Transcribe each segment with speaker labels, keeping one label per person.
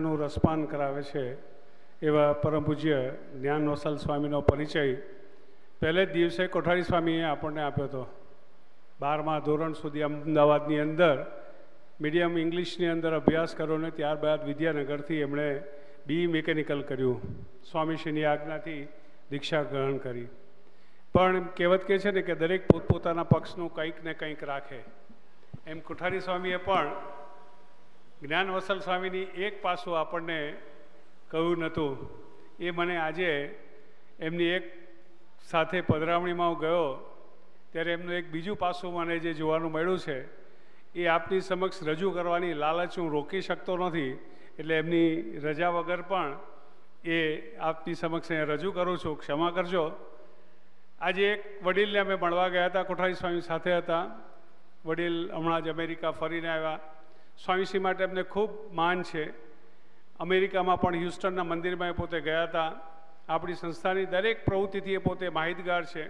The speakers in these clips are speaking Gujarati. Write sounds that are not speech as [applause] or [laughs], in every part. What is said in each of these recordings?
Speaker 1: નું રસપાન કરાવે છે એવા પરમ પૂજ્ય જ્ઞાન નોસલ સ્વામીનો પરિચય પહેલે જ દિવસે કોઠારી સ્વામીએ આપણને આપ્યો હતો બારમા ધોરણ સુધી અમદાવાદની અંદર મીડિયમ ઇંગ્લિશની અંદર અભ્યાસ કર્યો ને ત્યારબાદ વિદ્યાનગરથી એમણે બી મિકેનિકલ કર્યું સ્વામીશ્રીની આજ્ઞાથી દીક્ષા ગ્રહણ કરી પણ કહેવત કે છે ને કે દરેક પોતપોતાના પક્ષનું કંઈક ને કંઈક રાખે એમ કોઠારી સ્વામીએ પણ જ્ઞાનવસલ વસલ સ્વામીની એક પાસું આપણને કહ્યું નહોતું એ મને આજે એમની એક સાથે પધરામણીમાં હું ગયો ત્યારે એમનું એક બીજું પાસું મને જે જોવાનું મળ્યું છે એ આપની સમક્ષ રજૂ કરવાની લાલચ હું રોકી શકતો નથી એટલે એમની રજા વગર પણ એ આપની સમક્ષ અહીંયા રજૂ કરું છું ક્ષમા કરજો આજે એક વડીલને અમે મળવા ગયા હતા કોઠારી સ્વામી સાથે હતા વડીલ હમણાં જ અમેરિકા ફરીને આવ્યા સ્વામીશ્રી માટે એમને ખૂબ માન છે અમેરિકામાં પણ હ્યુસ્ટનના મંદિરમાં એ પોતે ગયા હતા આપણી સંસ્થાની દરેક પ્રવૃત્તિથી એ પોતે માહિતગાર છે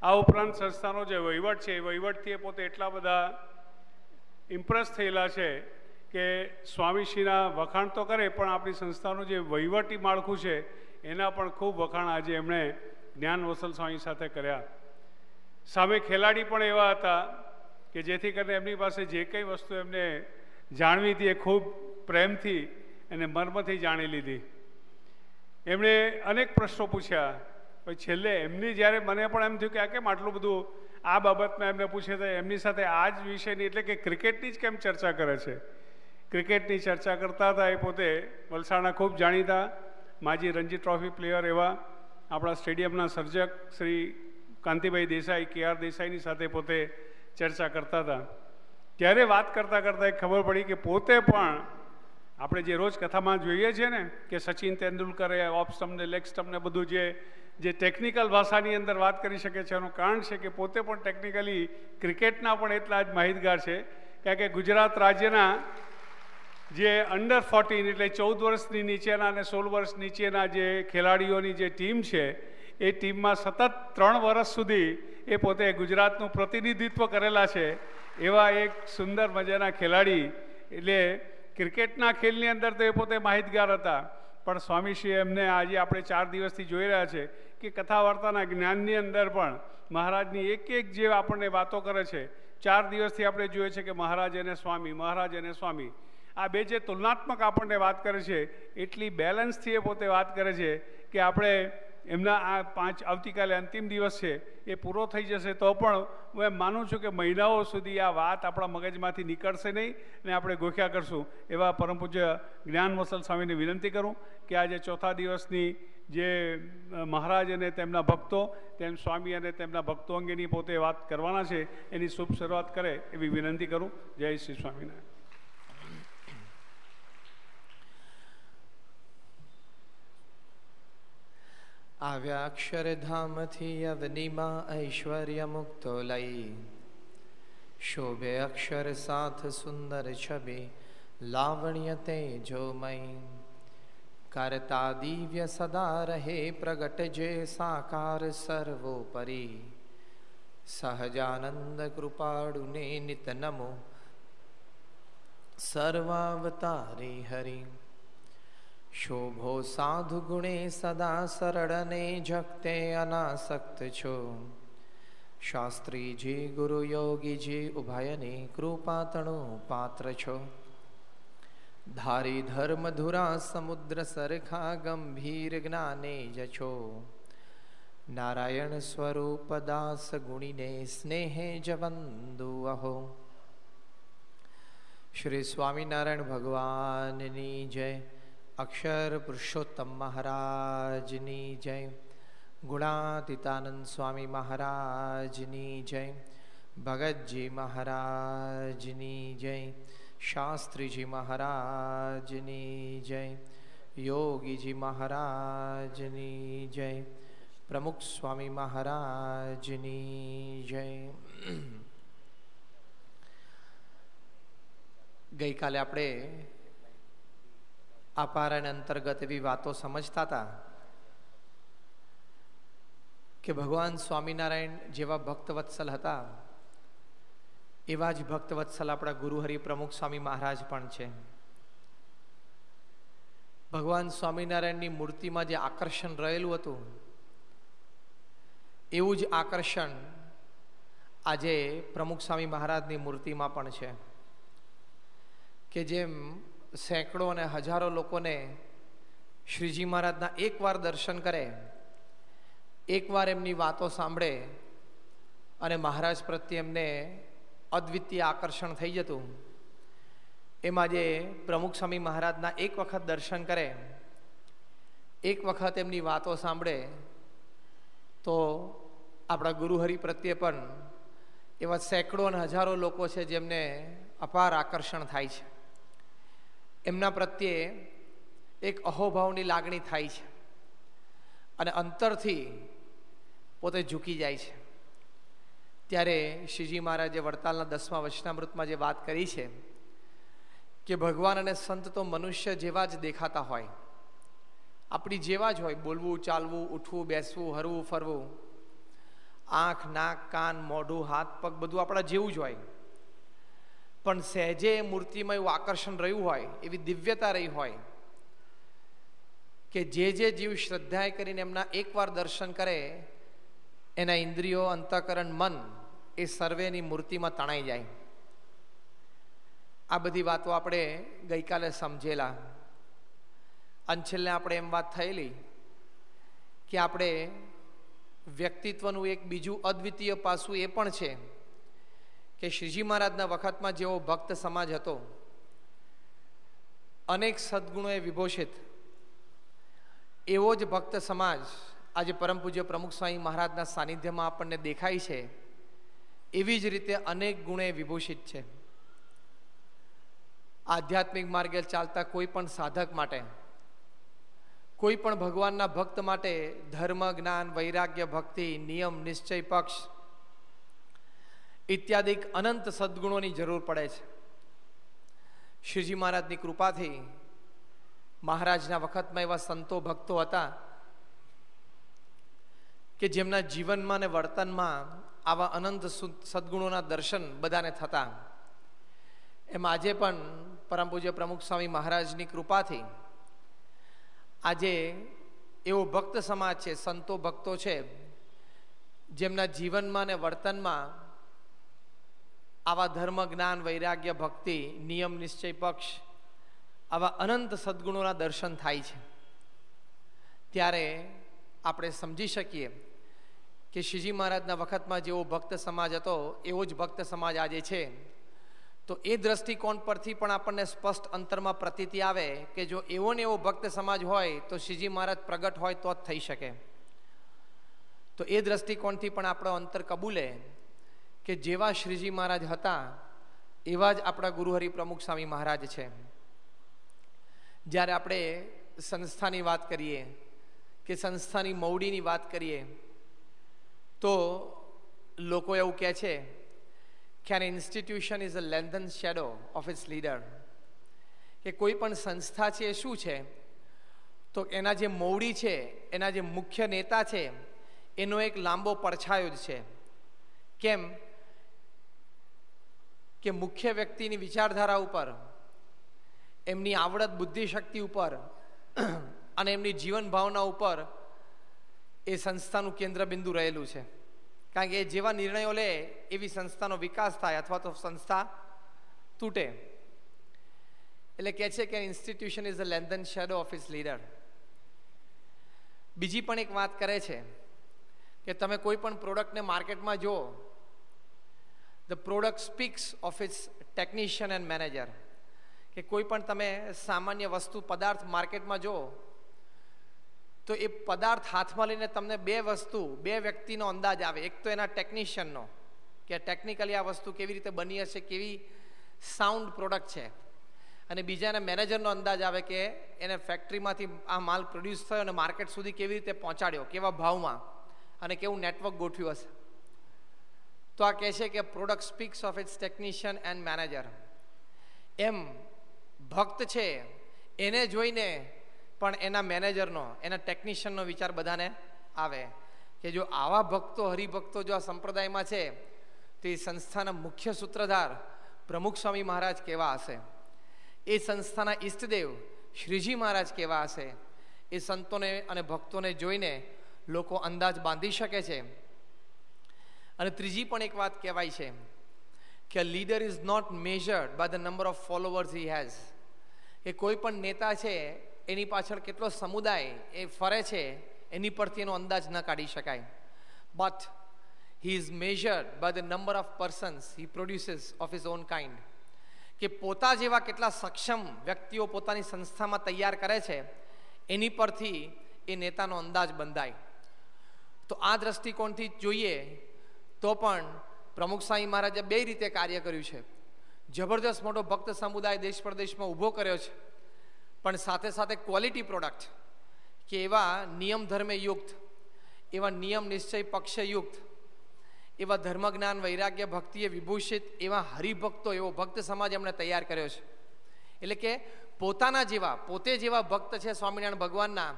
Speaker 1: આ ઉપરાંત સંસ્થાનો જે વહીવટ છે એ વહીવટથી એ પોતે એટલા બધા ઇમ્પ્રેસ થયેલા છે કે સ્વામીશ્રીના વખાણ તો કરે પણ આપણી સંસ્થાનું જે વહીવટી માળખું છે એના પણ ખૂબ વખાણ આજે એમણે જ્ઞાન વસલ સ્વામી સાથે કર્યા સામે ખેલાડી પણ એવા હતા કે જેથી કરીને એમની પાસે જે કંઈ વસ્તુ એમને જાણવી હતી એ ખૂબ પ્રેમથી એને મર્મથી જાણી લીધી એમણે અનેક પ્રશ્નો પૂછ્યા પછી છેલ્લે એમની જ્યારે મને પણ એમ થયું કે આ કેમ આટલું બધું આ બાબતમાં એમને પૂછે તો એમની સાથે આ જ વિષયની એટલે કે ક્રિકેટની જ કેમ ચર્ચા કરે છે ક્રિકેટની ચર્ચા કરતા હતા એ પોતે વલસાડના ખૂબ જાણીતા માજી રણજી ટ્રોફી પ્લેયર એવા આપણા સ્ટેડિયમના સર્જક શ્રી કાંતિભાઈ દેસાઈ કે આર દેસાઈની સાથે પોતે ચર્ચા કરતા હતા ત્યારે વાત કરતાં કરતાં એ ખબર પડી કે પોતે પણ આપણે જે રોજ કથામાં જોઈએ છીએ ને કે સચિન તેંડુલકરે ઓફ સ્ટમ્પને લેગ સ્ટમ્પને બધું જે જે ટેકનિકલ ભાષાની અંદર વાત કરી શકે છે એનું કારણ છે કે પોતે પણ ટેકનિકલી ક્રિકેટના પણ એટલા જ માહિતગાર છે કારણ કે ગુજરાત રાજ્યના જે અંડર ફોર્ટીન એટલે ચૌદ વર્ષની નીચેના અને સોળ વર્ષ નીચેના જે ખેલાડીઓની જે ટીમ છે એ ટીમમાં સતત ત્રણ વર્ષ સુધી એ પોતે ગુજરાતનું પ્રતિનિધિત્વ કરેલા છે એવા એક સુંદર મજાના ખેલાડી એટલે ક્રિકેટના ખેલની અંદર તો એ પોતે માહિતગાર હતા પણ સ્વામીશ્રી એમને આજે આપણે ચાર દિવસથી જોઈ રહ્યા છે કે કથા વાર્તાના જ્ઞાનની અંદર પણ મહારાજની એક એક જે આપણને વાતો કરે છે ચાર દિવસથી આપણે જોઈએ છે કે મહારાજ અને સ્વામી મહારાજ અને સ્વામી આ બે જે તુલનાત્મક આપણને વાત કરે છે એટલી બેલેન્સથી એ પોતે વાત કરે છે કે આપણે એમના આ પાંચ આવતીકાલે અંતિમ દિવસ છે એ પૂરો થઈ જશે તો પણ હું એમ માનું છું કે મહિનાઓ સુધી આ વાત આપણા મગજમાંથી નીકળશે નહીં અને આપણે ગોખ્યા કરશું એવા પરમપૂજ્ય પૂજ્ય જ્ઞાન વસલ સ્વામીને વિનંતી કરું કે આજે ચોથા દિવસની જે મહારાજ અને તેમના ભક્તો તેમ સ્વામી અને તેમના ભક્તો અંગેની પોતે વાત કરવાના છે એની શુભ શરૂઆત કરે એવી વિનંતી કરું જય શ્રી સ્વામિનારાયણ આવ્યા
Speaker 2: અક્ષરધામથી અવનિમાં ઐશ્વર્ય મુક્તો લઈ શોભે અક્ષર સાથ સુંદર છબી લાવણ્ય તે જોમય
Speaker 3: કરતા દિવ્ય સદા રહે પ્રગટ જે સાકાર સર્વોપરી સહજાનંદ કૃપાળુને નિત નમો સર્વાવતારી હરી શોભો સાધુ ગુણે સદા સરળને જગતે અનાસક્ત છો શાસ્ત્રીજી ગુરુ યોગીજી ઉભયની કૃપાતણું પાત્ર છો ધારી ધર્મ ધુરા સમુદ્ર સરખા ગંભીર જ્ઞાને જ છો નારાયણ સ્વરૂપ દાસ ગુણીને સ્નેહે જવંદુ અહો શ્રી સ્વામિનારાયણ ભગવાનની જય અક્ષર પુરુષોત્તમ મહારાજની જય ગુણાતીતાનંદ સ્વામી મહારાજની જય ભગતજી મહારાજની જય શાસ્ત્રીજી મહારાજની જય યોગીજી મહારાજની જય પ્રમુખ સ્વામી મહારાજની જય ગઈકાલે આપણે પારાયણ અંતર્ગત એવી વાતો સમજતા હતા કે ભગવાન સ્વામિનારાયણ જેવા ભક્તવત્સલ હતા એવા જ ભક્તવત્સલ આપણા ગુરુહરિ પ્રમુખ સ્વામી મહારાજ પણ છે ભગવાન સ્વામિનારાયણની મૂર્તિમાં જે આકર્ષણ રહેલું હતું એવું જ આકર્ષણ આજે પ્રમુખ સ્વામી મહારાજની મૂર્તિમાં પણ છે કે જેમ સેંકડો અને હજારો લોકોને શ્રીજી મહારાજના એકવાર દર્શન કરે એકવાર એમની વાતો સાંભળે અને મહારાજ પ્રત્યે એમને અદ્વિતીય આકર્ષણ થઈ જતું એમાં જે પ્રમુખ સ્વામી મહારાજના એક વખત દર્શન કરે એક વખત એમની વાતો સાંભળે તો આપણા ગુરુહરિ પ્રત્યે પણ એવા સેંકડો અને હજારો લોકો છે જેમને અપાર આકર્ષણ થાય છે એમના પ્રત્યે એક અહોભાવની લાગણી થાય છે અને અંતરથી પોતે ઝૂકી જાય છે ત્યારે શ્રીજી મહારાજે વડતાલના દસમા વચનામૃતમાં જે વાત કરી છે કે ભગવાન અને સંત તો મનુષ્ય જેવા જ દેખાતા હોય આપણી જેવા જ હોય બોલવું ચાલવું ઉઠવું બેસવું હરવું ફરવું આંખ નાક કાન મોઢું હાથ પગ બધું આપણા જેવું જ હોય પણ સહેજે એ મૂર્તિમાં એવું આકર્ષણ રહ્યું હોય એવી દિવ્યતા રહી હોય કે જે જે જીવ શ્રદ્ધાએ કરીને એમના એકવાર દર્શન કરે એના ઇન્દ્રિયો અંતઃકરણ મન એ સર્વેની મૂર્તિમાં તણાઈ જાય આ બધી વાતો આપણે ગઈકાલે સમજેલા અને આપણે એમ વાત થયેલી કે આપણે વ્યક્તિત્વનું એક બીજું અદ્વિતીય પાસું એ પણ છે કે શ્રીજી મહારાજના વખતમાં જેવો ભક્ત સમાજ હતો અનેક સદગુણોએ વિભોષિત એવો જ ભક્ત સમાજ આજે પરમ પૂજ્ય પ્રમુખ સ્વામી મહારાજના સાનિધ્યમાં આપણને દેખાય છે એવી જ રીતે અનેક ગુણે વિભૂષિત છે આધ્યાત્મિક માર્ગે ચાલતા કોઈ પણ સાધક માટે કોઈ પણ ભગવાનના ભક્ત માટે ધર્મ જ્ઞાન વૈરાગ્ય ભક્તિ નિયમ નિશ્ચય પક્ષ ઇત્યાદિક અનંત સદ્ગુણોની જરૂર પડે છે શ્રીજી મહારાજની કૃપાથી મહારાજના વખતમાં એવા સંતો ભક્તો હતા કે જેમના જીવનમાં ને વર્તનમાં આવા અનંત સદ્ગુણોના દર્શન બધાને થતા એમ આજે પણ પરમ પૂજ્ય પ્રમુખ સ્વામી મહારાજની કૃપાથી આજે એવો ભક્ત સમાજ છે સંતો ભક્તો છે જેમના જીવનમાં ને વર્તનમાં આવા ધર્મ જ્ઞાન વૈરાગ્ય ભક્તિ નિયમ નિશ્ચય પક્ષ આવા અનંત સદ્ગુણોના દર્શન થાય છે ત્યારે આપણે સમજી શકીએ કે શ્રીજી મહારાજના વખતમાં જેવો ભક્ત સમાજ હતો એવો જ ભક્ત સમાજ આજે છે તો એ દ્રષ્ટિકોણ પરથી પણ આપણને સ્પષ્ટ અંતરમાં પ્રતીતિ આવે કે જો એવો ને એવો ભક્ત સમાજ હોય તો શ્રીજી મહારાજ પ્રગટ હોય તો જ થઈ શકે તો એ દ્રષ્ટિકોણથી પણ આપણો અંતર કબૂલે કે જેવા શ્રીજી મહારાજ હતા એવા જ આપણા ગુરુહરિ પ્રમુખ સ્વામી મહારાજ છે જ્યારે આપણે સંસ્થાની વાત કરીએ કે સંસ્થાની મૌડીની વાત કરીએ તો લોકો એવું કહે છે કે an institution is a lengthened shadow of its leader કે કોઈ પણ સંસ્થા છે એ શું છે તો એના જે મૌડી છે એના જે મુખ્ય નેતા છે એનો એક લાંબો પડછાયો જ છે કેમ કે મુખ્ય વ્યક્તિની વિચારધારા ઉપર એમની આવડત બુદ્ધિશક્તિ ઉપર અને એમની જીવન ભાવના ઉપર એ સંસ્થાનું કેન્દ્ર બિંદુ રહેલું છે કારણ કે એ જેવા નિર્ણયો લે એવી સંસ્થાનો વિકાસ થાય અથવા તો સંસ્થા તૂટે એટલે કહે છે કે institution is a lengthened shadow of is leader બીજી પણ એક વાત કરે છે કે તમે કોઈ પણ પ્રોડક્ટને માર્કેટમાં જુઓ the product speaks of its technician and manager કે કોઈ પણ તમે સામાન્ય વસ્તુ પદાર્થ માર્કેટમાં જુઓ તો એ પદાર્થ હાથમાં લઈને તમને બે વસ્તુ બે વ્યક્તિનો અંદાજ આવે એક તો એના ટેકનિશિયનનો કે ટેકનિકલી આ વસ્તુ કેવી રીતે બની હશે કેવી સાઉન્ડ પ્રોડક્ટ છે અને બીજાના મેનેજરનો અંદાજ આવે કે એને ફેક્ટરીમાંથી આ માલ પ્રોડ્યુસ થયો અને માર્કેટ સુધી કેવી રીતે પહોંચાડ્યો કેવા ભાવમાં અને કેવું નેટવર્ક ગોઠવ્યું હશે તો આ કહે છે કે product speaks of its technician and manager એમ ભક્ત છે એને જોઈને પણ એના મેનેજરનો એના ટેકનિશિયનનો વિચાર બધાને આવે કે જો આવા ભક્તો હરિભક્તો જો આ સંપ્રદાયમાં છે તો એ સંસ્થાના મુખ્ય સૂત્રધાર પ્રમુખ સ્વામી મહારાજ કેવા હશે એ સંસ્થાના ઈષ્ટદેવ શ્રીજી મહારાજ કેવા હશે એ સંતોને અને ભક્તોને જોઈને લોકો અંદાજ બાંધી શકે છે અને ત્રીજી પણ એક વાત કહેવાય છે કે leader is not measured by the number of followers he has કે કોઈ પણ નેતા છે એની પાછળ કેટલો સમુદાય એ ફરે છે એની પરથી એનો અંદાજ ન કાઢી શકાય but he is measured by the number of persons he produces of his own kind કે પોતા જેવા કેટલા સક્ષમ વ્યક્તિઓ પોતાની સંસ્થામાં તૈયાર કરે છે એની પરથી એ નેતાનો અંદાજ બંધાય તો આ દ્રષ્ટિકોણથી જોઈએ તો પણ પ્રમુખ સ્વામી મહારાજે બે રીતે કાર્ય કર્યું છે જબરદસ્ત મોટો ભક્ત સમુદાય દેશ પ્રદેશમાં ઊભો કર્યો છે પણ સાથે સાથે ક્વોલિટી પ્રોડક્ટ કે એવા નિયમ ધર્મે યુક્ત એવા નિયમ નિશ્ચય પક્ષયુક્ત એવા ધર્મ જ્ઞાન વૈરાગ્ય ભક્તિએ વિભૂષિત એવા હરિભક્તો એવો ભક્ત સમાજ એમણે તૈયાર કર્યો છે એટલે કે પોતાના જેવા પોતે જેવા ભક્ત છે સ્વામિનારાયણ ભગવાનના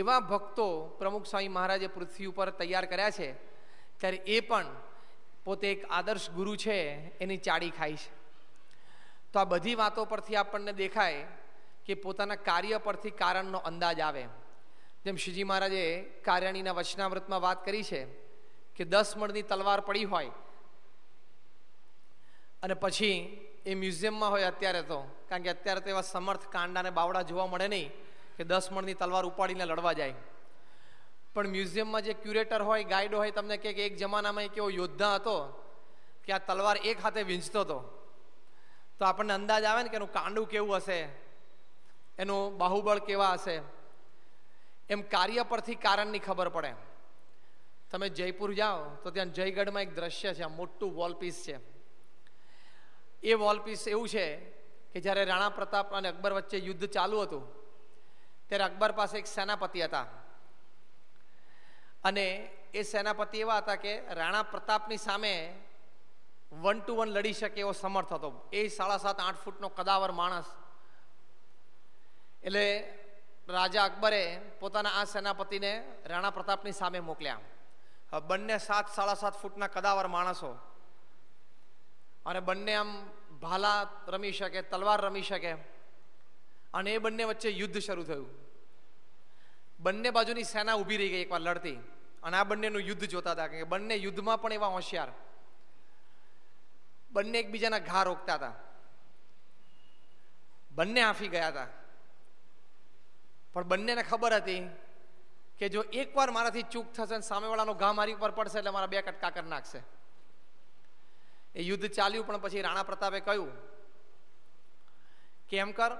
Speaker 3: એવા ભક્તો પ્રમુખ સ્વામી મહારાજે પૃથ્વી ઉપર તૈયાર કર્યા છે ત્યારે એ પણ પોતે એક આદર્શ ગુરુ છે એની ચાડી ખાય છે તો આ બધી વાતો પરથી આપણને દેખાય કે પોતાના કાર્ય પરથી કારણનો અંદાજ આવે જેમ શ્રીજી મહારાજે કાર્યાણીના વચનાવ્રતમાં વાત કરી છે કે દસ મણની તલવાર પડી હોય અને પછી એ મ્યુઝિયમમાં હોય અત્યારે તો કારણ કે અત્યારે તો એવા સમર્થ કાંડાને બાવડા જોવા મળે નહીં કે દસ મણની તલવાર ઉપાડીને લડવા જાય પણ મ્યુઝિયમમાં જે ક્યુરેટર હોય ગાઈડ હોય તમને કહે કે એક જમાનામાં કેવો એવો યોદ્ધા હતો કે આ તલવાર એક હાથે વીંચતો હતો તો આપણને અંદાજ આવે ને કે એનું કાંડું કેવું હશે એનું બાહુબળ કેવા હશે એમ કાર્ય પરથી કારણની ખબર પડે તમે જયપુર જાઓ તો ત્યાં જયગઢમાં એક દ્રશ્ય છે મોટું વોલપીસ છે એ વોલપીસ એવું છે કે જ્યારે રાણા પ્રતાપ અને અકબર વચ્ચે યુદ્ધ ચાલુ હતું ત્યારે અકબર પાસે એક સેનાપતિ હતા અને એ સેનાપતિ એવા હતા કે રાણા પ્રતાપની સામે વન ટુ વન લડી શકે એવો સમર્થ હતો એ સાડા સાત આઠ ફૂટનો કદાવર માણસ એટલે રાજા અકબરે પોતાના આ સેનાપતિને રાણા પ્રતાપની સામે મોકલ્યા બંને સાત સાડા સાત ફૂટના કદાવર માણસો અને બંને આમ ભાલા રમી શકે તલવાર રમી શકે અને એ બંને વચ્ચે યુદ્ધ શરૂ થયું બંને બાજુની સેના ઊભી રહી ગઈ એકવાર લડતી અને આ બંનેનું યુદ્ધ જોતા હતા કે બંને યુદ્ધમાં પણ એવા હોશિયાર બંને એકબીજાના ઘા રોકતા હતા બંને આફી ગયા હતા પણ બંનેને ખબર હતી કે જો એકવાર મારાથી ચૂક થશે અને સામેવાળાનો ઘા મારી ઉપર પડશે એટલે મારા બે કટકા કરી નાખશે એ યુદ્ધ ચાલ્યું પણ પછી રાણા પ્રતાપે કહ્યું કે એમ કર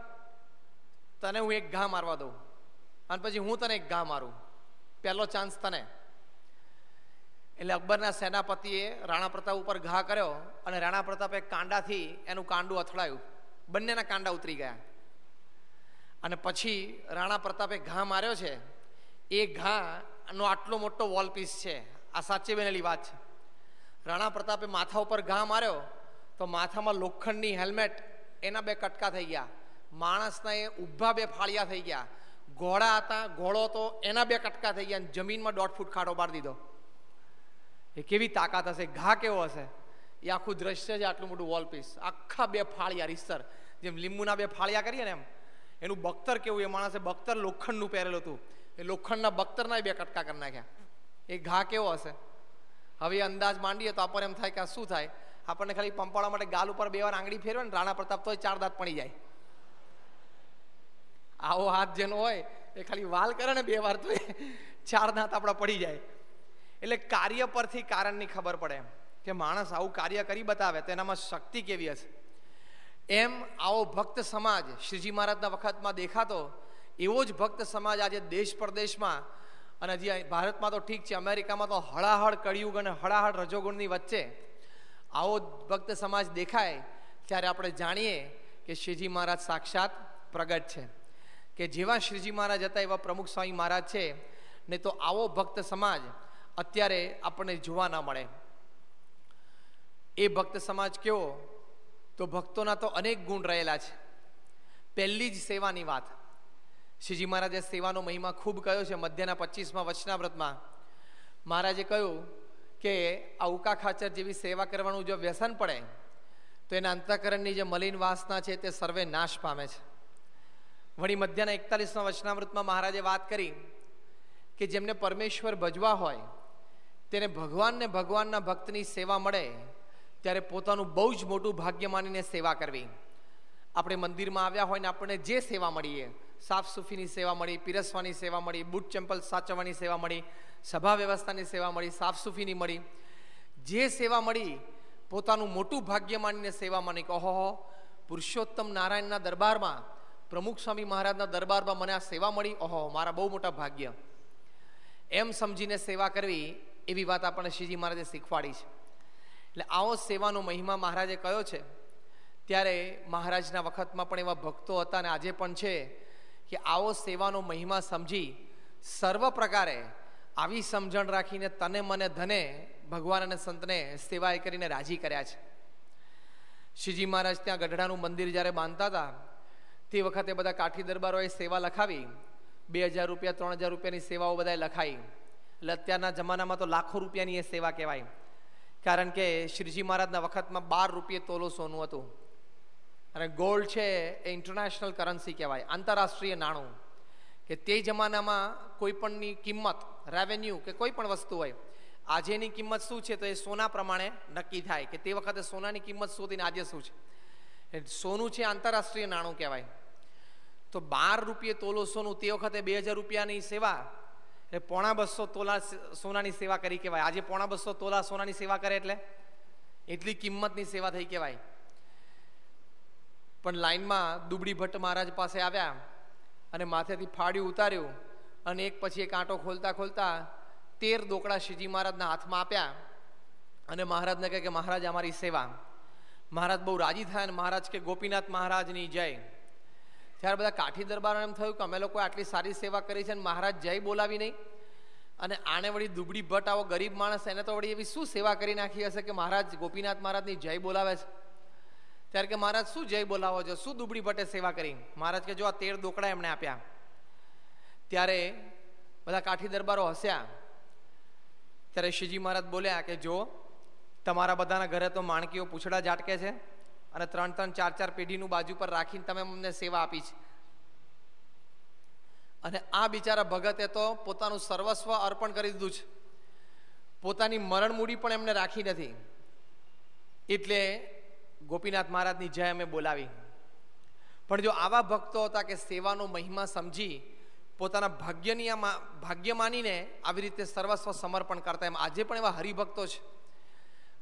Speaker 3: તને હું એક ઘા મારવા દઉં અને પછી હું તને એક ઘા મારું પહેલો ચાન્સ તને એટલે અકબરના સેનાપતિએ રાણા પ્રતાપ ઉપર ઘા કર્યો અને રાણા પ્રતાપે કાંડાથી એનું કાંડું અથડાયું બંનેના કાંડા ઉતરી ગયા અને પછી રાણા પ્રતાપે ઘા માર્યો છે એ ઘાનો આટલો મોટો વોલપીસ છે આ સાચી બનેલી વાત છે રાણા પ્રતાપે માથા ઉપર ઘા માર્યો તો માથામાં લોખંડની હેલ્મેટ એના બે કટકા થઈ ગયા માણસના એ ઊભા બે ફાળિયા થઈ ગયા ઘોડા હતા ઘોડો તો એના બે કટકા થઈ ગયા જમીનમાં દોઢ ફૂટ ખાડો બાર દીધો એ કેવી તાકાત હશે ઘા કેવો હશે એ આખું દ્રશ્ય છે આટલું મોટું વોલપીસ આખા બે ફાળિયા રીસ્તર જેમ લીંબુના બે ફાળિયા કરીએ ને એમ એનું બખ્તર કેવું એ માણસે બખ્તર લોખંડનું પહેરેલું હતું એ લોખંડના બખ્તરના બે કટકા કરી નાખ્યા એ ઘા કેવો હશે હવે અંદાજ માંડીએ તો આપણને એમ થાય કે શું થાય આપણને ખાલી પંપાળવા માટે ગાલ ઉપર બે વાર આંગળી ફેરવે ને રાણા પ્રતાપ તો ચાર દાંત પડી જાય આવો હાથ જેનો હોય એ ખાલી વાલ કરે ને બે વાર તો ચાર દાંત આપણા પડી જાય એટલે કાર્ય પરથી કારણની ખબર પડે એમ કે માણસ આવું કાર્ય કરી બતાવે તેનામાં શક્તિ કેવી હશે એમ આવો ભક્ત સમાજ શ્રીજી મહારાજના વખતમાં દેખાતો એવો જ ભક્ત સમાજ આજે દેશ પ્રદેશમાં અને હજી ભારતમાં તો ઠીક છે અમેરિકામાં તો હળાહળ કળિયુગ અને હળાહળ રજોગુણની વચ્ચે આવો ભક્ત સમાજ દેખાય ત્યારે આપણે જાણીએ કે શ્રીજી મહારાજ સાક્ષાત પ્રગટ છે કે જેવા શ્રીજી મહારાજ હતા એવા પ્રમુખ સ્વામી મહારાજ છે ને તો આવો ભક્ત સમાજ અત્યારે આપણને જોવા ના મળે એ ભક્ત સમાજ કેવો તો ભક્તોના તો અનેક ગુણ રહેલા છે પહેલી જ સેવાની વાત શ્રીજી મહારાજે સેવાનો મહિમા ખૂબ કયો છે મધ્યના પચીસમાં વચનાવ્રતમાં મહારાજે કહ્યું કે આ ઉકા ખાચર જેવી સેવા કરવાનું જો વ્યસન પડે તો એના અંતઃકરણની જે મલિન વાસના છે તે સર્વે નાશ પામે છે વળી મધ્યના એકતાલીસમાં વચનામૃતમાં મહારાજે વાત કરી કે જેમને પરમેશ્વર ભજવા હોય તેને ભગવાનને ભગવાનના ભક્તની સેવા મળે ત્યારે પોતાનું બહુ જ મોટું ભાગ્ય માનીને સેવા કરવી આપણે મંદિરમાં આવ્યા હોય ને આપણને જે સેવા મળીએ સાફ સુફીની સેવા મળી પીરસવાની સેવા મળી બૂટ ચંપલ સાચવવાની સેવા મળી સભા વ્યવસ્થાની સેવા મળી સાફ સુફીની મળી જે સેવા મળી પોતાનું મોટું ભાગ્ય માનીને સેવા માની ઓહો પુરુષોત્તમ નારાયણના દરબારમાં પ્રમુખ સ્વામી મહારાજના દરબારમાં મને આ સેવા મળી ઓહો મારા બહુ મોટા ભાગ્ય એમ સમજીને સેવા કરવી એવી વાત આપણને શ્રીજી મહારાજે શીખવાડી છે એટલે આવો સેવાનો મહિમા મહારાજે કયો છે ત્યારે મહારાજના વખતમાં પણ એવા ભક્તો હતા અને આજે પણ છે કે આવો સેવાનો મહિમા સમજી સર્વ પ્રકારે આવી સમજણ રાખીને તને મને ધને ભગવાન અને સંતને સેવાએ કરીને રાજી કર્યા છે શ્રીજી મહારાજ ત્યાં ગઢડાનું મંદિર જ્યારે બાંધતા હતા તે વખતે બધા કાઠી દરબારોએ સેવા લખાવી બે હજાર રૂપિયા ત્રણ હજાર રૂપિયાની સેવાઓ બધાએ લખાઈ એટલે અત્યારના જમાનામાં તો લાખો રૂપિયાની એ સેવા કહેવાય કારણ કે શ્રીજી મહારાજના વખતમાં બાર રૂપિયે તોલો સોનું હતું અને ગોલ્ડ છે એ ઇન્ટરનેશનલ કરન્સી કહેવાય આંતરરાષ્ટ્રીય નાણું કે તે જમાનામાં કોઈ પણની કિંમત રેવન્યુ કે કોઈ પણ વસ્તુ હોય આજેની કિંમત શું છે તો એ સોના પ્રમાણે નક્કી થાય કે તે વખતે સોનાની કિંમત શું હતી આજે શું છે સોનું છે આંતરરાષ્ટ્રીય નાણું કહેવાય તો બાર રૂપિયે તોલો સોનું તે વખતે બે હજાર રૂપિયાની સેવા એ પોણા બસો તોલા સોનાની સેવા કરી કહેવાય આજે પોણા બસો તોલા સોનાની સેવા કરે એટલે એટલી કિંમતની સેવા થઈ કહેવાય પણ લાઈનમાં દુબળી ભટ્ટ મહારાજ પાસે આવ્યા અને માથેથી ફાડ્યું ઉતાર્યું અને એક પછી એક આંટો ખોલતા ખોલતા તેર દોકડા શ્રીજી મહારાજના હાથમાં આપ્યા અને મહારાજને કહે કે મહારાજ અમારી સેવા મહારાજ બહુ રાજી થયા અને મહારાજ કે ગોપીનાથ મહારાજની જય ત્યારે બધા કાઠી દરબાર એમ થયું કે અમે લોકોએ આટલી સારી સેવા કરી છે અને મહારાજ જય બોલાવી નહીં અને આણે વળી દુબળી ભટ્ટ આવો ગરીબ માણસ એને તો વળી એવી શું સેવા કરી નાખી હશે કે મહારાજ ગોપીનાથ મહારાજની જય બોલાવે છે ત્યારે કે મહારાજ શું જય બોલાવો છો શું દુબળી ભટ્ટે સેવા કરી મહારાજ કે જો આ તેર દોકડા એમણે આપ્યા ત્યારે બધા કાઠી દરબારો હસ્યા ત્યારે શ્રીજી મહારાજ બોલ્યા કે જો તમારા બધાના ઘરે તો માણકીઓ પૂછડા જાટકે છે અને ત્રણ ત્રણ ચાર ચાર પેઢીનું બાજુ પર રાખીને તમે અમને સેવા આપી છે અને આ બિચારા ભગતે તો પોતાનું સર્વસ્વ અર્પણ કરી દીધું છે પોતાની મરણ મૂડી પણ એમને રાખી નથી એટલે ગોપીનાથ મહારાજની જય અમે બોલાવી પણ જો આવા ભક્તો હતા કે સેવાનો મહિમા સમજી પોતાના ભાગ્યની ભાગ્ય માનીને આવી રીતે સર્વસ્વ સમર્પણ કરતા એમ આજે પણ એવા હરિભક્તો છે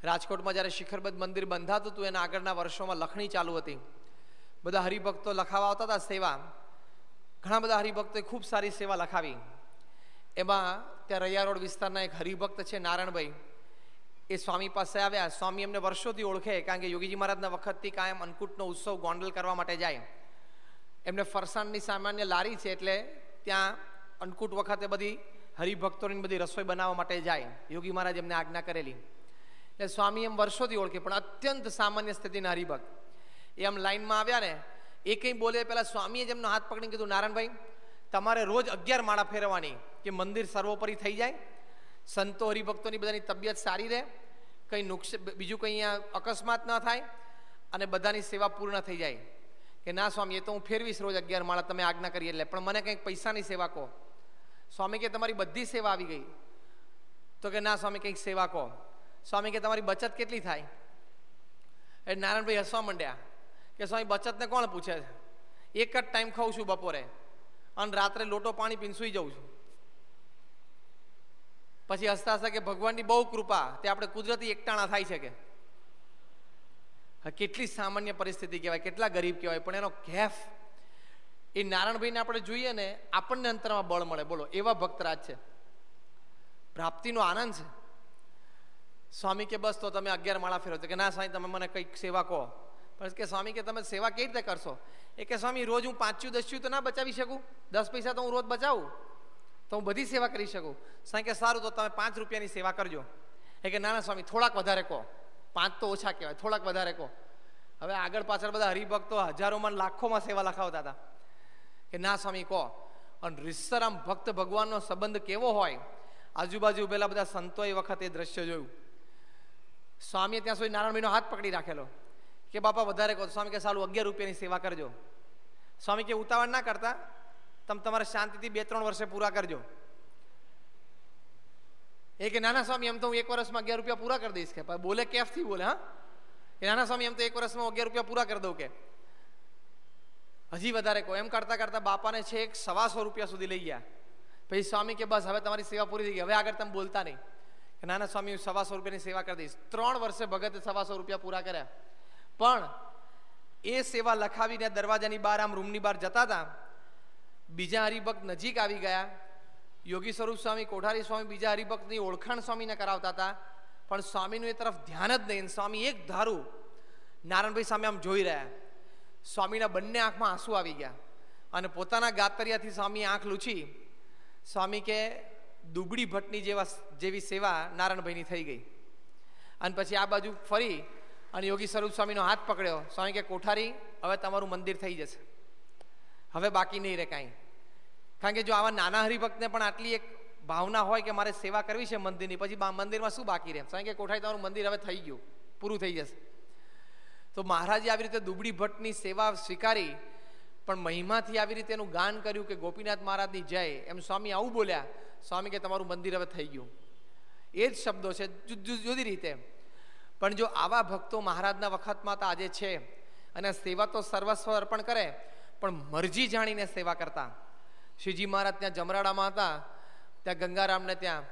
Speaker 3: રાજકોટમાં જ્યારે શિખરબદ્ધ મંદિર બંધાતું હતું એના આગળના વર્ષોમાં લખણી ચાલુ હતી બધા હરિભક્તો લખાવા આવતા હતા સેવા ઘણા બધા હરિભક્તોએ ખૂબ સારી સેવા લખાવી એમાં ત્યાં રૈયા રોડ વિસ્તારના એક હરિભક્ત છે નારાયણભાઈ એ સ્વામી પાસે આવ્યા સ્વામી એમને વર્ષોથી ઓળખે કારણ કે યોગીજી મહારાજના વખતથી કાયમ અન્નકૂટનો ઉત્સવ ગોંડલ કરવા માટે જાય એમને ફરસાણની સામાન્ય લારી છે એટલે ત્યાં અન્નકૂટ વખતે બધી હરિભક્તોની બધી રસોઈ બનાવવા માટે જાય યોગી મહારાજ એમને આજ્ઞા કરેલી એટલે સ્વામી એમ વર્ષોથી ઓળખે પણ અત્યંત સામાન્ય સ્થિતિના હરિભક્ત એ આમ લાઈનમાં આવ્યા ને એ કંઈ બોલે પહેલાં સ્વામીએ એમનો હાથ પકડીને કીધું નારાયણભાઈ તમારે રોજ અગિયાર માળા ફેરવાની કે મંદિર સર્વોપરી થઈ જાય સંતો હરિભક્તોની બધાની તબિયત સારી રહે કંઈ નુકસાન બીજું કંઈ અહીંયા અકસ્માત ન થાય અને બધાની સેવા પૂર્ણ થઈ જાય કે ના સ્વામી એ તો હું ફેરવીશ રોજ અગિયાર માળા તમે આજ્ઞા કરી એટલે પણ મને કંઈક પૈસાની સેવા કહો સ્વામી કે તમારી બધી સેવા આવી ગઈ તો કે ના સ્વામી કંઈક સેવા કહો સ્વામી કે તમારી બચત કેટલી થાય એ નારાયણભાઈ હસવા માંડ્યા કે સ્વામી બચતને કોણ પૂછે છે એક જ ટાઈમ ખાઉં છું બપોરે અને રાત્રે લોટો પાણી પીને સુઈ જાઉં છું પછી હસતા હસતા કે ભગવાનની બહુ કૃપા તે આપણે કુદરતી એકટાણા થાય છે કે કેટલી સામાન્ય પરિસ્થિતિ કહેવાય કેટલા ગરીબ કહેવાય પણ એનો કેફ એ નારાયણભાઈને આપણે જોઈએ ને આપણને અંતરમાં બળ મળે બોલો એવા ભક્તરાજ છે પ્રાપ્તિનો આનંદ છે સ્વામી કે બસ તો તમે અગિયાર માળા ફેરો કે ના સ્વામી તમે મને કંઈક સેવા કહો પણ કે સ્વામી કે તમે સેવા કેવી રીતે કરશો એ કે સ્વામી રોજ હું પાંચ્યું દસ્યું તો ના બચાવી શકું દસ પૈસા તો હું રોજ બચાવું તો હું બધી સેવા કરી શકું સ્વામી કે સારું તો તમે પાંચ રૂપિયાની સેવા કરજો એ કે ના ના સ્વામી થોડાક વધારે કહો પાંચ તો ઓછા કહેવાય થોડાક વધારે કહો હવે આગળ પાછળ બધા હરિભક્તો હજારોમાં લાખોમાં સેવા લખાવતા હતા કે ના સ્વામી કહો અને રિસરામ ભક્ત ભગવાનનો સંબંધ કેવો હોય આજુબાજુ ઉભેલા બધા સંતોએ વખત એ દ્રશ્ય જોયું સ્વામીએ ત્યાં સુધી નારાયણભાઈનો હાથ પકડી રાખેલો કે બાપા વધારે કહો સ્વામી કે સારું અગિયાર રૂપિયાની સેવા કરજો સ્વામી કે ઉતાવળ ના કરતા તમે તમારે શાંતિથી બે ત્રણ વર્ષે પૂરા કરજો એ કે નાના સ્વામી એમ તો હું એક વર્ષમાં અગિયાર રૂપિયા પૂરા કરી દઈશ કે બોલે કેફથી બોલે હા કે નાના સ્વામી એમ તો એક વર્ષમાં અગિયાર રૂપિયા પૂરા કરી દઉં કે હજી વધારે કહો એમ કરતા કરતા બાપાને છે છેક સવાસો રૂપિયા સુધી લઈ ગયા પછી સ્વામી કે બસ હવે તમારી સેવા પૂરી થઈ ગઈ હવે આગળ તમે બોલતા નહીં નાના સ્વામી હું સવાસો રૂપિયાની સેવા કરી દઈશ ત્રણ વર્ષે ભગતે સવાસો રૂપિયા પૂરા કર્યા પણ એ સેવા લખાવીને દરવાજાની બહાર આમ રૂમની બહાર જતા હતા બીજા હરિભક્ત નજીક આવી ગયા યોગી સ્વરૂપ સ્વામી કોઠારી સ્વામી બીજા હરિભક્તની ઓળખાણ સ્વામીને કરાવતા હતા પણ સ્વામીનું એ તરફ ધ્યાન જ નહીં સ્વામી એક ધારું નારાયણભાઈ સામે આમ જોઈ રહ્યા સ્વામીના બંને આંખમાં આંસુ આવી ગયા અને પોતાના ગાતરિયાથી સ્વામી આંખ લૂછી સ્વામી કે દુબળી ભટ્ટની જેવા જેવી સેવા નારાયણભાઈની થઈ ગઈ અને પછી આ બાજુ ફરી અને યોગી સ્વરૂપ સ્વામીનો હાથ પકડ્યો સ્વામી કે કોઠારી હવે તમારું મંદિર થઈ જશે હવે બાકી નહીં રહે કાંઈ કારણ કે જો આવા નાના હરિભક્તને પણ આટલી એક ભાવના હોય કે મારે સેવા કરવી છે મંદિરની પછી મંદિરમાં શું બાકી રહે સ્વામી કે કોઠારી તમારું મંદિર હવે થઈ ગયું પૂરું થઈ જશે તો મહારાજે આવી રીતે દુબળી ભટ્ટની સેવા સ્વીકારી પણ મહિમાથી આવી રીતે એનું ગાન કર્યું કે ગોપીનાથ મહારાજની જય એમ સ્વામી આવું બોલ્યા સ્વામી કે તમારું મંદિર હવે થઈ ગયું એ જ શબ્દો છે જુદી રીતે પણ જો આવા ભક્તો મહારાજના વખતમાં તો આજે છે અને સેવા તો સર્વસ્વ અર્પણ કરે પણ મરજી જાણીને સેવા કરતા શ્રીજી મહારાજ ત્યાં જમરાડામાં હતા ત્યાં ગંગારામને ત્યાં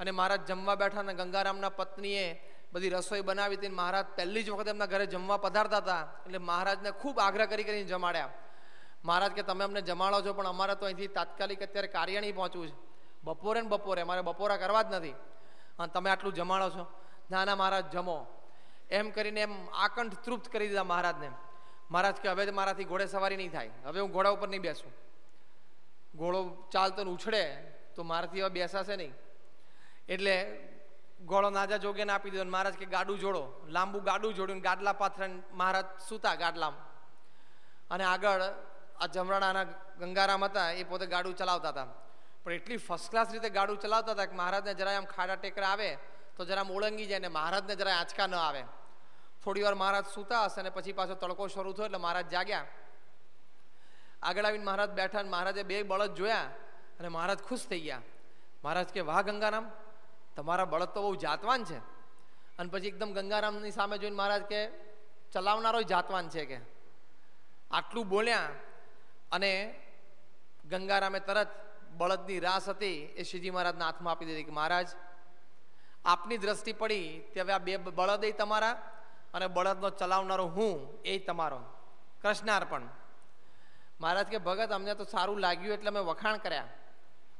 Speaker 3: અને મહારાજ જમવા બેઠા અને ગંગારામના પત્નીએ બધી રસોઈ બનાવી હતી મહારાજ પહેલી જ વખત એમના ઘરે જમવા પધારતા હતા એટલે મહારાજને ખૂબ આગ્રહ કરી કરીને જમાડ્યા મહારાજ કે તમે અમને જમાડો છો પણ અમારે તો અહીંથી તાત્કાલિક અત્યારે કાર્ય નહીં પહોંચવું છે બપોરે ને બપોરે મારે બપોરા કરવા જ નથી અને તમે આટલું જમાડો છો ના ના મહારાજ જમો એમ કરીને એમ આકંઠ તૃપ્ત કરી દીધા મહારાજને મહારાજ કે હવે જ મારાથી ઘોડે સવારી નહીં થાય હવે હું ઘોડા ઉપર નહીં બેસું ઘોડો ચાલતો ને ઉછળે તો મારાથી હવે બેસાશે નહીં એટલે ઘોડો નાજા જોગેને આપી દીધો મહારાજ કે ગાડું જોડો લાંબુ ગાડું જોડ્યું ગાડલા પાથરે મહારાજ સૂતા ગાડલામાં અને આગળ આ જમરાણાના ગંગારામ હતા એ પોતે ગાડું ચલાવતા હતા પણ એટલી ફર્સ્ટ ક્લાસ રીતે ગાડું ચલાવતા હતા કે મહારાજને જરા આમ ખાડા ટેકરા આવે તો જરા ઓળંગી જાય ને મહારાજને જરા આંચકા ન આવે થોડી વાર મહારાજ સૂતા હશે અને પછી પાછો તડકો શરૂ થયો એટલે મહારાજ જાગ્યા આગળ આવીને મહારાજ બેઠા અને મહારાજે બે બળદ જોયા અને મહારાજ ખુશ થઈ ગયા મહારાજ કે વાહ ગંગારામ તમારા બળદ તો બહુ જાતવાન છે અને પછી એકદમ ગંગારામની સામે જોઈને મહારાજ કે ચલાવનારો જાતવાન છે કે આટલું બોલ્યા અને ગંગારામે તરત બળદની રાસ હતી એ શ્રીજી મહારાજના હાથમાં આપી દીધી કે મહારાજ આપની દ્રષ્ટિ પડી ત્યારે આ બે બળદ એ તમારા અને બળદનો ચલાવનારો હું એ તમારો કૃષ્ણાર્પણ મહારાજ કે ભગત અમને તો સારું લાગ્યું એટલે અમે વખાણ કર્યા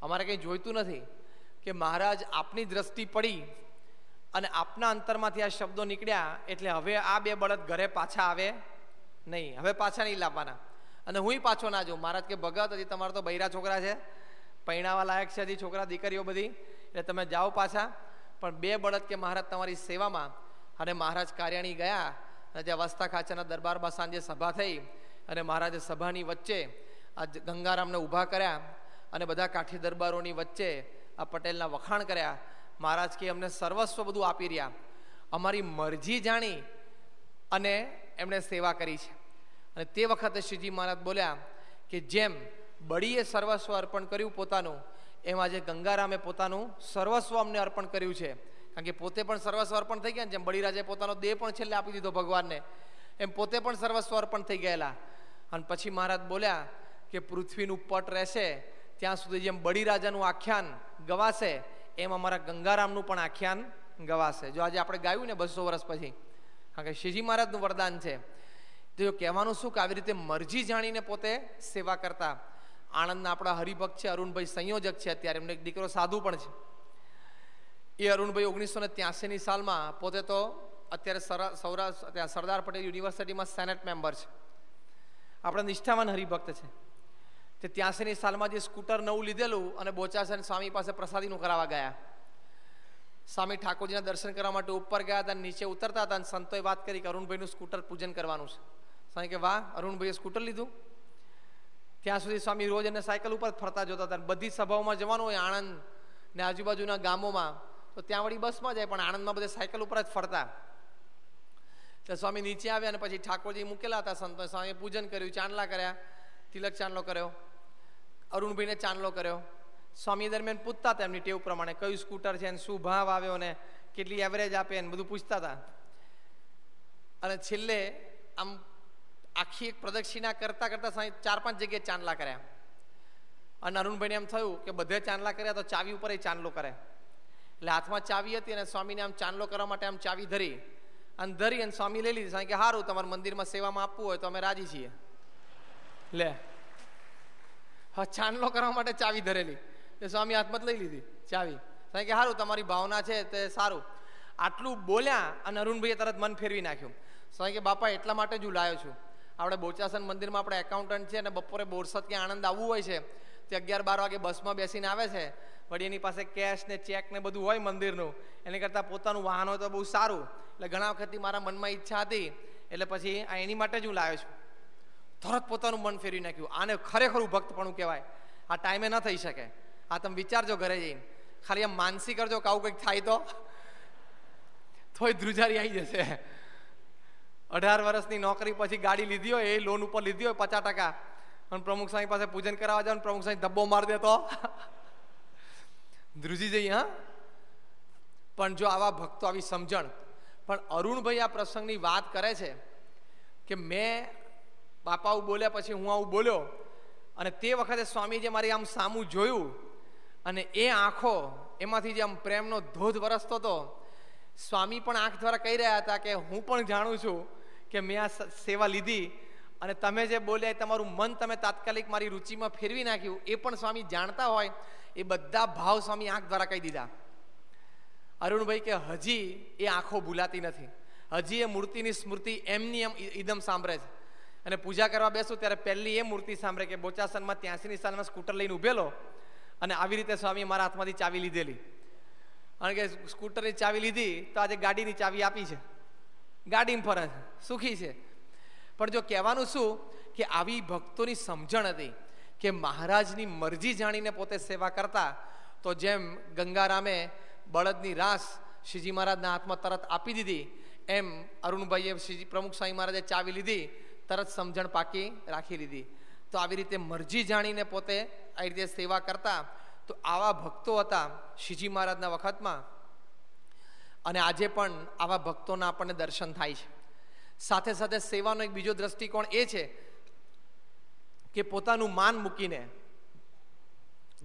Speaker 3: અમારે કંઈ જોઈતું નથી કે મહારાજ આપની દ્રષ્ટિ પડી અને આપના અંતરમાંથી આ શબ્દો નીકળ્યા એટલે હવે આ બે બળદ ઘરે પાછા આવે નહીં હવે પાછા નહીં લાવવાના અને હું પાછો ના જોઉં મહારાજ કે ભગત હજી તમારા તો બૈરા છોકરા છે પૈણાવા લાયક છે હજી છોકરા દીકરીઓ બધી એટલે તમે જાઓ પાછા પણ બે બળદ કે મહારાજ તમારી સેવામાં અને મહારાજ કાર્યાણી ગયા અને જે વસ્તા ખાચાના દરબારમાં સાંજે સભા થઈ અને મહારાજે સભાની વચ્ચે આ ગંગારામને ઊભા કર્યા અને બધા કાઠી દરબારોની વચ્ચે આ પટેલના વખાણ કર્યા મહારાજ કે અમને સર્વસ્વ બધું આપી રહ્યા અમારી મરજી જાણી અને એમણે સેવા કરી છે અને તે વખતે શ્રીજી મહારાજ બોલ્યા કે જેમ બળીએ સર્વસ્વ અર્પણ કર્યું પોતાનું એમ આજે ગંગારામે પોતાનું સર્વસ્વ અમને અર્પણ કર્યું છે કારણ કે પોતે પણ સર્વસ્વ અર્પણ થઈ ગયા જેમ બળીરાજે પોતાનો દેહ પણ છેલ્લે આપી દીધો ભગવાનને એમ પોતે પણ સર્વસ્વ અર્પણ થઈ ગયેલા અને પછી મહારાજ બોલ્યા કે પૃથ્વીનું પટ રહેશે ત્યાં સુધી જેમ બળીરાજાનું આખ્યાન ગવાશે એમ અમારા ગંગારામનું પણ આખ્યાન ગવાશે જો આજે આપણે ગાયું ને બસો વર્ષ પછી કારણ કે શ્રીજી મહારાજનું વરદાન છે તો કહેવાનું શું કે આવી રીતે મરજી જાણીને પોતે સેવા કરતા આણંદના આપણા હરિભક્ત છે અરુણભાઈ સંયોજક છે અત્યારે એમનો એક દીકરો સાધુ પણ છે એ અરુણભાઈ ઓગણીસો ને ત્યાસીની સાલમાં પોતે તો અત્યારે સૌરાષ્ટ્ર ત્યાં સરદાર પટેલ યુનિવર્સિટીમાં સેનેટ મેમ્બર છે આપણા નિષ્ઠાવાન હરિભક્ત છે તે ત્યાસીની સાલમાં જે સ્કૂટર નવું લીધેલું અને બોચાસન સ્વામી પાસે પ્રસાદીનું કરાવવા ગયા સ્વામી ઠાકોરજીના દર્શન કરવા માટે ઉપર ગયા હતા નીચે ઉતરતા હતા અને સંતોએ વાત કરી કે અરુણભાઈનું સ્કૂટર પૂજન કરવાનું છે સ્વામી કે વાહ અરુણભાઈએ સ્કૂટર લીધું ત્યાં સુધી સ્વામી રોજ એને સાયકલ ઉપર ફરતા જોતા હતા બધી સભાઓમાં જવાનું હોય આણંદ ને આજુબાજુના ગામોમાં તો ત્યાં વળી બસમાં જાય પણ આણંદમાં બધે સાયકલ ઉપર જ ફરતા એટલે સ્વામી નીચે આવ્યા અને પછી ઠાકોરજી મૂકેલા હતા સંતો સ્વામીએ પૂજન કર્યું ચાંદલા કર્યા તિલક ચાંદલો કર્યો અરુણભાઈને ચાંદલો કર્યો સ્વામી દરમિયાન પૂછતા હતા એમની ટેવ પ્રમાણે કયું સ્કૂટર છે અને શું ભાવ આવ્યો ને કેટલી એવરેજ આપે ને બધું પૂછતા હતા અને છેલ્લે આમ આખી એક પ્રદક્ષિણા કરતાં કરતાં ચાર પાંચ જગ્યાએ ચાંદલા કર્યા અને અરુણભાઈને એમ થયું કે બધે ચાંદલા કર્યા તો ચાવી ઉપર એ ચાંદલો કરે એટલે હાથમાં ચાવી હતી અને સ્વામીને આમ ચાંદલો કરવા માટે આમ ચાવી ધરી અને ધરી અને સ્વામી લઈ લીધી સાંઈ કે સારું તમારે મંદિરમાં સેવામાં આપવું હોય તો અમે રાજી છીએ લે હા ચાંદલો કરવા માટે ચાવી ધરેલી એ સ્વામી હાથમાં લઈ લીધી ચાવી સાંઈ કે સારું તમારી ભાવના છે તે સારું આટલું બોલ્યા અને અરુણભાઈએ તરત મન ફેરવી નાખ્યું સ્વામી કે બાપા એટલા માટે જ હું લાયો છું આપણે બોચાસન મંદિરમાં આપણે એકાઉન્ટન્ટ છે અને બપોરે બોરસદ કે આનંદ આવવું હોય છે તે અગિયાર બાર વાગે બસમાં બેસીને આવે છે વળી એની પાસે કેશ ને ચેક ને બધું હોય મંદિરનું એની કરતાં પોતાનું વાહન હોય તો બહુ સારું એટલે ઘણા વખતથી મારા મનમાં ઈચ્છા હતી એટલે પછી આ એની માટે જ હું લાવ્યો છું તરત પોતાનું મન ફેરવી નાખ્યું આને ખરેખર ભક્તપણું કહેવાય આ ટાઈમે ન થઈ શકે આ તમે વિચારજો ઘરે જઈને ખાલી આમ માનસી કરજો કે આવું કંઈક થાય તો થોય ધ્રુજારી આવી જશે અઢાર વર્ષની નોકરી પછી ગાડી લીધી હોય એ લોન ઉપર લીધી હોય પચાસ ટકા પણ પ્રમુખ સાંઈ પાસે પૂજન કરાવવા જાવ પ્રમુખ સાંઈ ધબ્બો મારી દેતો [laughs] ધ્રુજી જઈએ હા પણ જો આવા ભક્તો આવી સમજણ પણ અરુણભાઈ આ પ્રસંગની વાત કરે છે કે મેં બાપા બોલ્યા પછી હું આવું બોલ્યો અને તે વખતે સ્વામીએ મારી આમ સામું જોયું અને એ આંખો એમાંથી જે આમ પ્રેમનો ધોધ વરસતો હતો સ્વામી પણ આંખ દ્વારા કહી રહ્યા હતા કે હું પણ જાણું છું કે મેં આ સેવા લીધી અને તમે જે બોલ્યા એ તમારું મન તમે તાત્કાલિક મારી રુચિમાં ફેરવી નાખ્યું એ પણ સ્વામી જાણતા હોય એ બધા ભાવ સ્વામી આંખ દ્વારા કહી દીધા અરુણભાઈ કે હજી એ આંખો ભૂલાતી નથી હજી એ મૂર્તિની સ્મૃતિ એમની એમ ઈદમ સાંભળે છે અને પૂજા કરવા બેસું ત્યારે પહેલી એ મૂર્તિ સાંભળે કે બોચાસનમાં ત્યાંસીની સાલમાં સ્કૂટર લઈને ઉભેલો અને આવી રીતે સ્વામી મારા હાથમાંથી ચાવી લીધેલી કારણ કે સ્કૂટરની ચાવી લીધી તો આજે ગાડીની ચાવી આપી છે ગાડી ફરે છે સુખી છે પણ જો કહેવાનું શું કે આવી ભક્તોની સમજણ હતી કે મહારાજની મરજી જાણીને પોતે સેવા કરતા તો જેમ ગંગારામે બળદની રાસ શ્રીજી મહારાજના હાથમાં તરત આપી દીધી એમ અરુણભાઈએ શ્રીજી પ્રમુખ સ્વામી મહારાજે ચાવી લીધી તરત સમજણ પાકી રાખી લીધી તો આવી રીતે મરજી જાણીને પોતે આવી રીતે સેવા કરતા તો આવા ભક્તો હતા શ્રીજી મહારાજના વખતમાં અને આજે પણ આવા ભક્તોના આપણને દર્શન થાય છે સાથે સાથે સેવાનો એક બીજો દ્રષ્ટિકોણ એ છે કે પોતાનું માન મૂકીને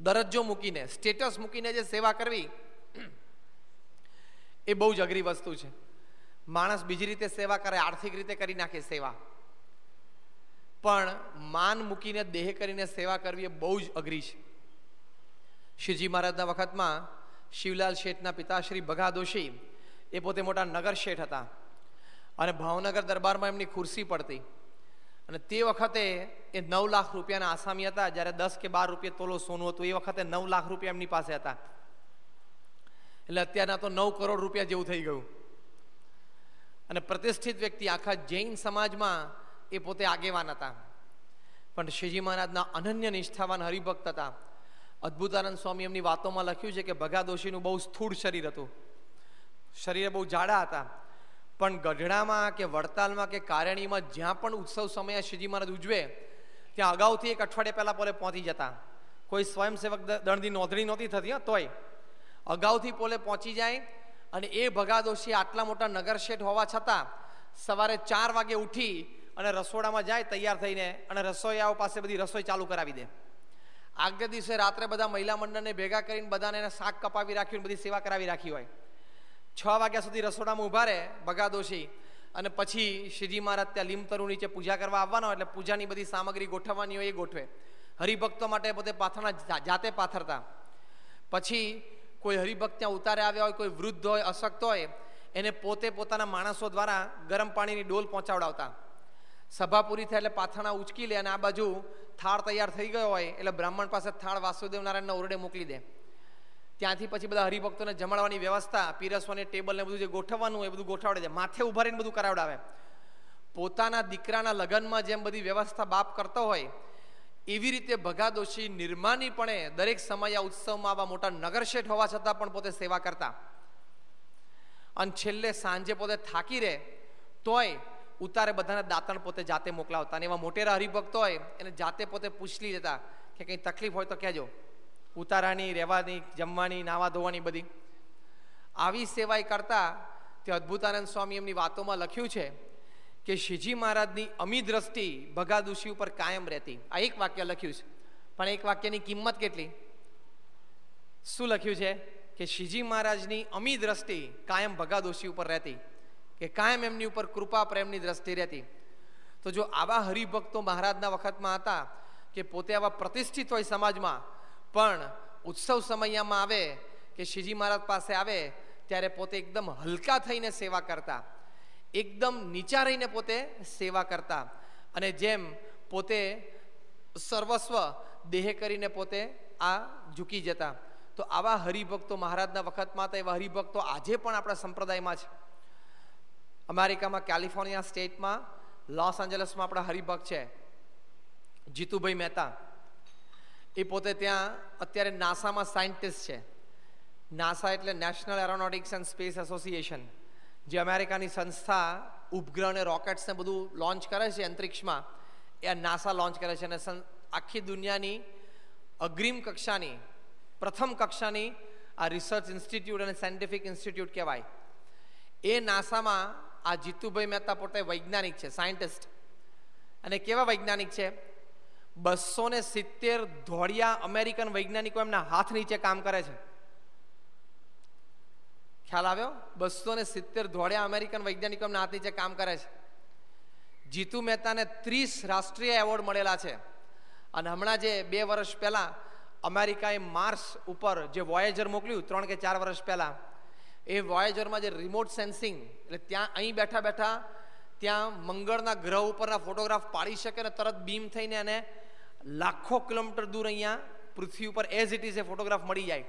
Speaker 3: દરજ્જો મૂકીને સ્ટેટસ મૂકીને જે સેવા કરવી એ બહુ જ અઘરી વસ્તુ છે માણસ બીજી રીતે સેવા કરે આર્થિક રીતે કરી નાખે સેવા પણ માન મૂકીને દેહ કરીને સેવા કરવી એ બહુ જ અઘરી છે શિવજી મહારાજના વખતમાં શિવલાલ શેઠના પિતાશ્રી ભગા દોશી એ પોતે મોટા નગર શેઠ હતા અને ભાવનગર દરબારમાં એમની ખુરશી પડતી અને તે વખતે એ નવ લાખ રૂપિયાના આસામી હતા જ્યારે દસ કે બાર રૂપિયા તોલો સોનું હતું એ વખતે નવ લાખ રૂપિયા એમની પાસે હતા એટલે અત્યારના તો નવ કરોડ રૂપિયા જેવું થઈ ગયું અને પ્રતિષ્ઠિત વ્યક્તિ આખા જૈન સમાજમાં એ પોતે આગેવાન હતા પણ શ્રીજી મહારાજના અનન્ય નિષ્ઠાવાન હરિભક્ત હતા અદ્ભુતાનંદ સ્વામી એમની વાતોમાં લખ્યું છે કે ભગા દોશીનું બહુ સ્થૂળ શરીર હતું શરીરે બહુ જાડા હતા પણ ગઢડામાં કે વડતાલમાં કે કારણીમાં જ્યાં પણ ઉત્સવ સમય શ્રીજી મહારાજ ઉજવે ત્યાં અગાઉથી એક અઠવાડિયા પહેલાં પોલે પહોંચી જતા કોઈ સ્વયંસેવક દળની નોંધણી નહોતી થતી તોય અગાઉથી પોલે પહોંચી જાય અને એ ભગાદોશી આટલા મોટા નગર શેઠ હોવા છતાં સવારે ચાર વાગે ઉઠી અને રસોડામાં જાય તૈયાર થઈને અને રસોઈયાઓ પાસે બધી રસોઈ ચાલુ કરાવી દે આગલે દિવસે રાત્રે બધા મહિલા મંડળને ભેગા કરીને બધાને શાક કપાવી રાખ્યું બધી સેવા કરાવી રાખી હોય છ વાગ્યા સુધી રસોડામાં ઊભા રહે બગાદોશી અને પછી શ્રીજી મહારાજ ત્યાં લીમતરુ નીચે પૂજા કરવા આવવાનો એટલે પૂજાની બધી સામગ્રી ગોઠવવાની હોય એ ગોઠવે હરિભક્તો માટે પોતે પાથરણા જાતે પાથરતા પછી કોઈ હરિભક્ત ત્યાં ઉતારે આવ્યા હોય કોઈ વૃદ્ધ હોય અશક્ત હોય એને પોતે પોતાના માણસો દ્વારા ગરમ પાણીની ડોલ પહોંચાડાવતા સભા પૂરી થાય એટલે પાથરણા ઉચકી લે અને આ બાજુ થાળ તૈયાર થઈ ગયો હોય એટલે બ્રાહ્મણ પાસે થાળ વાસુદેવ નારાયણના ઓરડે મોકલી દે ત્યાંથી પછી બધા હરિભક્તોને જમાડવાની વ્યવસ્થા પીરસવાને ટેબલ ને બધું જે ગોઠવવાનું એ બધું ગોઠવડે છે માથે ઉભા રહીને બધું કરાવડાવે પોતાના દીકરાના લગ્નમાં જેમ બધી વ્યવસ્થા બાપ કરતો હોય એવી રીતે ભગાદોશી નિર્માનીપણે દરેક સમયે આ ઉત્સવમાં આવા મોટા નગરશેઠ હોવા છતાં પણ પોતે સેવા કરતા અને છેલ્લે સાંજે પોતે થાકી રહે તોય ઉતારે બધાને દાંતણ પોતે જાતે મોકલાવતા અને એવા મોટેરા હરિભક્તો હોય એને જાતે પોતે પૂછલી લેતા કે કંઈ તકલીફ હોય તો કહેજો ઉતારાની રહેવાની જમવાની નાવા ધોવાની બધી આવી સેવાય કરતા તે અદ્ભુતાનંદ સ્વામી એમની વાતોમાં લખ્યું છે કે શિજી મહારાજની અમી દ્રષ્ટિ ભગાદુષી ઉપર કાયમ રહેતી આ એક વાક્ય લખ્યું છે પણ એક વાક્યની કિંમત કેટલી શું લખ્યું છે કે શિજી મહારાજની અમી દ્રષ્ટિ કાયમ ભગાદોષી ઉપર રહેતી કે કાયમ એમની ઉપર કૃપા પ્રેમની દ્રષ્ટિ રહેતી તો જો આવા હરિભક્તો મહારાજના વખતમાં હતા કે પોતે આવા પ્રતિષ્ઠિત હોય સમાજમાં પણ ઉત્સવ સમયમાં આવે કે શ્રીજી મહારાજ પાસે આવે ત્યારે પોતે એકદમ હલકા થઈને સેવા કરતા એકદમ નીચા રહીને પોતે સેવા કરતા અને જેમ પોતે સર્વસ્વ દેહે કરીને પોતે આ ઝૂકી જતા તો આવા હરિભક્તો મહારાજના વખતમાં તો એવા હરિભક્તો આજે પણ આપણા સંપ્રદાયમાં છે અમેરિકામાં કેલિફોર્નિયા સ્ટેટમાં લોસ એન્જલસમાં આપણા હરિભક્ત છે જીતુભાઈ મહેતા એ પોતે ત્યાં અત્યારે નાસામાં સાયન્ટિસ્ટ છે નાસા એટલે national aeronautics and space association જે અમેરિકાની સંસ્થા ઉપગ્રહ અને રોકેટ્સને બધું લોન્ચ કરે છે અંતરિક્ષમાં એ આ નાસા લોન્ચ કરે છે અને આખી દુનિયાની અગ્રિમ કક્ષાની પ્રથમ કક્ષાની આ રિસર્ચ ઇન્સ્ટિટ્યૂટ અને સાયન્ટિફિક ઇન્સ્ટિટ્યૂટ કહેવાય એ નાસામાં આ જીતુભાઈ મહેતા પોતે વૈજ્ઞાનિક છે સાયન્ટિસ્ટ અને કેવા વૈજ્ઞાનિક છે બસો ને સિત્તેર ધોળિયા અમેરિકન વૈજ્ઞાનિકો એમના હાથ નીચે કામ કરે છે ખ્યાલ આવ્યો બસો ને સિત્તેર ધોળિયા અમેરિકન વૈજ્ઞાનિકો એમના હાથ નીચે કામ કરે છે જીતુ મહેતાને ત્રીસ રાષ્ટ્રીય એવોર્ડ મળેલા છે અને હમણાં જે બે વર્ષ પહેલાં અમેરિકાએ માર્સ ઉપર જે વોયેજર મોકલ્યું ત્રણ કે ચાર વર્ષ પહેલાં એ વોયેજરમાં જે રિમોટ સેન્સિંગ એટલે ત્યાં અહીં બેઠા બેઠા ત્યાં મંગળના ગ્રહ ઉપરના ફોટોગ્રાફ પાડી શકે ને તરત બીમ થઈને એને લાખો કિલોમીટર દૂર અહીંયા પૃથ્વી ઉપર એઝ ઇટ ઇઝ એ ફોટોગ્રાફ મળી જાય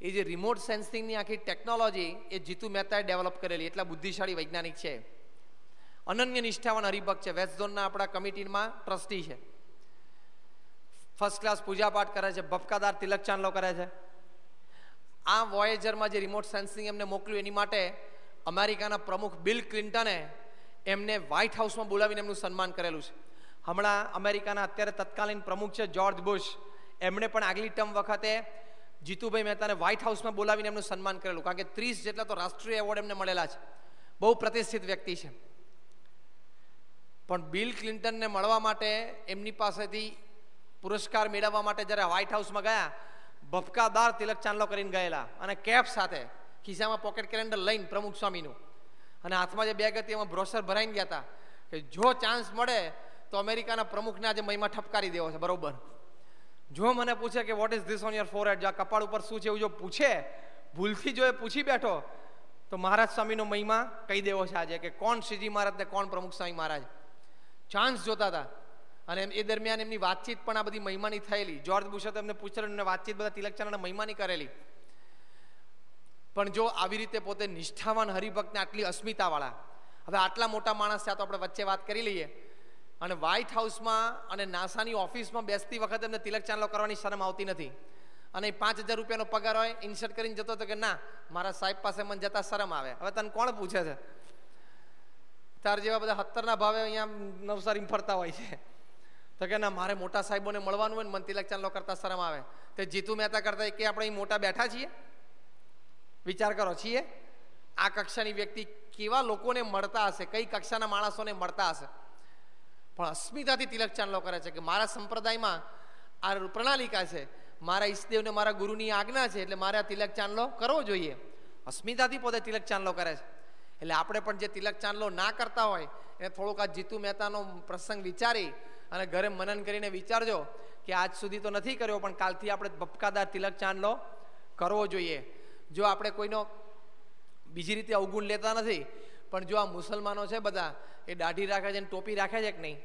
Speaker 3: એ જે રિમોટ સેન્સિંગની આખી ટેકનોલોજી એ જીતુ મહેતાએ ડેવલપ કરેલી એટલા બુદ્ધિશાળી વૈજ્ઞાનિક છે અનન્ય નિષ્ઠાવાન હરિભક્ત છે વેસ્ટ ઝોનના આપણા કમિટીમાં ટ્રસ્ટી છે ફર્સ્ટ ક્લાસ પૂજાપાઠ કરે છે ભપકાદાર તિલક ચાંદલો કરે છે આ વોયેજરમાં જે રિમોટ સેન્સિંગ એમને મોકલ્યું એની માટે અમેરિકાના પ્રમુખ બિલ ક્લિન્ટને એમને વ્હાઇટ હાઉસમાં બોલાવીને એમનું સન્માન કરેલું છે હમણાં અમેરિકાના અત્યારે તત્કાલીન પ્રમુખ છે જ્યોર્જ બુશ એમણે પણ આગલી ટર્મ વખતે જીતુભાઈ મહેતાને વ્હાઇટ હાઉસમાં બોલાવીને એમનું સન્માન કરેલું કારણ કે ત્રીસ જેટલા તો રાષ્ટ્રીય એવોર્ડ એમને મળેલા છે બહુ પ્રતિષ્ઠિત વ્યક્તિ છે પણ બિલ ક્લિન્ટનને મળવા માટે એમની પાસેથી પુરસ્કાર મેળવવા માટે જ્યારે વ્હાઇટ હાઉસમાં ગયા ભપકાદાર તિલક ચાંદલો કરીને ગયેલા અને કેપ સાથે ખિસ્સામાં પોકેટ કેલેન્ડર લઈને પ્રમુખ સ્વામીનું અને હાથમાં જે બેગ હતી એમાં બ્રોશર ભરાઈને ગયા હતા કે જો ચાન્સ મળે તો અમેરિકાના પ્રમુખને આજે મહિમા ઠપકારી દેવો છે બરોબર જો મને પૂછે કે what is this on your forehead જો આ કપાળ ઉપર શું છે એવું જો પૂછે ભૂલથી જો એ પૂછી બેઠો તો મહારાજ સ્વામીનો મહિમા કહી દેવો છે આજે કે કોણ શ્રીજી મહારાજ ને કોણ પ્રમુખ સ્વામી મહારાજ ચાન્સ જોતા હતા અને એ દરમિયાન એમની વાતચીત પણ આ બધી મહિમાની થયેલી જ્યોર્જ બુશે એમને પૂછેલું એમને વાતચીત બધા તિલકચંદ્રના મહિમાની કરેલી પણ જો આવી રીતે પોતે નિષ્ઠાવાન હરિભક્તને આટલી અસ્મિતાવાળા હવે આટલા મોટા માણસ છે તો આપણે વચ્ચે વાત કરી લઈએ અને વ્હાઇટ હાઉસમાં અને નાસાની ઓફિસમાં બેસતી વખતે એમને તિલક ચાંદલો કરવાની શરમ આવતી નથી અને પાંચ હજાર રૂપિયાનો પગાર હોય ઇન્સર્ટ કરીને જતો હતો કે ના મારા સાહેબ પાસે મને જતા શરમ આવે હવે તને કોણ પૂછે છે તાર જેવા બધા હત્તરના ભાવે અહીંયા નવસારી ફરતા હોય છે તો કે ના મારે મોટા સાહેબોને મળવાનું હોય ને મને તિલક ચાંદલો કરતા શરમ આવે તે જીતુ મહેતા કરતા કે આપણે અહીં મોટા બેઠા છીએ વિચાર કરો છીએ આ કક્ષાની વ્યક્તિ કેવા લોકોને મળતા હશે કઈ કક્ષાના માણસોને મળતા હશે પણ અસ્મિતાથી તિલક ચાંદલો કરે છે કે મારા સંપ્રદાયમાં આ પ્રણાલિકા છે મારા ઈષ્ટદેવને મારા ગુરુની આજ્ઞા છે એટલે મારે આ તિલક ચાંદલો કરવો જોઈએ અસ્મિતાથી પોતે તિલક ચાંદલો કરે છે એટલે આપણે પણ જે તિલક ચાંદલો ના કરતા હોય એને થોડોક આ જીતુ મહેતાનો પ્રસંગ વિચારી અને ઘરે મનન કરીને વિચારજો કે આજ સુધી તો નથી કર્યો પણ કાલથી આપણે ભપકાદાર તિલક ચાંદલો કરવો જોઈએ જો આપણે કોઈનો બીજી રીતે અવગુણ લેતા નથી પણ જો આ મુસલમાનો છે બધા એ દાઢી રાખે છે અને ટોપી રાખે છે કે નહીં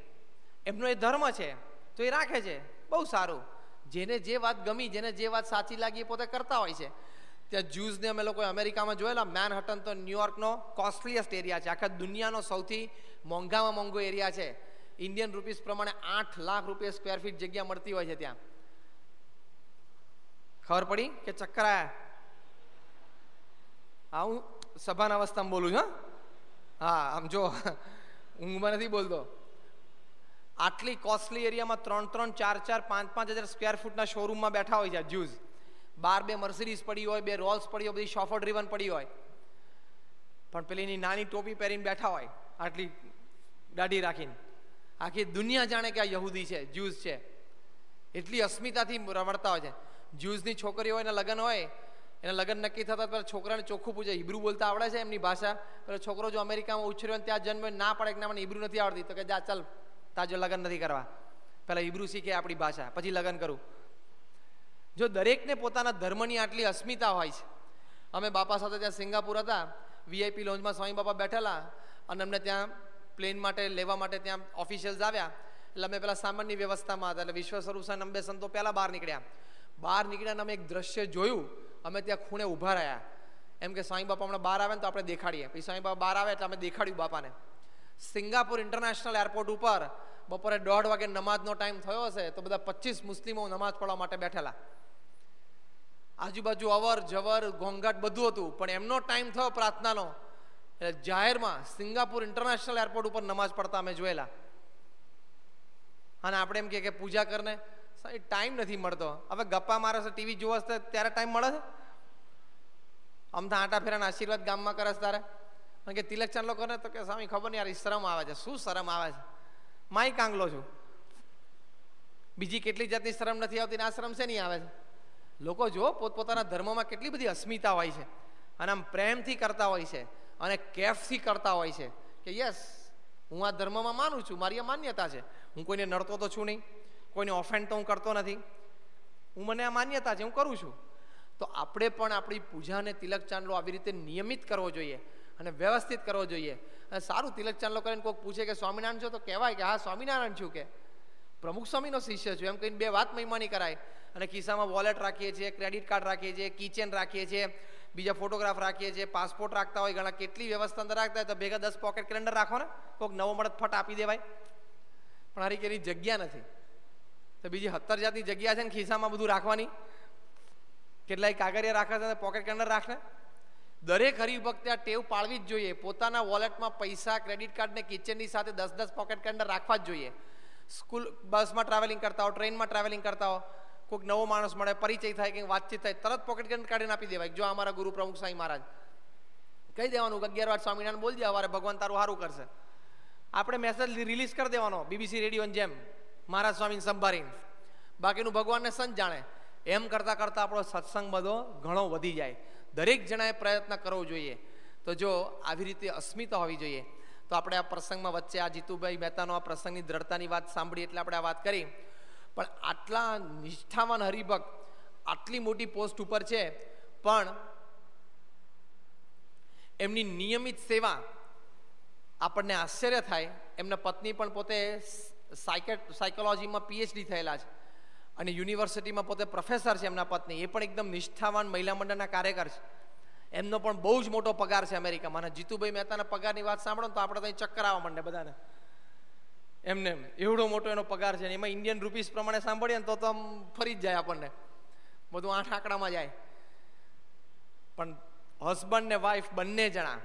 Speaker 3: એમનો એ ધર્મ છે તો એ રાખે છે બહુ સારું જેને જે વાત ગમી જેને જે વાત સાચી લાગી એ પોતે કરતા હોય છે ત્યાં જ્યુઝને અમે લોકો અમેરિકામાં જોયેલા મેનહટન તો ન્યુયોર્કનો કોસ્ટલીએસ્ટ એરિયા છે આખા દુનિયાનો સૌથી મોંઘામાં મોંઘો એરિયા છે ઇન્ડિયન રૂપીસ પ્રમાણે આઠ લાખ રૂપિયા સ્ક્વેર ફીટ જગ્યા મળતી હોય છે ત્યાં ખબર પડી કે ચક્કર આયા હા હું સભાન અવસ્થામાં બોલું છું હા હા આમ જો ઊંઘમાં નથી બોલતો આટલી કોસ્ટલી એરિયામાં ત્રણ ત્રણ ચાર ચાર પાંચ પાંચ હજાર સ્ક્વેર ફૂટના શોરૂમમાં બેઠા હોય છે જ્યુઝ બાર બે મર્સિડીઝ પડી હોય બે રોલ્સ પડી હોય બધી શોફર ડ્રીવન પડી હોય પણ પેલીની નાની ટોપી પહેરીને બેઠા હોય આટલી દાઢી રાખીને આખી દુનિયા જાણે કે આ યહૂદી છે જ્યુઝ છે એટલી અસ્મિતાથી રમડતા હોય છે જ્યુઝની છોકરીઓ હોય ને લગ્ન હોય એના લગ્ન નક્કી થતા પેલા છોકરાને ચોખ્ખું પૂછે હિબ્રુ બોલતા આવડે છે એમની ભાષા પેલો છોકરો જો અમેરિકામાં ઉછર્યો ને ત્યાં જન્મ ના પડે કે ના મને હિબ્રુ નથી આવડતી તો કે જા ચાલ તાજો લગ્ન નથી કરવા પહેલાં હિબ્રુ શીખે આપણી ભાષા પછી લગ્ન કરું જો દરેકને પોતાના ધર્મની આટલી અસ્મિતા હોય છે અમે બાપા સાથે ત્યાં સિંગાપુર હતા વીઆઈપી લોન્જમાં સ્વામી બાપા બેઠેલા અને અમને ત્યાં પ્લેન માટે લેવા માટે ત્યાં ઓફિશિયલ્સ આવ્યા એટલે અમે પેલા સામાન્ય વ્યવસ્થામાં હતા એટલે વિશ્વ સ્વરૂપ અંબે સંતો પહેલાં બહાર નીકળ્યા બહાર નીકળ્યા અને અમે એક દ્રશ્ય જોયું અમે ત્યાં ખૂણે ઊભા રહ્યા એમ કે સ્વામી બાપા હમણાં બહાર આવે ને તો આપણે દેખાડીએ પછી સ્વામી બાપા બહાર આવે એટલે અમે દેખાડ્યું બાપાને સિંગાપુર ઇન્ટરનેશનલ એરપોર્ટ ઉપર બપોરે દોઢ વાગે નમાઝનો ટાઈમ થયો હશે તો બધા પચીસ મુસ્લિમો નમાઝ પડવા માટે બેઠેલા આજુબાજુ અવર જવર ઘોંઘાટ બધું હતું પણ એમનો ટાઈમ થયો પ્રાર્થનાનો એટલે જાહેરમાં સિંગાપુર ઇન્ટરનેશનલ એરપોર્ટ ઉપર નમાઝ પડતા અમે જોયેલા અને આપણે એમ કે પૂજા કરને એ ટાઈમ નથી મળતો હવે ગપ્પા મારે છે ટીવી જોવો છે ત્યારે ટાઈમ મળે છે આમ તો આટા ફેરાના આશીર્વાદ ગામમાં કરે તારે કારણ કે તિલક ચાંદલો કરે તો કે સ્વામી ખબર નહીં યાર શરમ આવે છે શું શરમ આવે છે માય કાંગલો છું બીજી કેટલી જાતની શરમ નથી આવતી ને આ શરમ છે નહીં આવે છે લોકો જો પોતપોતાના ધર્મમાં કેટલી બધી અસ્મિતા હોય છે અને આમ પ્રેમથી કરતા હોય છે અને કેફથી કરતા હોય છે કે યસ હું આ ધર્મમાં માનું છું મારી આ માન્યતા છે હું કોઈને નડતો તો છું નહીં કોઈને ઓફેન્ડ તો હું કરતો નથી હું મને આ માન્યતા છે હું કરું છું તો આપણે પણ આપણી પૂજાને તિલક ચાંદલો આવી રીતે નિયમિત કરવો જોઈએ અને વ્યવસ્થિત કરવો જોઈએ સારું તિલક ચાંદલો કરીને કોઈક પૂછે કે સ્વામિનારાયણ છો તો કહેવાય કે હા સ્વામિનારાયણ છું કે પ્રમુખ સ્વામીનો શિષ્ય છું એમ કહીને બે વાત મહિમાની કરાય અને ખિસ્સામાં વોલેટ રાખીએ છીએ ક્રેડિટ કાર્ડ રાખીએ છીએ કિચન રાખીએ છીએ બીજા ફોટોગ્રાફ રાખીએ છીએ પાસપોર્ટ રાખતા હોય ઘણા કેટલી વ્યવસ્થા અંદર રાખતા હોય તો ભેગા દસ પોકેટ કેલેન્ડર રાખો ને કોઈક નવો મળત ફટ આપી દેવાય પણ હારી કે જગ્યા નથી તો બીજી સત્તર જાતની જગ્યા છે ને ખિસ્સામાં બધું રાખવાની કેટલાય કાગરિયા રાખે છે પોકેટ કેન્ડર રાખને દરેક હરિભક્તે આ ટેવ પાળવી જ જોઈએ પોતાના વોલેટમાં પૈસા ક્રેડિટ કાર્ડને કિચનની સાથે દસ દસ પોકેટ કંડર રાખવા જ જોઈએ સ્કૂલ બસમાં ટ્રાવેલિંગ કરતા હો ટ્રેનમાં ટ્રાવેલિંગ કરતા હો કોઈક નવો માણસ મળે પરિચય થાય કંઈક વાતચીત થાય તરત પોકેટ કેન્ડર કાઢીને આપી દેવાય જો અમારા ગુરુ પ્રમુખ સાંઈ મહારાજ કહી દેવાનું કે અગિયાર વાર સ્વામિનારાયણ બોલજે અમારે ભગવાન તારું સારું કરશે આપણે મેસેજ રિલીઝ કરી દેવાનો બીબીસી રેડિયોની જેમ મારા સ્વામીને સંભાળીને બાકીનું ભગવાનને સંત જાણે એમ કરતાં કરતાં આપણો સત્સંગ બધો ઘણો વધી જાય દરેક જણાએ પ્રયત્ન કરવો જોઈએ તો જો આવી રીતે અસ્મિતા હોવી જોઈએ તો આપણે આ પ્રસંગમાં વચ્ચે આ જીતુભાઈ મહેતાનો આ પ્રસંગની દ્રઢતાની વાત સાંભળી એટલે આપણે આ વાત કરી પણ આટલા નિષ્ઠાવાન હરિભક્ત આટલી મોટી પોસ્ટ ઉપર છે પણ એમની નિયમિત સેવા આપણને આશ્ચર્ય થાય એમના પત્ની પણ પોતે સાયકેટ સાયકોલોજીમાં પીએચડી થયેલા છે અને યુનિવર્સિટીમાં પોતે પ્રોફેસર છે એમના પત્ની એ પણ એકદમ નિષ્ઠાવાન મહિલા મંડળના કાર્યકર છે એમનો પણ બહુ જ મોટો પગાર છે અમેરિકામાં અને જીતુભાઈ મહેતાના પગારની વાત સાંભળો તો આપણે ત્યાં ચક્કર આવવા માંડે બધાને એમને એવડો મોટો એનો પગાર છે એમાં ઇન્ડિયન રૂપીસ પ્રમાણે સાંભળીએ ને તો તો ફરી જ જાય આપણને બધું આઠ આંકડામાં જાય પણ હસબન્ડ ને વાઈફ બંને જણા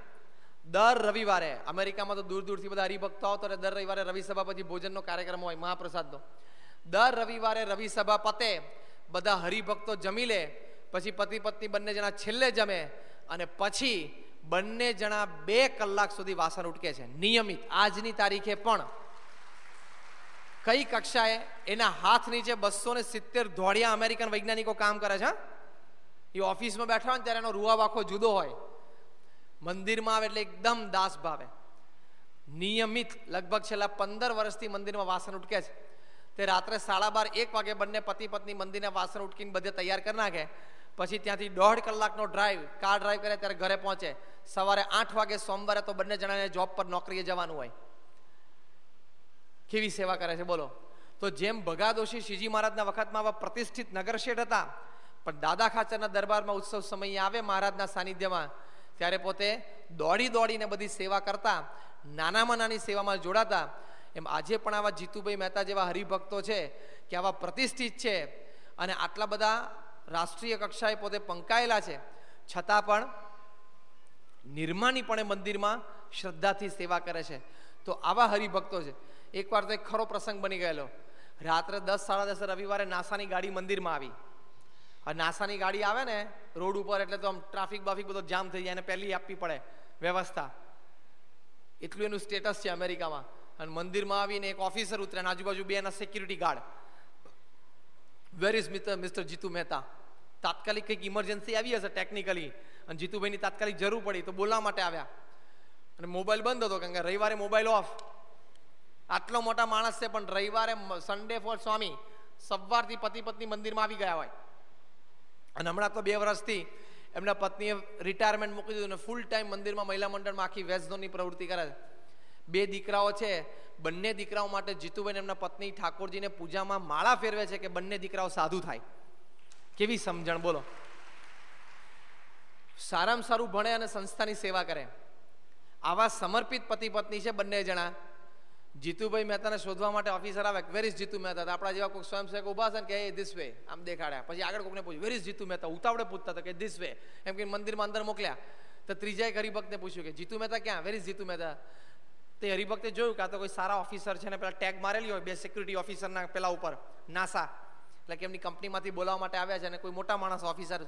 Speaker 3: દર રવિવારે અમેરિકામાં તો દૂર દૂરથી બધા હરિભક્તો આવતો દર રવિવારે રવિસભા પછી ભોજનનો કાર્યક્રમ હોય મહાપ્રસાદનો દર રવિવારે રવિસભા પતે બધા હરિભક્તો જમી લે પછી પતિ પત્ની બંને જણા છેલ્લે જમે અને પછી બંને જણા બે કલાક સુધી વાસણ ઉટકે છે નિયમિત આજની તારીખે પણ કઈ કક્ષાએ એના હાથ નીચે બસો ને સિત્તેર ધોળિયા અમેરિકન વૈજ્ઞાનિકો કામ કરે છે એ ઓફિસમાં બેઠા હોય ને ત્યારે એનો રૂઆબ આખો જુદો હોય મંદિરમાં આવે એટલે એકદમ દાસ ભાવે નિયમિત લગભગ છેલ્લા પંદર વર્ષથી મંદિરમાં વાસણ ઉટકે છે તે રાત્રે સાડા બાર એક વાગે બંને પતિ પત્ની મંદિરના વાસણ ઉટકીને બધે તૈયાર કરી નાખે પછી ત્યાંથી દોઢ કલાકનો ડ્રાઈવ કાર ડ્રાઈવ કરે ત્યારે ઘરે પહોંચે સવારે આઠ વાગે સોમવારે તો બંને જણાને જોબ પર નોકરીએ જવાનું હોય કેવી સેવા કરે છે બોલો તો જેમ ભગાદોશી શિવજી મહારાજના વખતમાં આવા પ્રતિષ્ઠિત નગરશેઠ હતા પણ દાદા ખાચરના દરબારમાં ઉત્સવ સમયે આવે મહારાજના સાનિધ્યમાં ત્યારે પોતે દોડી દોડીને બધી સેવા કરતા નાનામાં નાની સેવામાં જોડાતા એમ આજે પણ આવા જીતુભાઈ મહેતા જેવા હરિભક્તો છે કે આવા પ્રતિષ્ઠિત છે અને આટલા બધા રાષ્ટ્રીય કક્ષાએ પોતે પંકાયેલા છે છતાં પણ નિર્માનીપણે મંદિરમાં શ્રદ્ધાથી સેવા કરે છે તો આવા હરિભક્તો છે એકવાર તો એક ખરો પ્રસંગ બની ગયેલો રાત્રે દસ સાડા દસ રવિવારે નાસાની ગાડી મંદિરમાં આવી આ નાસાની ગાડી આવે ને રોડ ઉપર એટલે તો આમ ટ્રાફિક બાફિક બધો જામ થઈ જાય અને પહેલી આપવી પડે વ્યવસ્થા એટલું એનું સ્ટેટસ છે અમેરિકામાં અને મંદિરમાં આવીને એક ઓફિસર ઉતરે અને આજુબાજુ બે એના સિક્યુરિટી ગાર્ડ વેર ઇઝ મિત્ર મિસ્ટર જીતુ મહેતા તાત્કાલિક કંઈક ઇમરજન્સી આવી હશે ટેકનિકલી અને જીતુભાઈની તાત્કાલિક જરૂર પડી તો બોલવા માટે આવ્યા અને મોબાઈલ બંધ હતો કારણ કે રવિવારે મોબાઈલ ઓફ આટલો મોટા માણસ છે પણ રવિવારે સન્ડે ફોર સ્વામી સવારથી પતિ પત્ની મંદિરમાં આવી ગયા હોય અને હમણાં તો બે વર્ષથી એમના પત્નીએ રિટાયરમેન્ટ મૂકી દીધું અને ફૂલ ટાઈમ મંદિરમાં મહિલા મંડળમાં આખી વેસધોનની પ્રવૃત્તિ કરે છે બે દીકરાઓ છે બંને દીકરાઓ માટે જીતુબેન એમના પત્ની ઠાકોરજીને પૂજામાં માળા ફેરવે છે કે બંને દીકરાઓ સાધુ થાય કેવી સમજણ બોલો સારામાં સારું ભણે અને સંસ્થાની સેવા કરે આવા સમર્પિત પતિ પત્ની છે બંને જણા જીતુભાઈ મહેતાને શોધવા માટે ઓફિસર આવે વેર ઇઝ જીતુ મહેતા આપણા જેવા કોઈ સ્વયંસેવક ઉભા છે ને કે એ ધીસ વે આમ દેખાડ્યા પછી આગળ કોઈને પૂછ્યું વેર ઇઝ જીતુ મહેતા ઉતાવળે પૂછતા હતા કે ધીસ વે એમ કે મંદિરમાં અંદર મોકલ્યા તો ત્રીજાએ હરિભક્તને પૂછ્યું કે જીતુ મહેતા ક્યાં વેર ઇઝ જીતુ મહેતા તે હરિભક્તે જોયું કે આ તો કોઈ સારા ઓફિસર છે ને પેલા ટેગ મારેલી હોય બે સિક્યુરિટી ઓફિસરના પેલા ઉપર નાસા એટલે કે એમની કંપનીમાંથી બોલાવવા માટે આવ્યા છે અને કોઈ મોટા માણસ ઓફિસર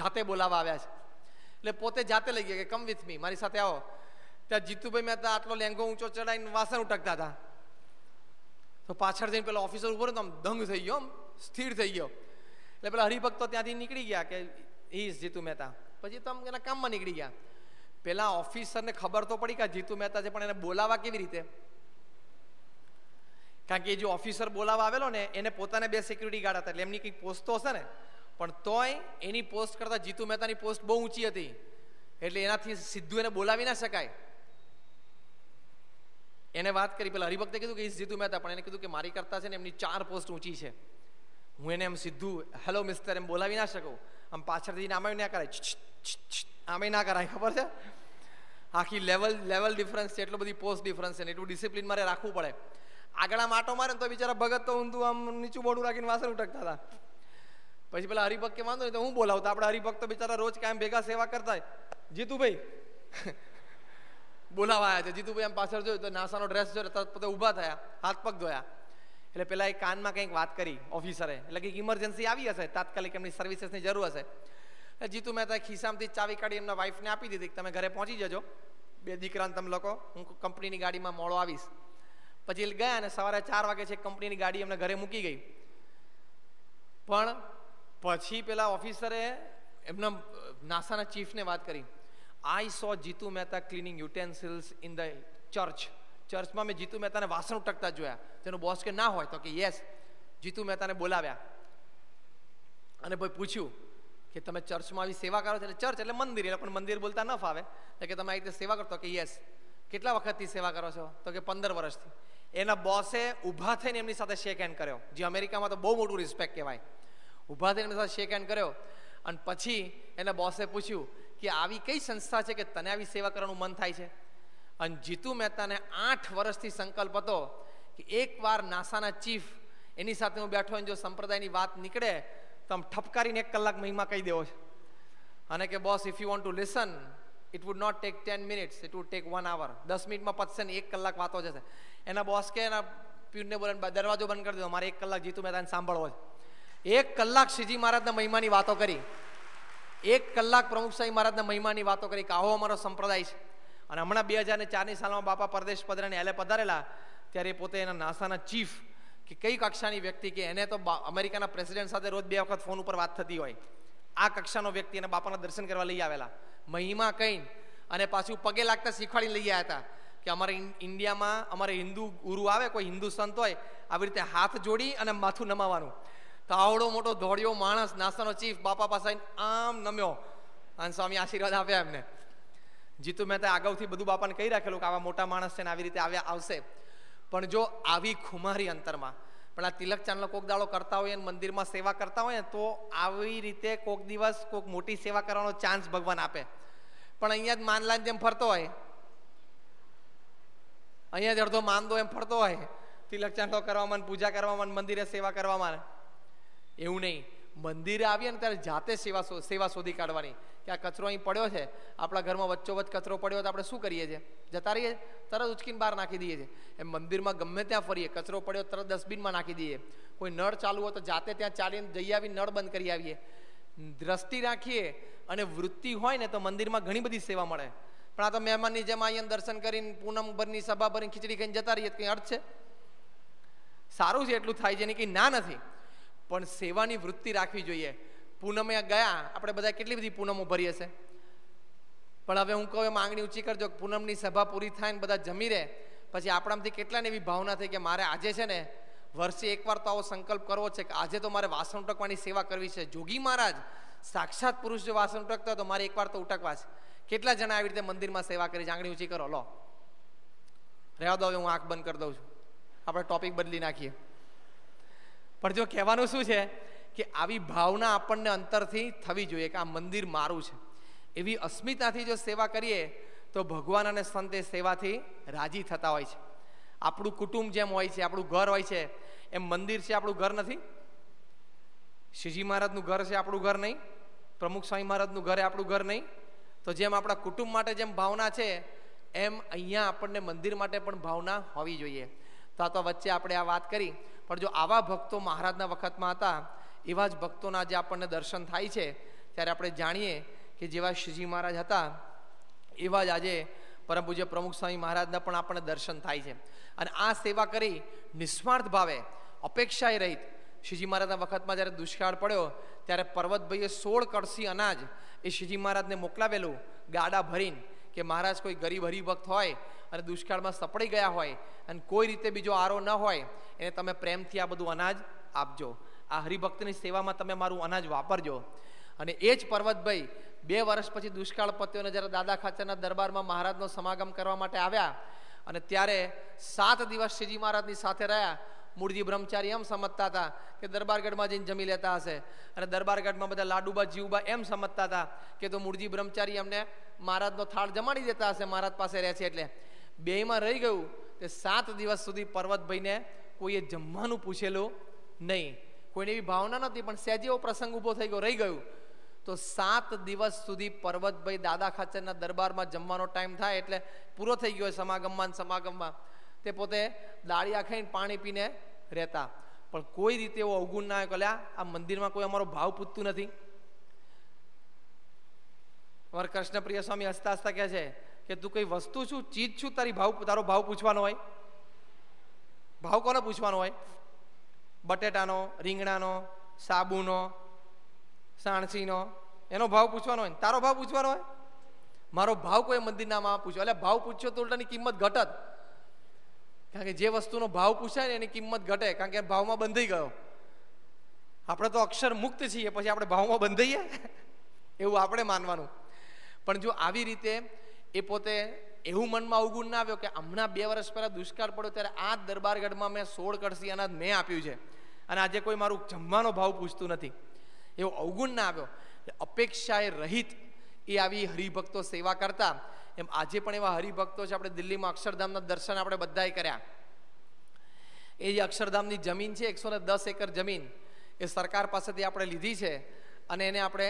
Speaker 3: જાતે બોલાવવા આવ્યા છે એટલે પોતે જાતે લઈ ગયા કે કમ વિથ મી મારી સાથે આવો ત્યાં જીતુભાઈ મહેતા આટલો લેંગો ઊંચો ચડાવીને વાસણ ઉટકતા હતા તો પાછળ જઈને પેલો ઓફિસર ઉભો રહ્યો આમ દંગ થઈ ગયો આમ સ્થિર થઈ ગયો એટલે પેલા હરિભક્તો ત્યાંથી નીકળી ગયા કે ઈશ જીતુ મહેતા પછી તો આમ એના કામમાં નીકળી ગયા પેલા ઓફિસરને ખબર તો પડી કે જીતુ મહેતા છે પણ એને બોલાવા કેવી રીતે કારણ કે એ જે ઓફિસર બોલાવવા આવેલો ને એને પોતાને બે સિક્યુરિટી ગાર્ડ હતા એટલે એમની કંઈક પોસ્ટ તો હશે ને પણ તોય એની પોસ્ટ કરતાં જીતુ મહેતાની પોસ્ટ બહુ ઊંચી હતી એટલે એનાથી સીધું એને બોલાવી ના શકાય એને વાત કરી પેલા હરિભક્તે કીધું કે એ જીતુ મહેતા પણ એને કીધું કે મારી કરતા છે ને એમની ચાર પોસ્ટ ઊંચી છે હું એને એમ સીધું હેલો મિસ્ટર એમ બોલાવી ના શકું આમ પાછળથી આમે ના કરાય આમે ના કરાય ખબર છે આખી લેવલ લેવલ ડિફરન્સ છે એટલો બધી પોસ્ટ ડિફરન્સ છે ને એટલું ડિસિપ્લિન મારે રાખવું પડે આગળ આમ આટો મારે તો બિચારા ભગત તો ઊંધું આમ નીચું બોડું રાખીને વાસણ ઉટકતા હતા પછી પેલા હરિભક્ત કે વાંધો નહીં તો હું બોલાવતા આપણે હરિભક્ત બિચારા રોજ કાયમ ભેગા સેવા કરતા ભાઈ બોલાવાયા આવ્યા છે જીતુભાઈ એમ પાછળ જોયું તો નાસાનો ડ્રેસ જોયો તરત પોતે ઊભા થયા હાથ પગ ધોયા એટલે પેલા એ કાનમાં કંઈક વાત કરી ઓફિસરે એટલે કંઈક ઇમરજન્સી આવી હશે તાત્કાલિક એમની સર્વિસીસની જરૂર હશે જીતુ મહેતા ખિસ્સામાંથી ચાવી કાઢી એમના વાઈફને આપી દીધી તમે ઘરે પહોંચી જજો બે દીકરાને તમે લોકો હું કંપનીની ગાડીમાં મોડો આવીશ પછી ગયા અને સવારે ચાર વાગે છે કંપનીની ગાડી એમને ઘરે મૂકી ગઈ પણ પછી પેલા ઓફિસરે એમના નાસાના ચીફને વાત કરી I saw Jitu Mehta cleaning utensils in the church ચર્ચમાં મેં જીતુ મહેતાને વાસણ ઉટકતા જોયા તેનો બોસ કે ના હોય તો કે યસ જીતુ મહેતાને બોલાવ્યા અને ભાઈ પૂછ્યું કે તમે ચર્ચમાં આવી સેવા કરો છો એટલે ચર્ચ એટલે મંદિર એટલે પણ મંદિર બોલતા ન ફાવે એટલે કે તમે આ રીતે સેવા કરતો કે યસ કેટલા વખતથી સેવા કરો છો તો કે પંદર વર્ષથી એના બોસે ઊભા થઈને એમની સાથે શેક હેન્ડ કર્યો જે અમેરિકામાં તો બહુ મોટું રિસ્પેક્ટ કહેવાય ઊભા થઈને એમની સાથે શેક હેન્ડ કર્યો અને પછી એના બોસે પૂછ્યું કે આવી કઈ સંસ્થા છે કે તને આવી સેવા કરવાનું મન થાય છે અને જીતુ મહેતાને આઠ વર્ષથી સંકલ્પ હતો કે એકવાર નાસાના ચીફ એની સાથે હું બેઠો અને જો સંપ્રદાયની વાત નીકળે તો આમ ઠપકારીને એક કલાક મહિમા કહી દેવો છે અને કે boss if you want to listen it would not take ten minutes it would take one hour દસ મિનિટમાં પતશે ને એક કલાક વાતો જશે એના બોસ કે એના પ્યુનને બોલે દરવાજો બંધ કરી દીધો મારે એક કલાક જીતુ મહેતાને સાંભળવો છે એક કલાક શ્રીજી મહારાજના મહિમાની વાતો કરી એક કલાક પ્રમુખ સાહેબ મહારાજના મહિમાની વાતો કરી કે આવો અમારો સંપ્રદાય છે અને હમણાં બે હજાર ને ચારની સાલમાં બાપા પરદેશ પધરાને એલે પધારેલા ત્યારે પોતે એના નાસાના ચીફ કે કઈ કક્ષાની વ્યક્તિ કે એને તો અમેરિકાના પ્રેસિડેન્ટ સાથે રોજ બે વખત ફોન ઉપર વાત થતી હોય આ કક્ષાનો વ્યક્તિ એને બાપાના દર્શન કરવા લઈ આવેલા મહિમા કઈ અને પાછું પગે લાગતા શીખવાડી લઈ આવ્યા હતા કે અમારે ઇન્ડિયામાં અમારે હિન્દુ ગુરુ આવે કોઈ હિન્દુ સંત હોય આવી રીતે હાથ જોડી અને માથું નમાવાનું તો આવડો મોટો ધોળિયો માણસ નાસ્તાનો ચીફ બાપા પાસે આમ નમ્યો અને સ્વામી આશીર્વાદ આપ્યા એમને જીતુ મહેતા અગાઉથી બધું બાપાને કહી રાખેલું કે આવા મોટા માણસ છે ને આવી રીતે આવ્યા આવશે પણ જો આવી ખુમારી અંતરમાં પણ આ તિલક ચાંદલો કોક દાડો કરતા હોય અને મંદિરમાં સેવા કરતા હોય ને તો આવી રીતે કોક દિવસ કોક મોટી સેવા કરવાનો ચાન્સ ભગવાન આપે પણ અહીંયા જ માનલાન જેમ ફરતો હોય અહીંયા જ અડધો માનદો એમ ફરતો હોય તિલક ચાંદલો કરવામાં પૂજા કરવામાં મંદિરે સેવા કરવામાં એવું નહીં મંદિરે આવીએ ને ત્યારે જાતે સેવા સેવા શોધી કાઢવાની કે આ કચરો અહીં પડ્યો છે આપણા ઘરમાં વચ્ચોવચ્ચ કચરો પડ્યો તો આપણે શું કરીએ છીએ જતા રહીએ તરત ઉચકીને બહાર નાખી દઈએ છીએ એમ મંદિરમાં ગમે ત્યાં ફરીએ કચરો પડ્યો તરત ડસ્ટબિનમાં નાખી દઈએ કોઈ નળ ચાલુ હોય તો જાતે ત્યાં ચાલીને જઈ આવી નળ બંધ કરી આવીએ દ્રષ્ટિ રાખીએ અને વૃત્તિ હોય ને તો મંદિરમાં ઘણી બધી સેવા મળે પણ આ તો મહેમાનની જેમ અહીંયા દર્શન કરીને પૂનમ ભરની સભા ભરીને ખીચડી ખાઈને જતા રહીએ કંઈ અર્થ છે સારું છે એટલું થાય છે ને કંઈ ના નથી પણ સેવાની વૃત્તિ રાખવી જોઈએ પૂનમે ગયા આપણે બધા કેટલી બધી પૂનમો ભરીએ છે પણ હવે હું કહું માંગણી ઊંચી કરજો પૂનમની સભા પૂરી થાય ને બધા જમી રહે પછી આપણામાંથી કેટલાને એવી ભાવના થઈ કે મારે આજે છે ને વર્ષે એકવાર તો આવો સંકલ્પ કરવો છે કે આજે તો મારે વાસણ ઉટકવાની સેવા કરવી છે જોગી મહારાજ સાક્ષાત પુરુષ જો વાસણ ઉટકતા હોય તો મારે એકવાર તો ઉટકવા છે કેટલા જણા આવી રીતે મંદિરમાં સેવા કરી છે આંગળી ઊંચી કરો લો રહેવા દો હવે હું આંખ બંધ કરી દઉં છું આપણે ટોપિક બદલી નાખીએ પણ જો કહેવાનું શું છે કે આવી ભાવના આપણને અંતરથી થવી જોઈએ કે આ મંદિર મારું છે એવી અસ્મિતાથી જો સેવા કરીએ તો ભગવાન અને સંત સેવાથી રાજી થતા હોય છે આપણું કુટુંબ જેમ હોય છે આપણું ઘર હોય છે એમ મંદિર છે આપણું ઘર નથી શિવજી મહારાજનું ઘર છે આપણું ઘર નહીં પ્રમુખ સ્વામી મહારાજનું ઘર આપણું ઘર નહીં તો જેમ આપણા કુટુંબ માટે જેમ ભાવના છે એમ અહીંયા આપણને મંદિર માટે પણ ભાવના હોવી જોઈએ તો આ તો વચ્ચે આપણે આ વાત કરી પણ જો આવા ભક્તો મહારાજના વખતમાં હતા એવા જ ભક્તોના જે આપણને દર્શન થાય છે ત્યારે આપણે જાણીએ કે જેવા શ્રીજી મહારાજ હતા એવા જ આજે પરમ પૂજ્ય પ્રમુખ સ્વામી મહારાજના પણ આપણને દર્શન થાય છે અને આ સેવા કરી નિસ્વાર્થ ભાવે અપેક્ષાએ રહીત શ્રીજી મહારાજના વખતમાં જ્યારે દુષ્કાળ પડ્યો ત્યારે પર્વતભાઈએ સોળ કળસી અનાજ એ શ્રીજી મહારાજને મોકલાવેલું ગાડા ભરીને કે મહારાજ કોઈ ગરીબ હરિભક્ત હોય અને દુષ્કાળમાં સપડાઈ ગયા હોય અને કોઈ રીતે બીજો આરો ન હોય એને તમે પ્રેમથી આ બધું અનાજ આપજો આ હરિભક્તની સેવામાં તમે મારું અનાજ વાપરજો અને એ જ પર્વતભાઈ બે વર્ષ પછી દુષ્કાળ પત્યોને જ્યારે દાદા ખાચરના દરબારમાં મહારાજનો સમાગમ કરવા માટે આવ્યા અને ત્યારે સાત દિવસ શ્રીજી મહારાજની સાથે રહ્યા મૂળજી બ્રહ્મચારી એમ સમજતા હતા કે દરબારગઢમાં જઈને જમી લેતા હશે અને દરબારગઢમાં બધા લાડુબા જીવબા એમ સમજતા હતા કે તો મૂળજી બ્રહ્મચારી અમને મહારાજનો થાળ જમાડી દેતા હશે મહારાજ પાસે રહે છે એટલે બેયમાં રહી ગયું તે સાત દિવસ સુધી પર્વતભાઈને કોઈએ જમવાનું પૂછેલું નહીં કોઈને એવી ભાવના નહોતી પણ સહેજ એવો પ્રસંગ ઊભો થઈ ગયો રહી ગયું તો સાત દિવસ સુધી પર્વતભાઈ દાદા ખાચરના દરબારમાં જમવાનો ટાઈમ થાય એટલે પૂરો થઈ ગયો સમાગમમાં સમાગમમાં તે પોતે દાળી આખાઈને પાણી પીને રહેતા પણ કોઈ રીતે એવો અવગુણ ના કલ્યા આ મંદિરમાં કોઈ અમારો ભાવ પૂછતું નથી અમારે કૃષ્ણપ્રિય સ્વામી હસતા હસતા કહે છે કે તું કઈ વસ્તુ છું ચીજ છું તારી ભાવ તારો ભાવ પૂછવાનો હોય ભાવ કોને પૂછવાનો હોય બટેટાનો રીંગણાનો સાબુનો સાણસીનો એનો ભાવ પૂછવાનો હોય તારો ભાવ પૂછવાનો હોય મારો ભાવ કોઈ મંદિરના માં પૂછ્યો એટલે ભાવ પૂછ્યો તો ઉલટાની કિંમત ઘટત કારણ કે જે વસ્તુનો ભાવ પૂછાય ને એની કિંમત ઘટે કારણ કે ભાવમાં બંધાઈ ગયો આપણે તો અક્ષર મુક્ત છીએ પછી આપણે ભાવમાં બંધાઈએ એવું આપણે માનવાનું પણ જો આવી રીતે એ પોતે એવું મનમાં અવગુણ ના આવ્યો કે હમણાં બે વર્ષ પહેલાં દુષ્કાળ પડ્યો ત્યારે આ જ દરબારગઢમાં મેં સોળ કળસી અનાજ મેં આપ્યું છે અને આજે કોઈ મારું જમવાનો ભાવ પૂછતું નથી એવો અવગુણ ના આવ્યો અપેક્ષાએ રહિત એ આવી હરિભક્તો સેવા કરતા એમ આજે પણ એવા હરિભક્તો છે આપણે દિલ્હીમાં અક્ષરધામના દર્શન આપણે બધાએ કર્યા એ જે અક્ષરધામની જમીન છે એકસો દસ એકર જમીન એ સરકાર પાસેથી આપણે લીધી છે અને એને આપણે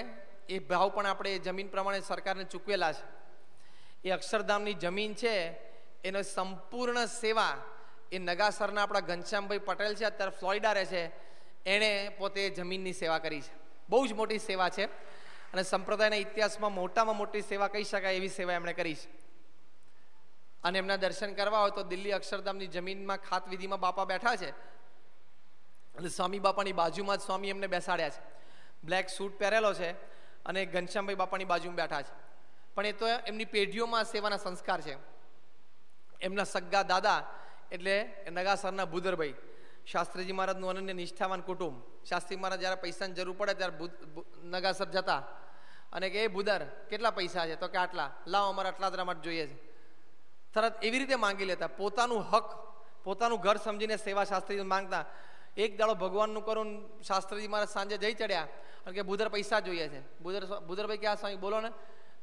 Speaker 3: એ ભાવ પણ આપણે એ જમીન પ્રમાણે સરકારને ચૂકવેલા છે એ અક્ષરધામની જમીન છે એનો સંપૂર્ણ સેવા એ નગાસરના આપણા ઘનશ્યામભાઈ પટેલ છે અત્યારે ફ્લોરિડા રહે છે એણે પોતે જમીનની સેવા કરી છે બહુ જ મોટી સેવા છે અને સંપ્રદાયના ઇતિહાસમાં મોટામાં મોટી સેવા કહી શકાય એવી સેવા એમણે કરી છે અને એમના દર્શન કરવા હોય તો દિલ્હી અક્ષરધામની જમીનમાં ખાતવિધિમાં બાપા બેઠા છે અને સ્વામી બાપાની બાજુમાં જ સ્વામી એમને બેસાડ્યા છે બ્લેક સૂટ પહેરેલો છે અને ઘનશ્યામભાઈ બાપાની બાજુમાં બેઠા છે પણ એ તો એમની પેઢીઓમાં સેવાના સંસ્કાર છે એમના સગ્ગા દાદા એટલે નગાસરના ભૂધરભાઈ શાસ્ત્રીજી મહારાજનું અનન્ય નિષ્ઠાવાન કુટુંબ શાસ્ત્રી મહારાજ જ્યારે પૈસાની જરૂર પડે ત્યારે નગાસર જતા અને કે એ બુદર કેટલા પૈસા છે તો કે આટલા લાવો અમારે આટલા જ રમત જોઈએ છે તરત એવી રીતે માંગી લેતા પોતાનું હક પોતાનું ઘર સમજીને સેવા શાસ્ત્રી માંગતા એક દાડો ભગવાનનું કરું શાસ્ત્રીજી મારા સાંજે જઈ ચડ્યા અને કે બુધર પૈસા જોઈએ છે બુધર બુધરભાઈ કે આ સ્વામી બોલો ને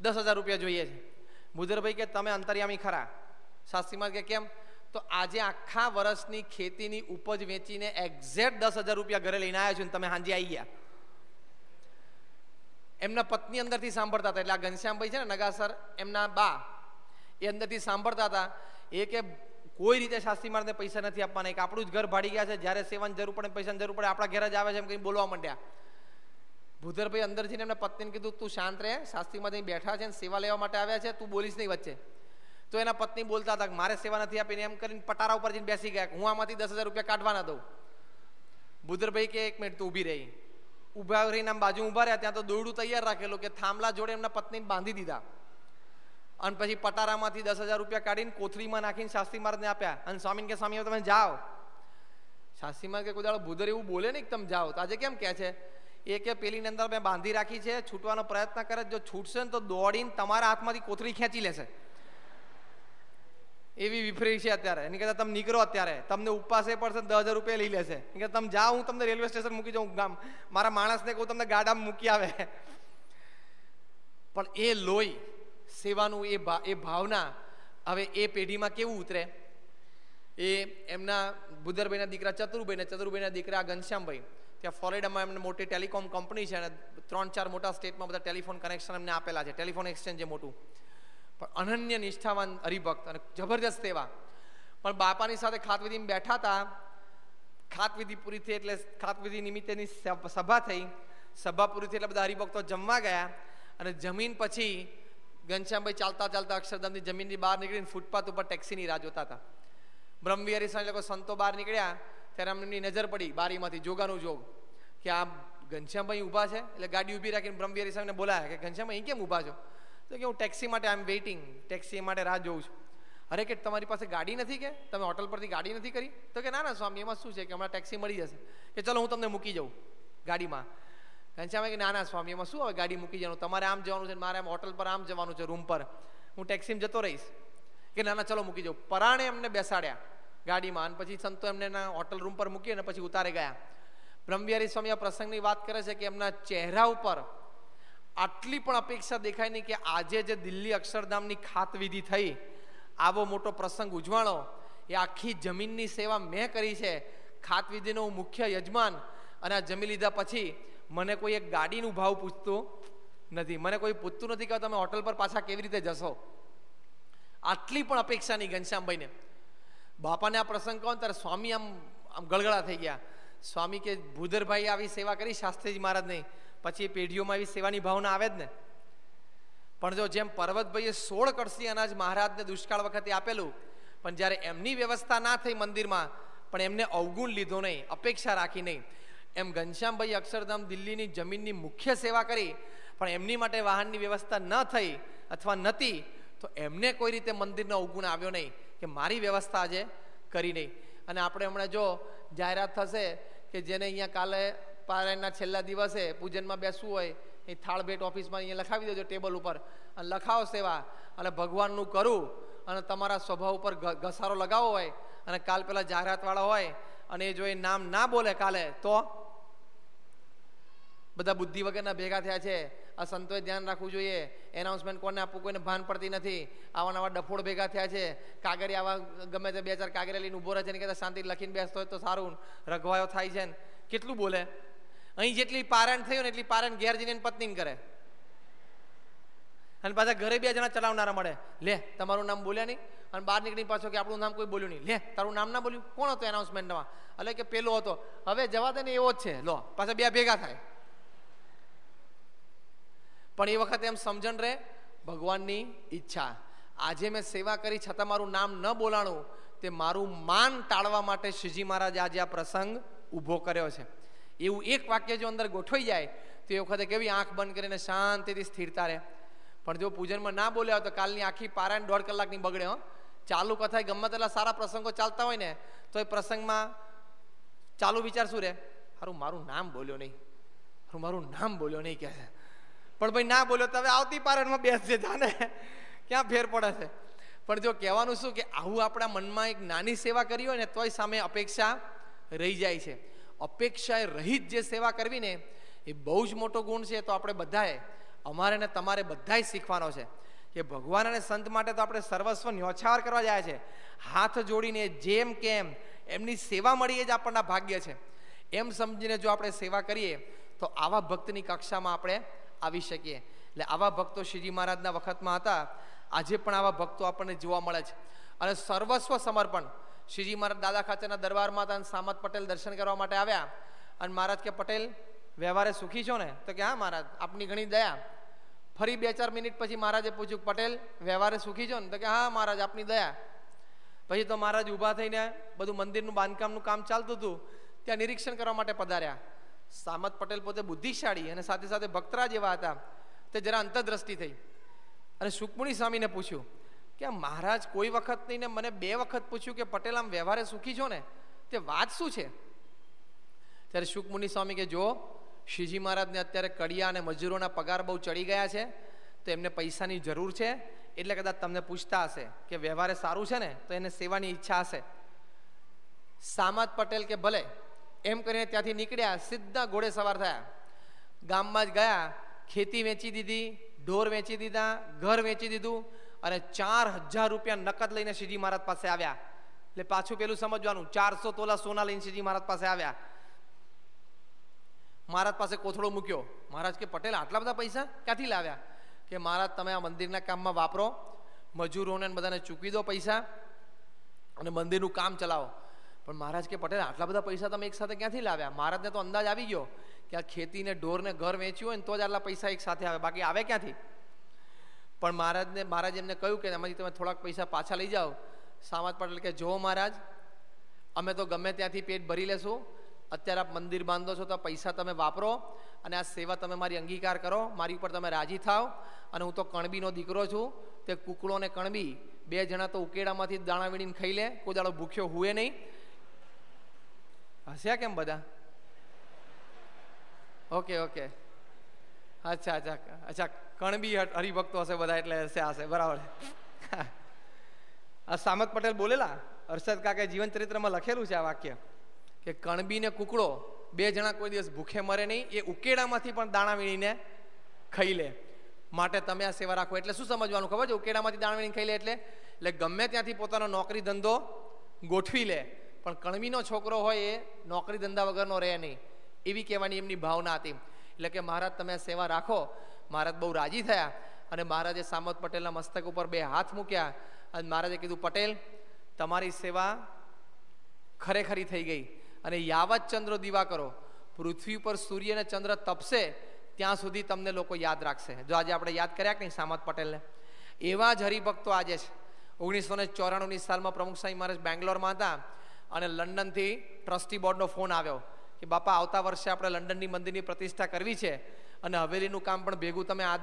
Speaker 3: દસ હજાર રૂપિયા જોઈએ છે બુધરભાઈ કે તમે અંતર્યામી ખરા શાસ્ત્રીમાં કે કેમ તો આજે આખા વર્ષની ખેતીની ઉપજ વેચીને એક્ઝેક્ટ દસ હજાર રૂપિયા ઘરે લઈને આવ્યા છો ને તમે હાંજી આવી ગયા એમના પત્ની અંદરથી સાંભળતા હતા એટલે આ ઘનશ્યામભાઈ છે ને નગાસર એમના બા એ અંદરથી સાંભળતા હતા એ કે કોઈ રીતે શાસ્ત્રી મારને પૈસા નથી આપવાના એક આપણું જ ઘર ભાડી ગયા છે જ્યારે સેવાની જરૂર પડે પૈસાની જરૂર પડે આપણા ઘેર જ આવે છે એમ કંઈ બોલવા માંડ્યા ભૂધરભાઈ અંદર જઈને એમના પત્નીને કીધું તું શાંત રહે શાસ્ત્રીમાંથી બેઠા છે ને સેવા લેવા માટે આવ્યા છે તું બોલીશ નહીં વચ્ચે તો એના પત્ની બોલતા હતા મારે સેવા નથી આપીને એમ કરીને પટારા ઉપર જઈને બેસી ગયા હું આમાંથી દસ હજાર રૂપિયા કાઢવાના દઉં ભૂધરભાઈ કે એક મિનિટ તું ઊભી રહી ઊભા રહીને આમ બાજુ ઊભા રહ્યા ત્યાં તો દોરડું તૈયાર રાખેલું કે થાંભલા જોડે એમના પત્નીને બાંધી દીધા અને પછી પટારામાંથી દસ હજાર રૂપિયા કાઢીને કોથળીમાં નાખીને શાસ્ત્રી મહારાજને આપ્યા અને સ્વામીને કે સ્વામી તમે જાઓ શાસ્ત્રી મહારાજ કે કોઈ ભૂદર એવું બોલે નહીં કે તમે જાઓ તો આજે કેમ કહે છે એ કે પેલીની અંદર મેં બાંધી રાખી છે છૂટવાનો પ્રયત્ન કરે જો છૂટશે ને તો દોડીને તમારા હાથમાંથી કોથળી ખેંચી લેશે એવી વિફરી છે અત્યારે એની કહેતા તમે નીકળો અત્યારે તમને ઉપાસે પડશે દસ હજાર રૂપિયા લઈ લેશે કે તમે જાઓ હું તમને રેલવે સ્ટેશન મૂકી જાઉં ગામ મારા માણસને કહું તમને ગાડામાં મૂકી આવે પણ એ લોહી સેવાનું એ એ ભાવના હવે એ પેઢીમાં કેવું ઉતરે એ એમના બુદરભાઈના દીકરા ચતુરભાઈના ચતુરભાઈના દીકરા ઘનશ્યામભાઈ ત્યાં ફ્લોરિડામાં એમને મોટી ટેલિકોમ કંપની છે અને ત્રણ ચાર મોટા સ્ટેટમાં બધા ટેલિફોન કનેક્શન એમને આપેલા છે ટેલિફોન એક્સચેન્જ જે મોટું પણ અનન્ય નિષ્ઠાવાન હરિભક્ત અને જબરજસ્ત એવા પણ બાપાની સાથે ખાતવિધિમાં બેઠા હતા ખાતવિધિ પૂરી થઈ એટલે ખાતવિધિ નિમિત્તેની સભા થઈ સભા પૂરી થઈ એટલે બધા હરિભક્તો જમવા ગયા અને જમીન પછી ઘનશ્યામભાઈ ચાલતા ચાલતા અક્ષરધામની જમીનની બહાર નીકળીને ફૂટપાથ ઉપર ટેક્સીની રાહ જોતા હતા બ્રહ્મવિહારી સાંજ લોકો સંતો બહાર નીકળ્યા ત્યારે એમની નજર પડી બારીમાંથી જોગાનું જોગ કે આ ઘનશ્યામભાઈ ઊભા છે એટલે ગાડી ઊભી રાખીને બ્રહ્મવિહારી સાહેબને બોલાયા કે ઘનશ્યામભાઈ કેમ ઊભા છો તો કે હું ટેક્સી માટે આઈ એમ વેઇટિંગ ટેક્સી માટે રાહ જોઉં છું અરે કે તમારી પાસે ગાડી નથી કે તમે હોટલ પરથી ગાડી નથી કરી તો કે ના ના સ્વામી એમાં શું છે કે હમણાં ટેક્સી મળી જશે કે ચલો હું તમને મૂકી જાઉં ગાડીમાં ઘનશ્યામે કે ના ના સ્વામી એમાં શું હવે ગાડી મૂકી જવાનું તમારે આમ જવાનું છે મારે આમ હોટલ પર આમ જવાનું છે રૂમ પર હું ટેક્સીમાં જતો રહીશ કે ના ના ચલો મૂકી જાઉં પરાણે એમને બેસાડ્યા ગાડીમાં અને પછી સંતો એમને એના હોટલ રૂમ પર મૂકી અને પછી ઉતારે ગયા બ્રહ્મવિહારી સ્વામી આ પ્રસંગની વાત કરે છે કે એમના ચહેરા ઉપર આટલી પણ અપેક્ષા દેખાય નહીં કે આજે જે દિલ્હી અક્ષરધામની ખાતવિધિ થઈ આવો મોટો પ્રસંગ ઉજવાણો એ આખી જમીનની સેવા મેં કરી છે ખાતવિધિનો હું મુખ્ય યજમાન અને આ જમી લીધા પછી મને કોઈ એક ગાડીનું ભાવ પૂછતું નથી મને કોઈ પૂછતું નથી કે તમે હોટલ પર પાછા કેવી રીતે જશો આટલી પણ અપેક્ષા નહીં ઘનશ્યામભાઈને બાપાને આ પ્રસંગ કહો ત્યારે સ્વામી આમ આમ ગળગળા થઈ ગયા સ્વામી કે ભૂદરભાઈ આવી સેવા કરી શાસ્ત્રીજી નહીં પછી પેઢીઓમાં એવી સેવાની ભાવના આવે જ ને પણ જો જેમ પર્વતભાઈએ સોળ કળસી અનાજ મહારાજને દુષ્કાળ વખતે આપેલું પણ જ્યારે એમની વ્યવસ્થા ના થઈ મંદિરમાં પણ એમને અવગુણ લીધો નહીં અપેક્ષા રાખી નહીં એમ ઘનશ્યામભાઈ અક્ષરધામ દિલ્હીની જમીનની મુખ્ય સેવા કરી પણ એમની માટે વાહનની વ્યવસ્થા ન થઈ અથવા નહોતી તો એમને કોઈ રીતે મંદિરનો અવગુણ આવ્યો નહીં કે મારી વ્યવસ્થા આજે કરી નહીં અને આપણે હમણાં જો જાહેરાત થશે કે જેને અહીંયા કાલે પારાયણના છેલ્લા દિવસે પૂજનમાં બેસવું હોય એ થાળ ભેટ ઓફિસમાં અહીંયા લખાવી દેજો ટેબલ ઉપર અને લખાવો સેવા અને ભગવાનનું કરું અને તમારા સ્વભાવ ઉપર ઘસારો લગાવો હોય અને કાલ પેલા જાહેરાતવાળા હોય અને એ જો એ નામ ના બોલે કાલે તો બધા બુદ્ધિ વગરના ભેગા થયા છે આ સંતોએ ધ્યાન રાખવું જોઈએ એનાઉન્સમેન્ટ કોને આપવું કોઈને ભાન પડતી નથી આવા નવા ડફોડ ભેગા થયા છે કાગરી આવા ગમે તે બે ચાર કાગરી લઈને ઊભો રહે છે ને કહેતા શાંતિ લખીને બેસતો હોય તો સારું રઘવાયો થાય છે ને કેટલું બોલે અહીં જેટલી પારણ થયું ને એટલી પારણ ઘેર જઈને પત્નીને કરે અને પાછા ઘરે બે જણા ચલાવનારા મળે લે તમારું નામ બોલ્યા નહીં અને બહાર નીકળી પાછો કે આપણું નામ કોઈ બોલ્યું નહીં લે તારું નામ ના બોલ્યું કોણ હતો એનાઉન્સમેન્ટમાં એટલે કે પેલો હતો હવે જવા દે ને એવો જ છે લો પાછા બે ભેગા થાય પણ એ વખતે એમ સમજણ રહે ભગવાનની ઈચ્છા આજે મેં સેવા કરી છતાં મારું નામ ન બોલાણું તે મારું માન ટાળવા માટે શ્રીજી મહારાજ આજે આ પ્રસંગ ઊભો કર્યો છે એવું એક વાક્ય જો અંદર ગોઠવાઈ જાય તો એ વખતે કેવી આંખ બંધ કરીને શાંતિથી સ્થિરતા રહે પણ જો પૂજનમાં ના બોલ્યા તો કાલની આખી પારાયણ દોઢ કલાકની બગડે હો ચાલુ કથા ગમે તેટલા સારા પ્રસંગો ચાલતા હોય ને તો એ પ્રસંગમાં ચાલુ વિચાર શું રહે હારું મારું નામ બોલ્યો નહીં હારું મારું નામ બોલ્યો નહીં કહે પણ ભાઈ ના બોલ્યો તો હવે આવતી પારણમાં બેસજે જાને ક્યાં ફેર પડે છે પણ જો કહેવાનું શું કે આવું આપણા મનમાં એક નાની સેવા કરી હોય ને તોય સામે અપેક્ષા રહી જાય છે અપેક્ષાએ રહિત જે સેવા કરવી ને એ બહુ જ મોટો ગુણ છે તો આપણે બધાએ અમારે ને તમારે બધાએ શીખવાનો છે કે ભગવાન અને સંત માટે તો આપણે સર્વસ્વ ન્યોછાવર કરવા જાય છે હાથ જોડીને જેમ કેમ એમની સેવા મળીએ જ આપણના ભાગ્ય છે એમ સમજીને જો આપણે સેવા કરીએ તો આવા ભક્તની કક્ષામાં આપણે આવી શકીએ એટલે આવા ભક્તો શ્રીજી મહારાજના વખતમાં હતા આજે પણ આવા ભક્તો આપણને જોવા મળે છે અને સર્વસ્વ સમર્પણ શ્રીજી મહારાજ દાદા ખાતેના દરબારમાં હતા અને સામત પટેલ દર્શન કરવા માટે આવ્યા અને મહારાજ કે પટેલ વ્યવહારે સુખી છો ને તો કે હા મહારાજ આપની ઘણી દયા ફરી બે ચાર મિનિટ પછી મહારાજે પૂછ્યું પટેલ વ્યવહારે સુખી છો ને તો કે હા મહારાજ આપની દયા પછી તો મહારાજ ઊભા થઈને બધું મંદિરનું બાંધકામનું કામ ચાલતું હતું ત્યાં નિરીક્ષણ કરવા માટે પધાર્યા સામત પટેલ પોતે બુદ્ધિશાળી અને સાથે સાથે ભક્તરા જેવા હતા તે જરા અંતરદ્રષ્ટિ થઈ અને સુકમુણી સ્વામીને પૂછ્યું કે મહારાજ કોઈ વખત નહીં ને મને બે વખત પૂછ્યું કે પટેલ આમ વ્યવહારે સુખી છો ને તે વાત શું છે ત્યારે સુખમુનિ સ્વામી કે જો શ્રીજી મહારાજને અત્યારે કડિયા અને મજૂરોના પગાર બહુ ચડી ગયા છે તો એમને પૈસાની જરૂર છે એટલે કદાચ તમને પૂછતા હશે કે વ્યવહારે સારું છે ને તો એને સેવાની ઈચ્છા હશે સામાદ પટેલ કે ભલે એમ કરીને ત્યાંથી નીકળ્યા સીધા ઘોડે સવાર થયા ગામમાં જ ગયા ખેતી વેચી દીધી ઢોર વેચી દીધા ઘર વેચી દીધું અને ચાર હજાર રૂપિયા નકદ લઈને શ્રીજી મહારાજ પાસે આવ્યા એટલે પાછું પેલું સમજવાનું ચારસો તોલા સોના લઈને શ્રીજી મહારાજ પાસે આવ્યા મહારાજ પાસે કોથળો મૂક્યો મહારાજ કે પટેલ આટલા બધા પૈસા ક્યાંથી લાવ્યા કે મહારાજ તમે આ મંદિરના કામમાં વાપરો મજૂરોને બધાને ચૂકી દો પૈસા અને મંદિરનું કામ ચલાવો પણ મહારાજ કે પટેલ આટલા બધા પૈસા તમે એક સાથે ક્યાંથી લાવ્યા મહારાજને તો અંદાજ આવી ગયો કે આ ખેતીને ઢોરને ઘર વેચ્યું હોય ને તો જ આટલા પૈસા એકસાથે આવે બાકી આવે ક્યાંથી પણ મહારાજને મહારાજ એમને કહ્યું કે એમાંથી તમે થોડાક પૈસા પાછા લઈ જાઓ સામત પટેલ કે જો મહારાજ અમે તો ગમે ત્યાંથી પેટ ભરી લેશું અત્યારે આપ મંદિર બાંધો છો તો પૈસા તમે વાપરો અને આ સેવા તમે મારી અંગીકાર કરો મારી ઉપર તમે રાજી થાવ અને હું તો કણબીનો દીકરો છું તે કુકડો અને કણબી બે જણા તો ઉકેડામાંથી દાણા વીણીને ખાઈ લે કોઈ દાડો ભૂખ્યો હુએ નહીં હસ્યા કેમ બધા ઓકે ઓકે અચ્છા અચ્છા અચ્છા કણબી હરિભક્તો હશે બધા એટલે હશે હશે બરાબર આ સામત પટેલ બોલેલા હર્ષદ કાકે જીવન ચરિત્રમાં લખેલું છે આ વાક્ય કે કણબી ને કુકડો બે જણા કોઈ દિવસ ભૂખે મરે નહીં એ ઉકેડામાંથી પણ દાણા વીણીને ખાઈ લે માટે તમે આ સેવા રાખો એટલે શું સમજવાનું ખબર છે ઉકેડામાંથી દાણા વીણી ખાઈ લે એટલે એટલે ગમે ત્યાંથી પોતાનો નોકરી ધંધો ગોઠવી લે પણ કણબીનો છોકરો હોય એ નોકરી ધંધા વગરનો રહે નહીં એવી કહેવાની એમની ભાવના હતી એટલે કે મહારાજ તમે સેવા રાખો મહારાજ બહુ રાજી થયા અને મહારાજે સામત પટેલના મસ્તક ઉપર બે હાથ મૂક્યા અને મહારાજે કીધું પટેલ તમારી સેવા ખરેખરી થઈ ગઈ અને યાવત ચંદ્ર દીવા કરો પૃથ્વી ઉપર સૂર્ય અને ચંદ્ર તપશે ત્યાં સુધી તમને લોકો યાદ રાખશે જો આજે આપણે યાદ કર્યા કે નહીં સામત પટેલને એવા જ હરિભક્તો આજે છે ઓગણીસો ને ચોરાણુંની સાલમાં પ્રમુખ સાંઈ મહારાજ બેંગ્લોરમાં હતા અને લંડનથી ટ્રસ્ટી બોર્ડનો ફોન આવ્યો કે બાપા આવતા વર્ષે આપણે લંડનની મંદિરની પ્રતિષ્ઠા કરવી છે અને હવેલીનું કામ પણ ભેગું તમે આ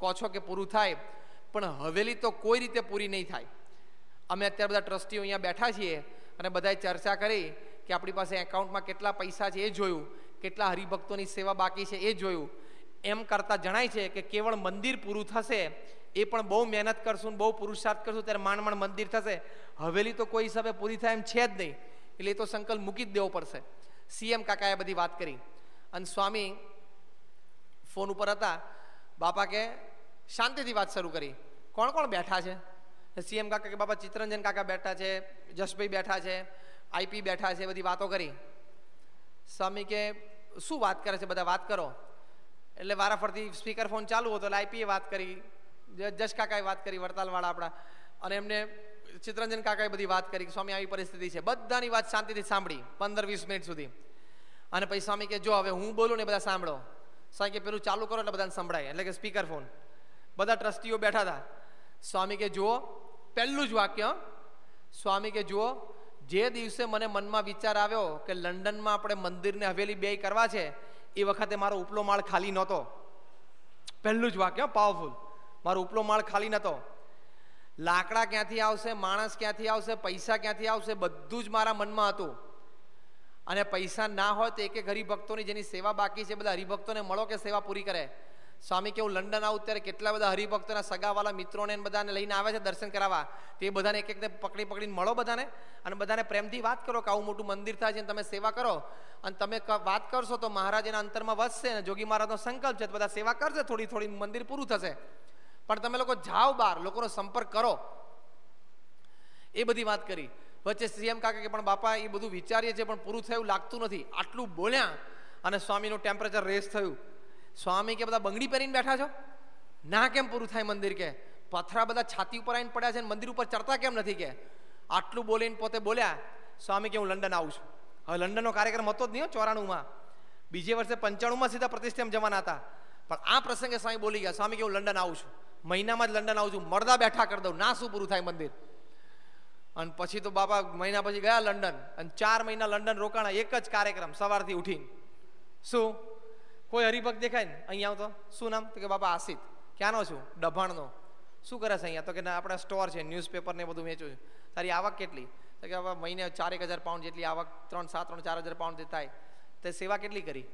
Speaker 3: કહો છો કે પૂરું થાય પણ હવેલી તો કોઈ રીતે પૂરી નહીં થાય અમે અત્યારે બધા ટ્રસ્ટીઓ અહીંયા બેઠા છીએ અને બધાએ ચર્ચા કરી કે આપણી પાસે એકાઉન્ટમાં કેટલા પૈસા છે એ જોયું કેટલા હરિભક્તોની સેવા બાકી છે એ જોયું એમ કરતાં જણાય છે કે કેવળ મંદિર પૂરું થશે એ પણ બહુ મહેનત કરશું બહુ પુરુષાર્થ કરશું ત્યારે માંડ માંડ મંદિર થશે હવેલી તો કોઈ હિસાબે પૂરી થાય એમ છે જ નહીં એટલે એ તો સંકલ્પ મૂકી જ દેવો પડશે સીએમ કાકાએ બધી વાત કરી અને સ્વામી ફોન ઉપર હતા બાપા કે શાંતિથી વાત શરૂ કરી કોણ કોણ બેઠા છે સીએમ કાકા કે બાપા ચિત્તરંજન કાકા બેઠા છે જશભાઈ બેઠા છે આઈપી બેઠા છે બધી વાતો કરી સ્વામી કે શું વાત કરે છે બધા વાત કરો એટલે વારાફરતી સ્પીકર ફોન ચાલુ હતો એટલે આઈપીએ વાત કરી જશ કાકાએ વાત કરી વડતાલવાળા આપણા અને એમને ચિત્રંજન કાકાએ બધી વાત કરી સ્વામી આવી પરિસ્થિતિ છે બધાની વાત શાંતિથી સાંભળી પંદર વીસ મિનિટ સુધી અને પછી સ્વામી કે જો હવે હું બોલું ને બધા સાંભળો સાહેબ કે પેલું ચાલુ કરો એટલે બધાને સંભળાય એટલે કે સ્પીકર ફોન બધા ટ્રસ્ટીઓ બેઠા હતા સ્વામી કે જુઓ પહેલું જ વાક્ય સ્વામી કે જુઓ જે દિવસે મને મનમાં વિચાર આવ્યો કે લંડનમાં આપણે મંદિરને હવેલી બે કરવા છે એ વખતે મારો ઉપલો માળ ખાલી નહોતો પહેલું જ વાક્ય પાવરફુલ મારો ઉપલો માળ ખાલી નહોતો લાકડા ક્યાંથી આવશે માણસ ક્યાંથી આવશે પૈસા ક્યાંથી આવશે બધું જ મારા મનમાં હતું અને પૈસા ના હોય તો એક એક હરિભક્તોની જેની સેવા બાકી છે બધા હરિભક્તોને મળો કે સેવા પૂરી કરે સ્વામી કે હું લંડન આવું ત્યારે કેટલા બધા હરિભક્તોના સગાવાલા મિત્રોને બધાને લઈને આવે છે દર્શન કરાવવા તે બધાને એક એકને પકડી પકડીને મળો બધાને અને બધાને પ્રેમથી વાત કરો કે આવું મોટું મંદિર થાય છે તમે સેવા કરો અને તમે વાત કરશો તો મહારાજ એના અંતરમાં વધશે ને જોગી મહારાજનો સંકલ્પ છે તો બધા સેવા કરશે થોડી થોડી મંદિર પૂરું થશે પણ તમે લોકો જાઓ બહાર લોકોનો સંપર્ક કરો એ બધી વાત કરી વચ્ચે સીએમ કાકા કે પણ બાપા એ બધું વિચારીએ છીએ પણ પૂરું થયું લાગતું નથી આટલું બોલ્યા અને સ્વામીનું ટેમ્પરેચર રેસ થયું સ્વામી કે બધા બંગડી પહેરીને બેઠા છો ના કેમ પૂરું થાય મંદિર કે પથરા બધા છાતી ઉપર આવીને પડ્યા છે ને મંદિર ઉપર ચડતા કેમ નથી કે આટલું બોલીને પોતે બોલ્યા સ્વામી કે હું લંડન આવું છું હવે લંડનનો કાર્યક્રમ હતો જ નહીં ચોરાણુંમાં બીજે વર્ષે પંચાણુંમાં સીધા પ્રતિષ્ઠામ જવાના હતા પણ આ પ્રસંગે સ્વામી બોલી ગયા સ્વામી કે હું લંડન આવું છું મહિનામાં જ લંડન આવું છું મરદા બેઠા કરી દઉં ના શું પૂરું થાય મંદિર અને પછી તો બાપા મહિના પછી ગયા લંડન અને ચાર મહિના લંડન રોકાણા એક જ કાર્યક્રમ સવારથી ઉઠીને શું કોઈ હરિભક્ત દેખાય ને અહીંયા તો શું નામ તો કે બાપા આસિત ક્યાંનો છું ડભાણનો શું કરે છે અહીંયા તો કે ના આપણા સ્ટોર છે ન્યૂઝપેપર ને બધું વેચું છું તારી આવક કેટલી તો કે બાપા મહિને ચારેક હજાર પાઉન્ડ જેટલી આવક ત્રણ સાત ત્રણ ચાર હજાર પાઉન્ડ થાય તે સેવા કેટલી કરી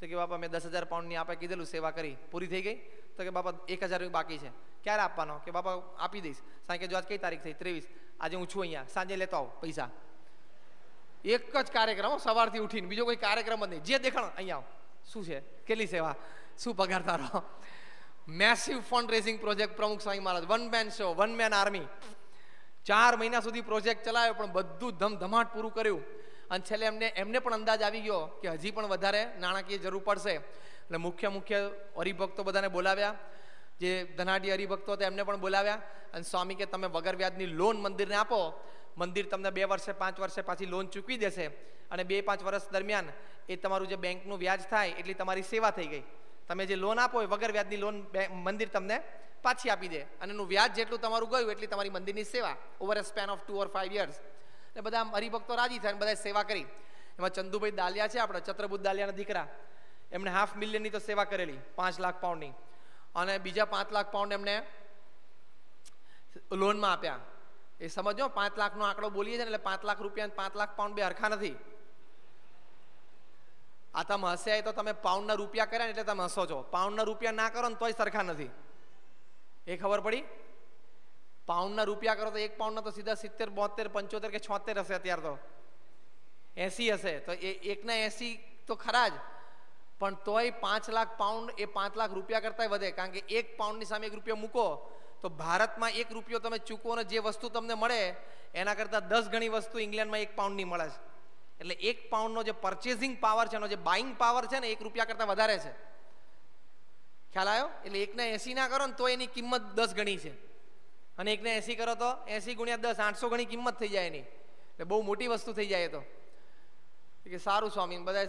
Speaker 3: તો કે બાપા મેં દસ હજાર પાઉન્ડની આપે કીધેલું સેવા કરી પૂરી થઈ ગઈ તો કે બાપા એક હજાર બાકી છે ક્યારે આપવાનો કે બાપા આપી દઈશ સાંજે કે જો આજ કઈ તારીખ થઈ ત્રેવીસ આજે હું છું અહીંયા સાંજે લેતો આવું પૈસા એક જ કાર્યક્રમ સવારથી ઉઠીને બીજો કોઈ કાર્યક્રમ જ નહીં જે દેખાણ અહીંયા શું છે કેટલી સેવા શું પગાર તારો massive fund raising project Pramukh Swami Maharaj one man show one man army ચાર મહિના સુધી પ્રોજેક્ટ ચલાવ્યો પણ બધું ધમધમાટ પૂરું કર્યું અને છેલ્લે એમને એમને પણ અંદાજ આવી ગયો કે હજી પણ વધારે નાણાકીય જરૂર પડશે એટલે મુખ્ય મુખ્ય હરિભક્તો બધાને બોલાવ્યા જે ધનાઢી હરિભક્તો હતા એમને પણ બોલાવ્યા અને સ્વામી કે તમે વગર વ્યાજની લોન મંદિરને આપો મંદિર તમને બે વર્ષે પાંચ વર્ષે પાછી લોન ચૂકવી દેશે અને બે પાંચ વર્ષ દરમિયાન એ તમારું જે બેંકનું વ્યાજ થાય એટલી તમારી સેવા થઈ ગઈ તમે જે લોન આપો એ વગર વ્યાજની લોન મંદિર તમને પાછી આપી દે અને એનું વ્યાજ જેટલું તમારું ગયું એટલી તમારી મંદિરની સેવા over a span of two or five years એટલે બધા હરિભક્તો રાજી થાય અને બધાએ સેવા કરી એમાં ચંદુભાઈ દાલિયા છે આપણે ચત્રભૂત દાલિયાના દીકરા એમણે હાફ મિલિયનની તો સેવા કરેલી પાંચ લાખ પાઉન્ડની અને બીજા પાંચ લાખ પાઉન્ડ એમને લોનમાં આપ્યા એ સમજો પાંચ લાખનો આંકડો બોલીએ છીએ એટલે પાંચ લાખ રૂપિયા પાંચ લાખ પાઉન્ડ બે હરખા નથી આ તમે હસે તો તમે પાઉન્ડના રૂપિયા કર્યા ને એટલે તમે હસો છો પાઉન્ડના રૂપિયા ના કરો ને તોય સરખા નથી એ ખબર પડી પાઉન્ડના રૂપિયા કરો તો એક પાઉન્ડના તો સીધા સિત્તેર બોતેર પંચોતેર કે છોતેર હશે અત્યારે તો એસી હશે તો એ એકના એસી તો ખરા જ પણ તોય પાંચ લાખ પાઉન્ડ એ પાંચ લાખ રૂપિયા કરતાંય વધે કારણ કે એક પાઉન્ડની સામે એક રૂપિયો મૂકો તો ભારતમાં એક રૂપિયો તમે ચૂકવો ને જે વસ્તુ તમને મળે એના કરતાં દસ ગણી વસ્તુ ઇંગ્લેન્ડમાં એક પાઉન્ડની મળે છે એટલે એક પાઉન્ડનો જે પરચેઝિંગ પાવર છે એનો જે બાઇંગ પાવર છે ને એક રૂપિયા કરતાં વધારે છે ખ્યાલ આવ્યો એટલે એકને એસી ના કરો ને તો એની કિંમત દસ ગણી છે અને એકને એસી કરો તો એસી ગુણ્યા દસ આઠસો ગણી કિંમત થઈ જાય એની એટલે બહુ મોટી વસ્તુ થઈ જાય તો કે સારું સ્વામી બધા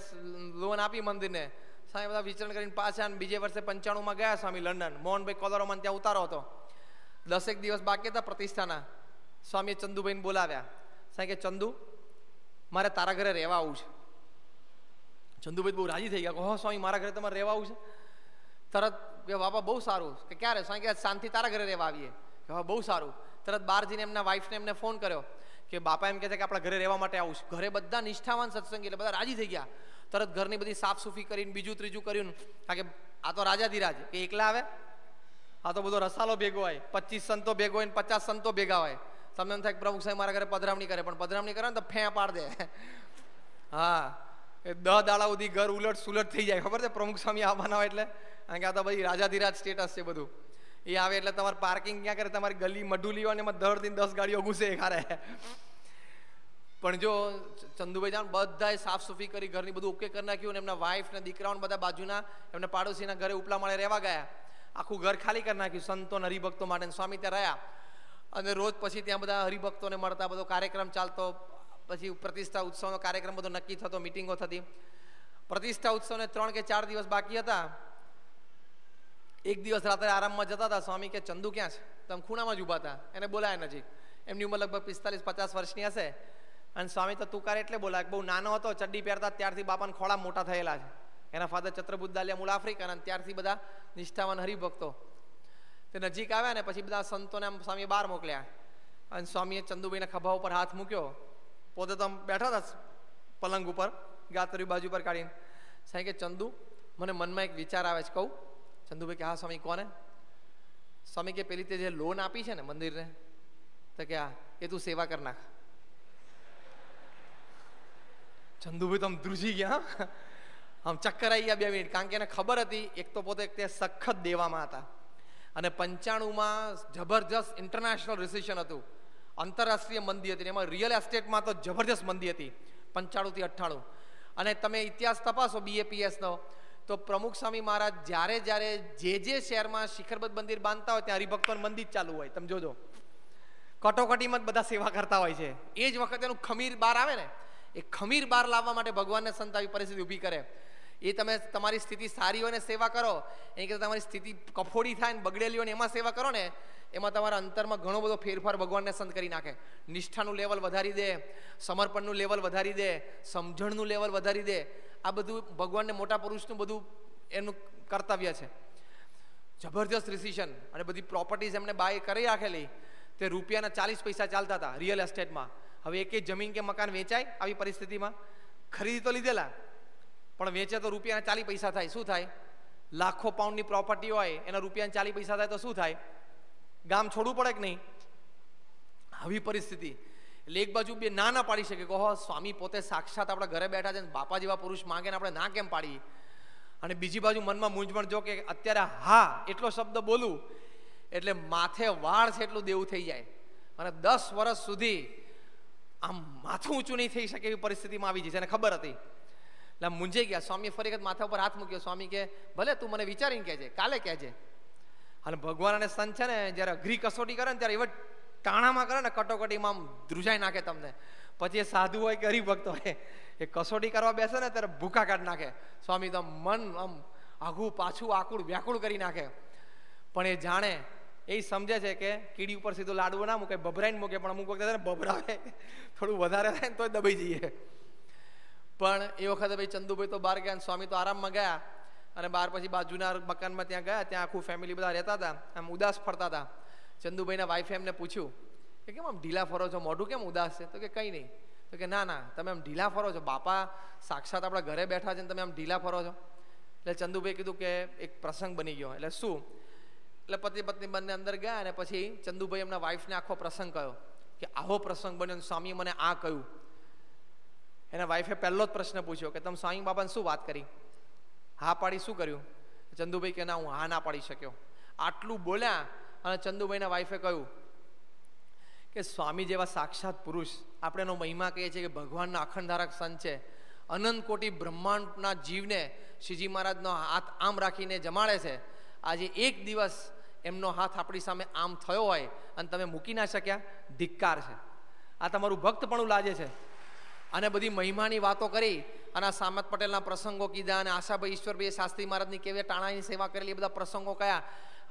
Speaker 3: લોન આપી મંદિરને સ્વામી બધા વિચરણ કરીને પાછા અને બીજે વર્ષે પંચાણુંમાં ગયા સ્વામી લંડન મોહનભાઈ કોલારોમાં ત્યાં ઉતારો હતો દસેક દિવસ બાકી હતા પ્રતિષ્ઠાના સ્વામીએ ચંદુભાઈને બોલાવ્યા સાહેબ કે ચંદુ મારે તારા ઘરે રહેવા આવું છે ચંદુભાઈ બહુ રાજી થઈ ગયા હો સ્વામી મારા ઘરે તમારે રહેવા આવું છે તરત કે બાપા બહુ સારું કે ક્યારે સ્વામી કે શાંતિ તારા ઘરે રહેવા આવીએ કે બહુ સારું તરત બાર જઈને એમના વાઈફને એમને ફોન કર્યો કે બાપા એમ કહે છે કે આપણા ઘરે રહેવા માટે આવું છું ઘરે બધા નિષ્ઠાવાન સત્સંગ એટલે બધા રાજી થઈ ગયા તરત ઘરની બધી સાફસૂફી કરીને બીજું ત્રીજું કર્યું કારણ કે આ તો રાજાધિરાજ કે એકલા આવે આ તો બધો રસાલો ભેગો હોય પચીસ સંતો ભેગો હોય ને પચાસ સંતો ભેગા હોય તમને એમ થાય કે પ્રમુખ સાહેબ મારા ઘરે પધરામણી કરે પણ પધરામણી કરે ને તો ફેં પાડ દે હા એ દહ દાડા સુધી ઘર ઉલટ સુલટ થઈ જાય ખબર છે પ્રમુખ સ્વામી આવવાના હોય એટલે કારણ કે આ તો બધી રાજાધિરાજ સ્ટેટસ છે બધું એ આવે એટલે તમારે પાર્કિંગ ક્યાં કરે તમારી ગલી મઢુલી હોય ને એમાં દરથી દસ ગાડીઓ ઘૂસે ખારે પણ જો ચંદુભાઈ જાણ બધાએ સાફ સફાઈ કરી ઘરની બધું ઓકે કરી નાખ્યું અને એમના વાઈફ ને દીકરાઓને બધા બાજુના એમને પાડોશીના ઘરે ઉપલા માળે રહેવા ગયા આખું ઘર ખાલી કરી નાખ્યું સંતો અને હરિભક્તો માટે સ્વામી ત્યાં રહ્યા અને રોજ પછી ત્યાં બધા હરિભક્તોને મળતા બધો કાર્યક્રમ ચાલતો પછી પ્રતિષ્ઠા ઉત્સવનો કાર્યક્રમ બધો નક્કી થતો મિટિંગો થતી પ્રતિષ્ઠા ઉત્સવને ત્રણ કે ચાર દિવસ બાકી હતા એક દિવસ રાત્રે આરામમાં જતા હતા સ્વામી કે ચંદુ ક્યાં છે તમે ખૂણામાં જ ઊભા હતા એને બોલાયા નજીક એમની ઉંમર લગભગ પિસ્તાલીસ પચાસ વર્ષની હશે અને સ્વામી તો તુકાર એટલે બોલાય બહુ નાનો હતો ચડ્ડી પહેરતા ત્યારથી બાપાને ખોળા મોટા થયેલા છે એના ફાધર ચત્રબુદ્ધ દાલિયા મૂળ આફ્રિકાના અને ત્યારથી બધા નિષ્ઠાવાન હરિભક્તો તે નજીક આવ્યા ને પછી બધા સંતોને આમ સ્વામીએ બહાર મોકલ્યા અને સ્વામીએ ચંદુભાઈના ખભા ઉપર હાથ મૂક્યો પોતે તો આમ બેઠા હતા પલંગ ઉપર ગાતરી બાજુ પર કાઢીને સાહેબ કે ચંદુ મને મનમાં એક વિચાર આવે છે કહું ચંદુભાઈ કે હા સ્વામી કોને સ્વામી કે પેલી તે જે લોન આપી છે ને મંદિરને તો કે હા એ તું સેવા કર નાખ ચંદુભાઈ તો આમ ધ્રુજી ગયા આમ ચક્કર આવી ગયા બે મિનિટ કારણ કે એને ખબર હતી એક તો પોતે તે સખત દેવામાં હતા અને પંચાણુંમાં જબરજસ્ત ઇન્ટરનેશનલ રિસેશન હતું આંતરરાષ્ટ્રીય મંદી હતી એમાં રિયલ એસ્ટેટમાં તો જબરજસ્ત મંદી હતી પંચાણુંથી અઠ્ઠાણું અને તમે ઇતિહાસ તપાસો બીએપીએસનો તો પ્રમુખ સ્વામી મહારાજ જ્યારે જ્યારે જે જે શહેરમાં શિખરબદ્ધ મંદિર બાંધતા હોય ત્યાં હરિભક્તોનું મંદિર ચાલુ હોય તમે જોજો કટોકટીમાં જ બધા સેવા કરતા હોય છે એ જ વખતે એનું ખમીર બાર આવે ને એ ખમીર બાર લાવવા માટે ભગવાનને સંત આવી પરિસ્થિતિ ઊભી કરે એ તમે તમારી સ્થિતિ સારી હોય ને સેવા કરો એ કે તમારી સ્થિતિ કફોડી થાય ને બગડેલી હોય ને એમાં સેવા કરો ને એમાં તમારા અંતરમાં ઘણો બધો ફેરફાર ભગવાનને સંત કરી નાખે નિષ્ઠાનું લેવલ વધારી દે સમર્પણનું લેવલ વધારી દે સમજણનું લેવલ વધારી દે આ બધું ભગવાનને મોટા પુરુષનું બધું એનું કર્તવ્ય છે જબરજસ્ત રિસિશન અને બધી પ્રોપર્ટીઝ એમને બાય કરી રાખેલી તે રૂપિયાના ચાલીસ પૈસા ચાલતા હતા રિયલ એસ્ટેટમાં હવે એક જમીન કે મકાન વેચાય આવી પરિસ્થિતિમાં ખરીદી તો લીધેલા પણ વેચે તો રૂપિયાના ચાલી પૈસા થાય શું થાય લાખો પાઉન્ડની પ્રોપર્ટી હોય એના રૂપિયાના ચાલી પૈસા થાય તો શું થાય ગામ છોડવું પડે કે નહીં આવી પરિસ્થિતિ એટલે એક બાજુ બે ના ના પાડી શકે કહો સ્વામી પોતે સાક્ષાત આપણા ઘરે બેઠા છે બાપા જેવા પુરુષ માગે ને આપણે ના કેમ પાડી અને બીજી બાજુ મનમાં મૂંઝવણ જો કે અત્યારે હા એટલો શબ્દ બોલું એટલે માથે વાળ છે એટલું દેવું થઈ જાય અને દસ વર્ષ સુધી આમ માથું ઊંચું નહીં થઈ શકે એવી પરિસ્થિતિમાં આવી જશે અને ખબર હતી એટલે મૂંઝાઈ ગયા સ્વામી ફરી માથા ઉપર હાથ મૂક્યો સ્વામી કે ભલે તું મને વિચારીને કહેજે કાલે કહેજે અને ભગવાન અને સંત છે ને જ્યારે અઘરી કસોટી કરે ને ત્યારે એવા ટાણામાં કરે ને કટોકટીમાં આમ ધ્રુજાઈ નાખે તમને પછી એ સાધુ હોય કે હરિભક્ત હોય એ કસોટી કરવા બેસે ને ત્યારે ભૂખા કાઢ નાખે સ્વામી તો મન આમ આઘું પાછું આકુળ વ્યાકુળ કરી નાખે પણ એ જાણે એ સમજે છે કે કીડી ઉપર સીધો લાડવો ના મૂકે બભરાઈને મૂકે પણ અમુક વખતે બભરાવે થોડું વધારે થાય ને તો દબાઈ જઈએ પણ એ વખતે ભાઈ ચંદુભાઈ તો બહાર ગયા સ્વામી તો આરામમાં ગયા અને બાર પછી બાજુના મકાનમાં ત્યાં ગયા ત્યાં આખું ફેમિલી બધા રહેતા હતા આમ ઉદાસ ફરતા હતા ચંદુભાઈના વાઈફે એમને પૂછ્યું કે કેમ આમ ઢીલા ફરો છો મોઢું કેમ ઉદાસ છે તો કે કંઈ નહીં તો કે ના ના તમે આમ ઢીલા ફરો છો બાપા સાક્ષાત આપણા ઘરે બેઠા છે ને તમે આમ ઢીલા ફરો છો એટલે ચંદુભાઈ કીધું કે એક પ્રસંગ બની ગયો એટલે શું એટલે પતિ પત્ની બંને અંદર ગયા અને પછી ચંદુભાઈ એમના વાઈફને આખો પ્રસંગ કહ્યો કે આવો પ્રસંગ બન્યો સ્વામીએ મને આ કહ્યું એના વાઈફે પહેલો જ પ્રશ્ન પૂછ્યો કે તમે સ્વામી બાપાને શું વાત કરી હા પાડી શું કર્યું ચંદુભાઈ કે ના હું હા ના પાડી શક્યો આટલું બોલ્યા અને ચંદુભાઈના વાઈફે કહ્યું કે સ્વામી જેવા સાક્ષાત પુરુષ આપણે એનો મહિમા કહીએ છીએ કે ભગવાનના અખંડધારક સંત છે અનંત કોટી બ્રહ્માંડના જીવને શ્રીજી મહારાજનો હાથ આમ રાખીને જમાડે છે આજે એક દિવસ એમનો હાથ આપણી સામે આમ થયો હોય અને તમે મૂકી ના શક્યા ધિક્કાર છે આ તમારું ભક્ત પણ લાજે છે અને બધી મહિમાની વાતો કરી અને આ સામત પટેલના પ્રસંગો કીધા અને આશાભાઈ ઈશ્વરભાઈ શાસ્ત્રી મહારાજની કેવી ટાણાની સેવા કરેલી એ બધા પ્રસંગો કયા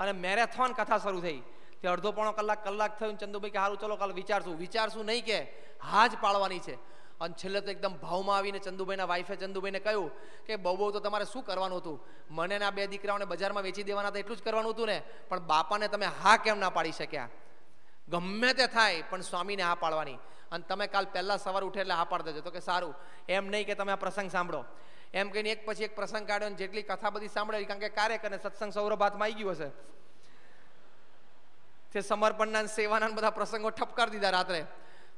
Speaker 3: અને મેરેથોન કથા શરૂ થઈ તે અડધો પોણો કલાક કલાક થયું ચંદુભાઈ કે સારું ચલો કાલ વિચારશું વિચારશું નહીં કે હા જ પાડવાની છે અને છેલ્લે તો એકદમ ભાવમાં આવીને ચંદુભાઈના વાઈફે ચંદુભાઈને કહ્યું કે બહુ બહુ તો તમારે શું કરવાનું હતું મને આ બે દીકરાઓને બજારમાં વેચી દેવાના તો એટલું જ કરવાનું હતું ને પણ બાપાને તમે હા કેમ ના પાડી શક્યા ગમે તે થાય પણ સ્વામીને હા પાડવાની અને તમે કાલ પહેલાં સવાર ઉઠે એટલે હા પાડી દેજો તો કે સારું એમ નહીં કે તમે આ પ્રસંગ સાંભળો એમ કહીને એક પછી એક પ્રસંગ કાઢ્યો ને જેટલી કથા બધી સાંભળેલી કારણ કે કાર્યક અને સત્સંગ સૌરભ હાથમાં આવી ગયું હશે તે સમર્પણના સેવાના બધા પ્રસંગો ઠપ કરી દીધા રાત્રે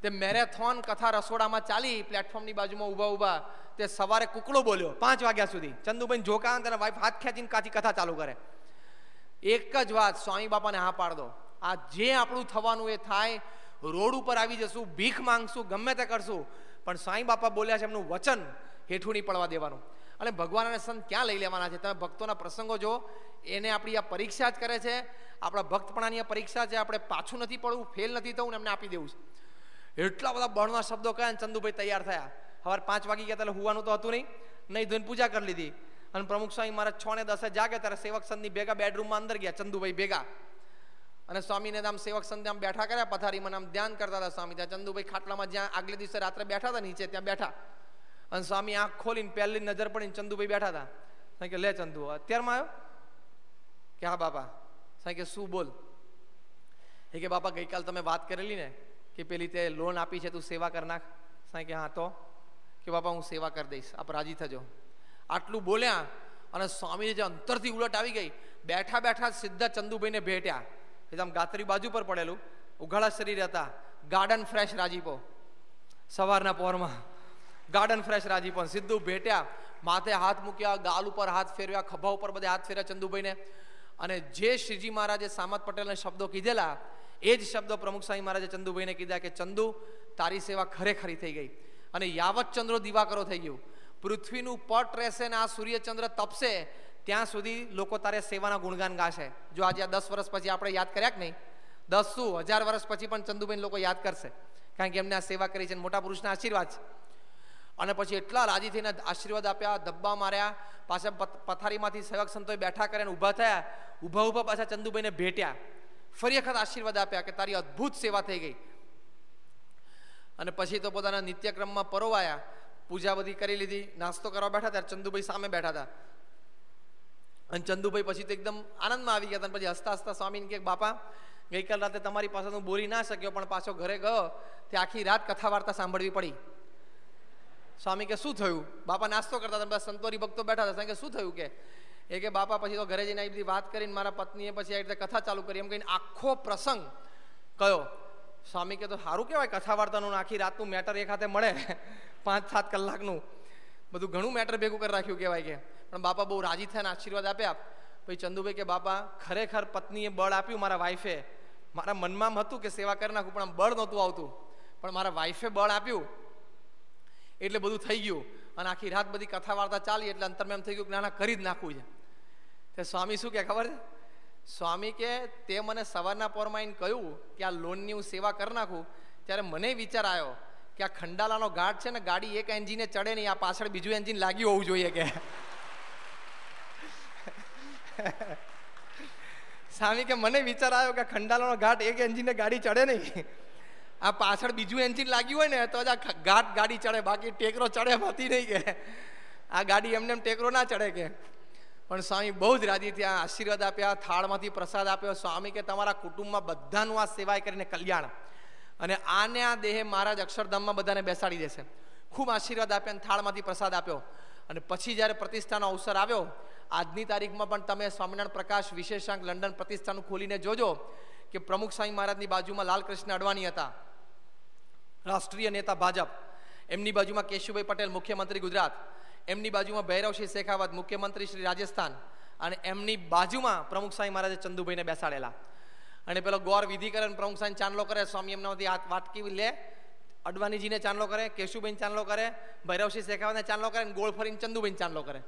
Speaker 3: તે મેરેથોન કથા રસોડામાં ચાલી પ્લેટફોર્મની બાજુમાં ઊભા ઊભા તે સવારે કુકડો બોલ્યો પાંચ વાગ્યા સુધી ચંદુબેન જોકા તેના વાઈફ હાથ ખેંચીને કાચી કથા ચાલુ કરે એક જ વાત સ્વામી બાપાને હા પાડ દો આ જે આપણું થવાનું એ થાય રોડ ઉપર આવી જશું ભીખ માંગશું ગમે તે કરશું પણ સાંઈ બાપા બોલ્યા છે એમનું વચન હેઠું નહીં પડવા દેવાનું અને ભગવાન અને સંત ક્યાં લઈ લેવાના છે તમે ભક્તોના પ્રસંગો જો એને આપણી આ પરીક્ષા જ કરે છે આપણા ભક્તપણાની આ પરીક્ષા છે આપણે પાછું નથી પડવું ફેલ નથી થવું એમને આપી દેવું છે એટલા બધા બળના શબ્દો કયા ચંદુભાઈ તૈયાર થયા સવારે પાંચ વાગી ગયા ત્યારે હોવાનું તો હતું નહીં નહીં ધોઈને પૂજા કરી લીધી અને પ્રમુખ સ્વામી મારા છ ને દસે જાગે ત્યારે સેવક સંતની ભેગા બેડરૂમમાં અંદર ગયા ચંદુભાઈ ભેગા અને સ્વામીને આમ સેવક સંત આમ બેઠા કર્યા પથારીમાં આમ ધ્યાન કરતા હતા સ્વામી ત્યાં ચંદુભાઈ ખાટલામાં જ્યાં આગલે દિવસે રાત્રે બેઠા હતા નીચે ત્યાં બેઠા અને સ્વામી આંખ ખોલીને પહેલી નજર પડીને ચંદુભાઈ બેઠા હતા સાંઈ કે લે ચંદુ અત્યારમાં આવ્યો કે હા બાપા સાંઈ કે શું બોલ એ કે બાપા ગઈકાલ તમે વાત કરેલી ને કે પેલી તે લોન આપી છે તું સેવા કર નાખ સાંઈ કે હા તો કે બાપા હું સેવા કરી દઈશ આપ રાજી થજો આટલું બોલ્યા અને સ્વામી જે અંતરથી ઉલટ આવી ગઈ બેઠા બેઠા સીધા ચંદુભાઈને ભેટ્યા એકદમ ગાતરી બાજુ પર પડેલું ઉઘાડા શરીર હતા ગાર્ડન ફ્રેશ રાજીપો સવારના પહોરમાં ગાર્ડન ફ્રેશ રાજી પણ સિદ્ધુ ભેટ્યા માથે હાથ મૂક્યા ગાલ ઉપર હાથ ફેરવ્યા ખભા ઉપર બધે હાથ ફેર્યા ચંદુભાઈને અને જે શ્રીજી મહારાજે સામત પટેલને શબ્દો કીધેલા એ જ શબ્દો પ્રમુખ સ્વામી મહારાજે ચંદુભાઈને કીધા કે ચંદુ તારી સેવા ખરેખરી થઈ ગઈ અને યાવત ચંદ્રો દિવાકરો થઈ ગયું પૃથ્વીનું પટ રહેશે ને આ સૂર્યચંદ્ર તપશે ત્યાં સુધી લોકો તારે સેવાના ગુણગાન ગાશે જો આજે આ દસ વર્ષ પછી આપણે યાદ કર્યા કે નહીં દસ શું હજાર વર્ષ પછી પણ ચંદુબેન લોકો યાદ કરશે કારણ કે એમને આ સેવા કરી છે મોટા પુરુષના આશીર્વાદ છે અને પછી એટલા રાજી થઈને આશીર્વાદ આપ્યા ધબ્બા માર્યા પાછા પથારીમાંથી સેવક સંતોએ બેઠા કર્યા ઊભા થયા ઊભા ઊભા પાછા ચંદુભાઈને ભેટ્યા ફરી વખત આશીર્વાદ આપ્યા કે તારી અદ્ભુત સેવા થઈ ગઈ અને પછી તો પોતાના નિત્યક્રમમાં પરોવાયા પૂજા બધી કરી લીધી નાસ્તો કરવા બેઠા ત્યારે ચંદુભાઈ સામે બેઠા હતા અને ચંદુભાઈ પછી તો એકદમ આનંદમાં આવી ગયા હતા પછી હસતા હસતા સ્વામીને કે બાપા ગઈકાલ રાતે તમારી પાસે હું બોલી ના શક્યો પણ પાછો ઘરે ગયો તે આખી રાત કથા વાર્તા સાંભળવી પડી સ્વામી કે શું થયું બાપા નાસ્તો કરતા હતા બસ સંતોરી ભક્તો બેઠા હતા કે શું થયું કે એ કે બાપા પછી તો ઘરે જઈને આવી બધી વાત કરીને મારા પત્નીએ પછી આવી રીતે કથા ચાલુ કરી એમ કહીને આખો પ્રસંગ કયો સ્વામી કે તો સારું કહેવાય કથા વાર્તાનું આખી રાતનું મેટર એક હાથે મળે પાંચ સાત કલાકનું બધું ઘણું મેટર ભેગું કરી રાખ્યું કહેવાય કે પણ બાપા બહુ રાજી થયા આશીર્વાદ આપ્યા પછી ચંદુભાઈ કે બાપા ખરેખર પત્નીએ બળ આપ્યું મારા વાઈફે મારા મનમાં હતું કે સેવા કરી નાખું પણ આમ બળ નહોતું આવતું પણ મારા વાઈફે બળ આપ્યું એટલે બધું થઈ ગયું અને આખી રાત બધી કથા વાર્તા ચાલી એટલે અંતરમાં એમ થઈ ગયું કે નાના કરી જ નાખવું છે તે સ્વામી શું કે ખબર છે સ્વામી કે તે મને સવારના પોરમાં એને કહ્યું કે આ લોનની હું સેવા કરી નાખું ત્યારે મને વિચાર આવ્યો કે આ ખંડાલાનો ગાઢ છે ને ગાડી એક એન્જિને ચડે નહીં આ પાછળ બીજું એન્જિન લાગ્યું હોવું જોઈએ કે [laughs] સ્વામી કે મને વિચાર આવ્યો કે ખંડાલાનો ઘાટ એક એન્જિને ગાડી ચડે નહીં આ પાછળ બીજું એન્જિન લાગ્યું હોય ને તો જ આ ગાટ ગાડી ચડે બાકી ટેકરો ચડે હતી નહીં કે આ ગાડી એમને એમ ટેકરો ના ચડે કે પણ સ્વામી બહુ જ રાજી થયા આશીર્વાદ આપ્યા થાળમાંથી પ્રસાદ આપ્યો સ્વામી કે તમારા કુટુંબમાં બધાનું આ સેવાય કરીને કલ્યાણ અને આને આ દેહે મહારાજ અક્ષરધામમાં બધાને બેસાડી દેશે ખૂબ આશીર્વાદ આપ્યા અને થાળમાંથી પ્રસાદ આપ્યો અને પછી જ્યારે પ્રતિષ્ઠાનો અવસર આવ્યો આજની તારીખમાં પણ તમે સ્વામિનારાયણ પ્રકાશ વિશેષાંક લંડન પ્રતિષ્ઠાનું ખોલીને જોજો કે પ્રમુખ સ્વામી મહારાજની બાજુમાં લાલકૃષ્ણ અડવાણી હતા રાષ્ટ્રીય નેતા ભાજપ એમની બાજુમાં કેશુભાઈ પટેલ મુખ્યમંત્રી ગુજરાત એમની બાજુમાં ભૈરવસિંહ શેખાવત મુખ્યમંત્રી શ્રી રાજસ્થાન અને એમની બાજુમાં પ્રમુખ સાંઈ મહારાજે ચંદુભાઈને બેસાડેલા અને પેલો ગોર વિધિકરણ પ્રમુખ સાંઈ ચાંદલો કરે સ્વામી એમનામાંથી હાથ વાટકી લે અડવાણીજીને ચાંદલો કરે કેશુભાઈને ચાંદલો કરે ભૈરવસિંહ શેખાવતને ચાંદલો કરે અને ગોળ ફરીને ચંદુભાઈને ચાંદલો કરે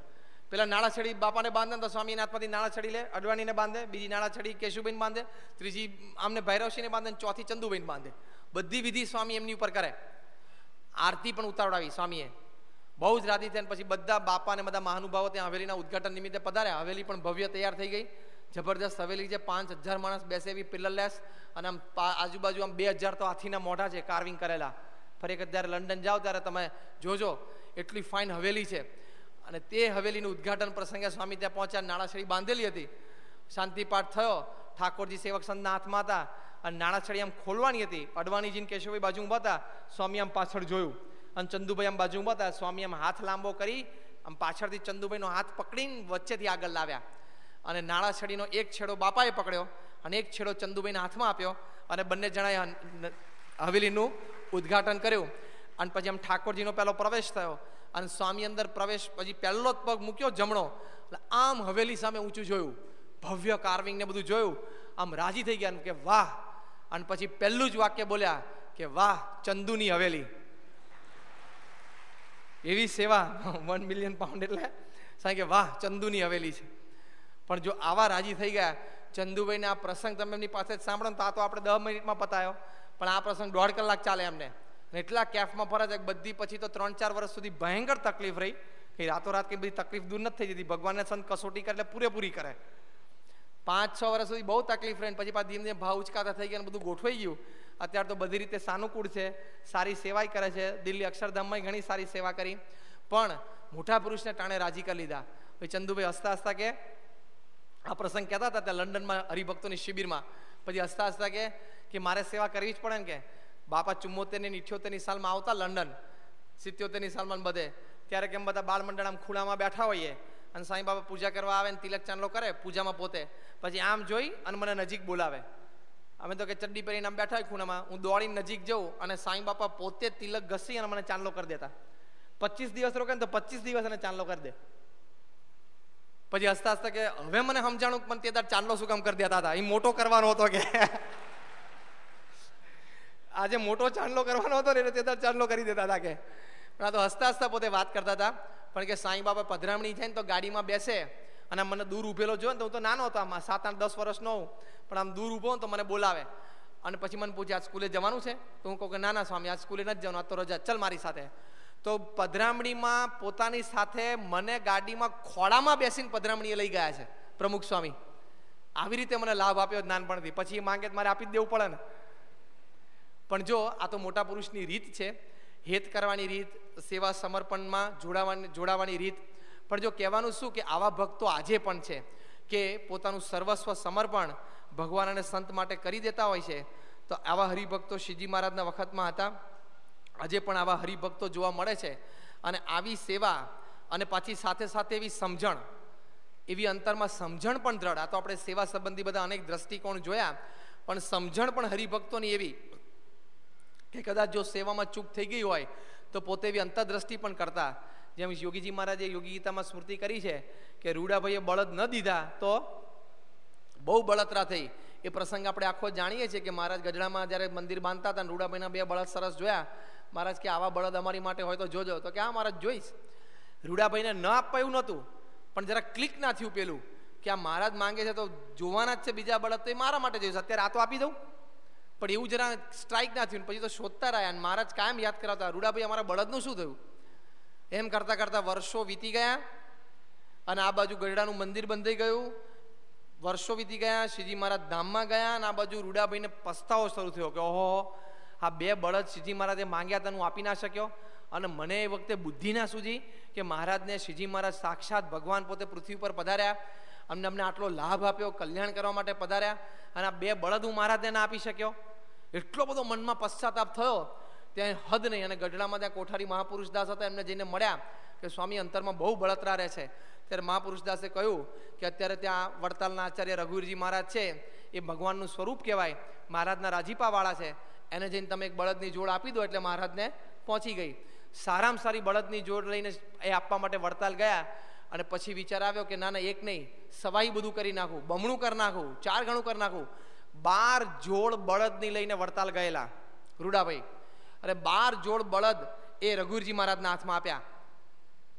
Speaker 3: પેલા નાળા છડી બાપાને બાંધે તો સ્વામીના હાથમાંથી નાળા છડી લે અડવાણીને બાંધે બીજી નાળા છડી કેશુભાઈને બાંધે ત્રીજી આમને ભૈરવસિંહને બાંધે ચોથી ચંદુભાઈને બાંધે બધી વિધિ સ્વામી એમની ઉપર કરે આરતી પણ ઉતારડાવી સ્વામીએ બહુ જ રાતી થઈને પછી બધા બાપા અને બધા મહાનુભાવો ત્યાં હવેલીના ઉદઘાટન નિમિત્તે પધાર્યા હવેલી પણ ભવ્ય તૈયાર થઈ ગઈ જબરદસ્ત હવેલી છે પાંચ હજાર માણસ બેસે એવી પિલરલેસ અને આમ આજુબાજુ આમ બે હજાર તો હાથીના મોઢા છે કાર્વિંગ કરેલા ફરી એક જ્યારે લંડન જાઓ ત્યારે તમે જોજો એટલી ફાઇન હવેલી છે અને તે હવેલીનું ઉદઘાટન પ્રસંગે સ્વામી ત્યાં પહોંચ્યા નાણાશ્રી બાંધેલી હતી શાંતિપાઠ થયો ઠાકોરજી સેવક સંતના હાથમાં હતા અને નાણાછડી આમ ખોલવાની હતી અડવાણીજીને કેશવભાઈ બાજુ ઊભા હતા સ્વામી આમ પાછળ જોયું અને ચંદુભાઈ આમ બાજુ ઊભા હતા સ્વામી આમ હાથ લાંબો કરી આમ પાછળથી ચંદુભાઈનો હાથ પકડીને વચ્ચેથી આગળ લાવ્યા અને નાણાછડીનો એક છેડો બાપાએ પકડ્યો અને એક છેડો ચંદુભાઈના હાથમાં આપ્યો અને બંને જણાએ હવેલીનું ઉદ્ઘાટન કર્યું અને પછી આમ ઠાકોરજીનો પહેલો પ્રવેશ થયો અને સ્વામી અંદર પ્રવેશ પછી પહેલો જ પગ મૂક્યો જમણો એટલે આમ હવેલી સામે ઊંચું જોયું ભવ્ય કાર્વિંગને બધું જોયું આમ રાજી થઈ ગયા કે વાહ અને પછી પહેલું જ વાક્ય બોલ્યા કે વાહ ચંદુની હવેલી એવી સેવા વન મિલિયન પાઉન્ડ એટલે સાહેબ કે વાહ ચંદુની હવેલી છે પણ જો આવા રાજી થઈ ગયા ચંદુભાઈને આ પ્રસંગ તમે એમની પાસે જ સાંભળો ને તો તો આપણે દસ મિનિટમાં પતાયો પણ આ પ્રસંગ દોઢ કલાક ચાલે એમને એટલા કેફમાં ફરજ બધી પછી તો ત્રણ ચાર વર્ષ સુધી ભયંકર તકલીફ રહી કે રાતોરાત કંઈ બધી તકલીફ દૂર નથી થઈ જતી ભગવાનને સંત કસોટી કરે એટલે પૂરેપૂરી કરે પાંચ છ વર્ષ સુધી બહુ તકલીફ રહી પછી પાછી ધીમે ધીમે ભાવ ઉચકાતા થઈ ગયા બધું ગોઠવાઈ ગયું અત્યારે તો બધી રીતે સાનુકૂળ છે સારી સેવાય કરે છે દિલ્હી અક્ષરધામમાં ઘણી સારી સેવા કરી પણ મોટા પુરુષને ટાણે રાજી કરી લીધા પછી ચંદુભાઈ હસતા હસતા કે આ પ્રસંગ કહેતા હતા ત્યાં લંડનમાં હરિભક્તોની શિબિરમાં પછી હસતા હસતા કે કે મારે સેવા કરવી જ પડે ને કે બાપા ચુમ્મોતેર ને ઇઠ્યોતેરની સાલમાં આવતા લંડન સિત્યોતેરની સાલમાં બધે ત્યારે કેમ બધા બાળમંડળ આમ ખૂણામાં બેઠા હોઈએ અને સાંઈ બાબા પૂજા કરવા આવે ને તિલક ચાંદલો કરે પૂજામાં પોતે પછી આમ જોઈ અને મને નજીક બોલાવે અમે તો કે ચડ્ડી પહેરીને આમ બેઠા હોય ખૂણામાં હું દોડીને નજીક જઉં અને સાંઈ બાપા પોતે તિલક ઘસી અને મને ચાંદલો કરી દેતા પચીસ દિવસ રોકે ને તો પચીસ દિવસ અને ચાંદલો કરી દે પછી હસતા હસતા કે હવે મને સમજાણું પણ તે તાર ચાંદલો શું કામ કરી દેતા હતા એ મોટો કરવાનો હતો કે આજે મોટો ચાંદલો કરવાનો હતો ને એટલે તે તાર ચાંદલો કરી દેતા હતા કે પણ આ તો હસતા હસતા પોતે વાત કરતા હતા પણ કે સાંઈ બાપા પધરામણી થાય ને તો ગાડીમાં બેસે અને મને દૂર ઊભેલો જોયો ને તો હું તો નાનો હતો આમાં સાત આઠ દસ વર્ષનો હોઉં પણ આમ દૂર ઊભો તો મને બોલાવે અને પછી મને પૂછે આ સ્કૂલે જવાનું છે તો હું કહું કે નાના સ્વામી આજ સ્કૂલે નથી જવાનું આજ તો રજા ચલ મારી સાથે તો પધરામણીમાં પોતાની સાથે મને ગાડીમાં ખોળામાં બેસીને પધરામણીએ લઈ ગયા છે પ્રમુખ સ્વામી આવી રીતે મને લાભ આપ્યો નાનપણથી પછી એ માંગે મારે આપી જ દેવું પડે ને પણ જો આ તો મોટા પુરુષની રીત છે હેત કરવાની રીત સેવા સમર્પણમાં જોડાવાની જોડાવાની રીત પણ જો કહેવાનું શું કે આવા ભક્તો આજે પણ છે કે પોતાનું સર્વસ્વ સમર્પણ ભગવાન અને સંત માટે કરી દેતા હોય છે તો આવા હરિભક્તો શ્રીજી મહારાજના વખતમાં હતા આજે પણ આવા હરિભક્તો જોવા મળે છે અને આવી સેવા અને પાછી સાથે સાથે એવી સમજણ એવી અંતરમાં સમજણ પણ દ્રઢ આ તો આપણે સેવા સંબંધી બધા અનેક દ્રષ્ટિકોણ જોયા પણ સમજણ પણ હરિભક્તોની એવી કે કદાચ જો સેવામાં ચૂક થઈ ગઈ હોય તો પોતે બી અંતરદ્રષ્ટિ પણ કરતા જેમ યોગીજી મહારાજે યોગી ગીતામાં સ્મૃતિ કરી છે કે રૂડાભાઈએ બળદ ન દીધા તો બહુ બળતરા થઈ એ પ્રસંગ આપણે આખો જાણીએ છીએ કે મહારાજ ગઢડામાં જ્યારે મંદિર બાંધતા હતા રૂડાભાઈના બે બળદ સરસ જોયા મહારાજ કે આવા બળદ અમારી માટે હોય તો જોજો તો કે હા મહારાજ જોઈશ રૂડાભાઈને ન આપવા એવું નહોતું પણ જરા ક્લિક ના થયું પેલું કે આ મહારાજ માંગે છે તો જોવાના જ છે બીજા બળદ તો એ મારા માટે જોઈશ અત્યારે આ તો આપી દઉં પણ એવું જરા સ્ટ્રાઇક ના થયું પછી તો શોધતા રહ્યા અને મહારાજ કાયમ યાદ કરાવતા રૂડાભાઈ અમારા બળદનું શું થયું એમ કરતાં કરતાં વર્ષો વીતી ગયા અને આ બાજુ ગઢડાનું મંદિર બંધાઈ ગયું વર્ષો વીતી ગયા શ્રીજી મહારાજ ધામમાં ગયા અને આ બાજુ રૂડાભાઈને પસ્તાવો શરૂ થયો કે ઓહો આ બે બળદ શ્રીજી મહારાજે માંગ્યા હતા હું આપી ના શક્યો અને મને એ વખતે બુદ્ધિ ના સૂજી કે મહારાજને શ્રીજી મહારાજ સાક્ષાત ભગવાન પોતે પૃથ્વી પર પધાર્યા અમને અમને આટલો લાભ આપ્યો કલ્યાણ કરવા માટે પધાર્યા અને આ બે બળદ હું મહારાજને ના આપી શક્યો એટલો બધો મનમાં પશ્ચાતાપ થયો ત્યાં હદ નહીં અને ગઢડામાં ત્યાં કોઠારી મહાપુરુષદાસ હતા એમને જઈને મળ્યા કે સ્વામી અંતરમાં બહુ બળતરા રહે છે ત્યારે મહાપુરુષદાસે કહ્યું કે અત્યારે ત્યાં વડતાલના આચાર્ય રઘુવીરજી મહારાજ છે એ ભગવાનનું સ્વરૂપ કહેવાય મહારાજના રાજીપાવાળા છે એને જઈને તમે એક બળદની જોડ આપી દો એટલે મહારાજને પહોંચી ગઈ સારામાં સારી બળદની જોડ લઈને એ આપવા માટે વડતાલ ગયા અને પછી વિચાર આવ્યો કે ના ના એક નહીં સવાઈ બધું કરી નાખું બમણું કરી નાખું ચાર ઘણું કરી નાખું બાર જોડ બળદની લઈને વડતાલ ગયેલા રૂડાભાઈ અરે બાર જોડ બળદ એ રઘુરજી મહારાજના હાથમાં આપ્યા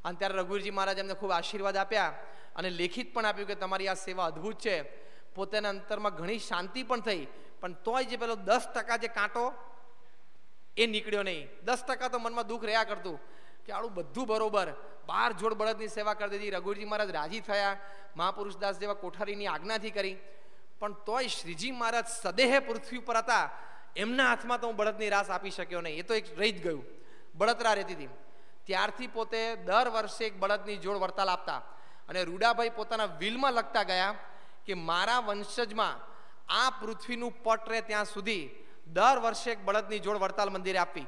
Speaker 3: અને ત્યારે રઘુરજી મહારાજ એમને ખૂબ આશીર્વાદ આપ્યા અને લેખિત પણ આપ્યું કે તમારી આ સેવા અદ્ભુત છે પોતાના અંતરમાં ઘણી શાંતિ પણ થઈ પણ તોય જે પેલો દસ ટકા જે કાંટો એ નીકળ્યો નહીં દસ ટકા તો મનમાં દુઃખ રહ્યા કરતું કે આડું બધું બરોબર બાર જોડ બળદની સેવા કરી દીધી રઘુરજી મહારાજ રાજી થયા મહાપુરુષદાસ જેવા કોઠારીની આજ્ઞાથી કરી પણ તોય શ્રીજી મહારાજ સદેહે પૃથ્વી ઉપર હતા એમના હાથમાં તો હું બળદની રાસ આપી શક્યો નહીં એ તો એક રહી જ ગયું બળતરા રહેતી હતી ત્યારથી પોતે દર વર્ષે એક બળદની જોડ વર્તાલ આપતા અને રૂડાભાઈ પોતાના વિલમાં લખતા ગયા કે મારા વંશજમાં આ પૃથ્વીનું પટ રહે ત્યાં સુધી દર વર્ષે એક બળદની જોડ વડતાલ મંદિરે આપી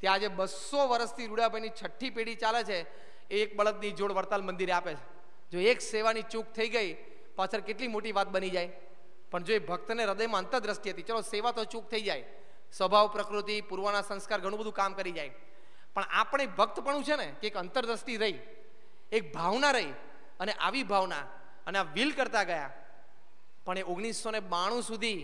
Speaker 3: ત્યાં આજે બસો વર્ષથી રૂડાભાઈની છઠ્ઠી પેઢી ચાલે છે એ એક બળદની જોડ વડતાલ મંદિરે આપે છે જો એક સેવાની ચૂક થઈ ગઈ પાછળ કેટલી મોટી વાત બની જાય પણ જો એ ભક્તને હૃદયમાં અંતરદ્રષ્ટિ હતી ચલો સેવા તો ચૂક થઈ જાય સ્વભાવ પ્રકૃતિ પૂર્વના સંસ્કાર ઘણું બધું કામ કરી જાય પણ આપણે ભક્તપણું છે ને કે એક અંતરદ્રષ્ટિ રહી એક ભાવના રહી અને આવી ભાવના અને આ વિલ કરતા ગયા પણ એ ઓગણીસો ને બાણું સુધી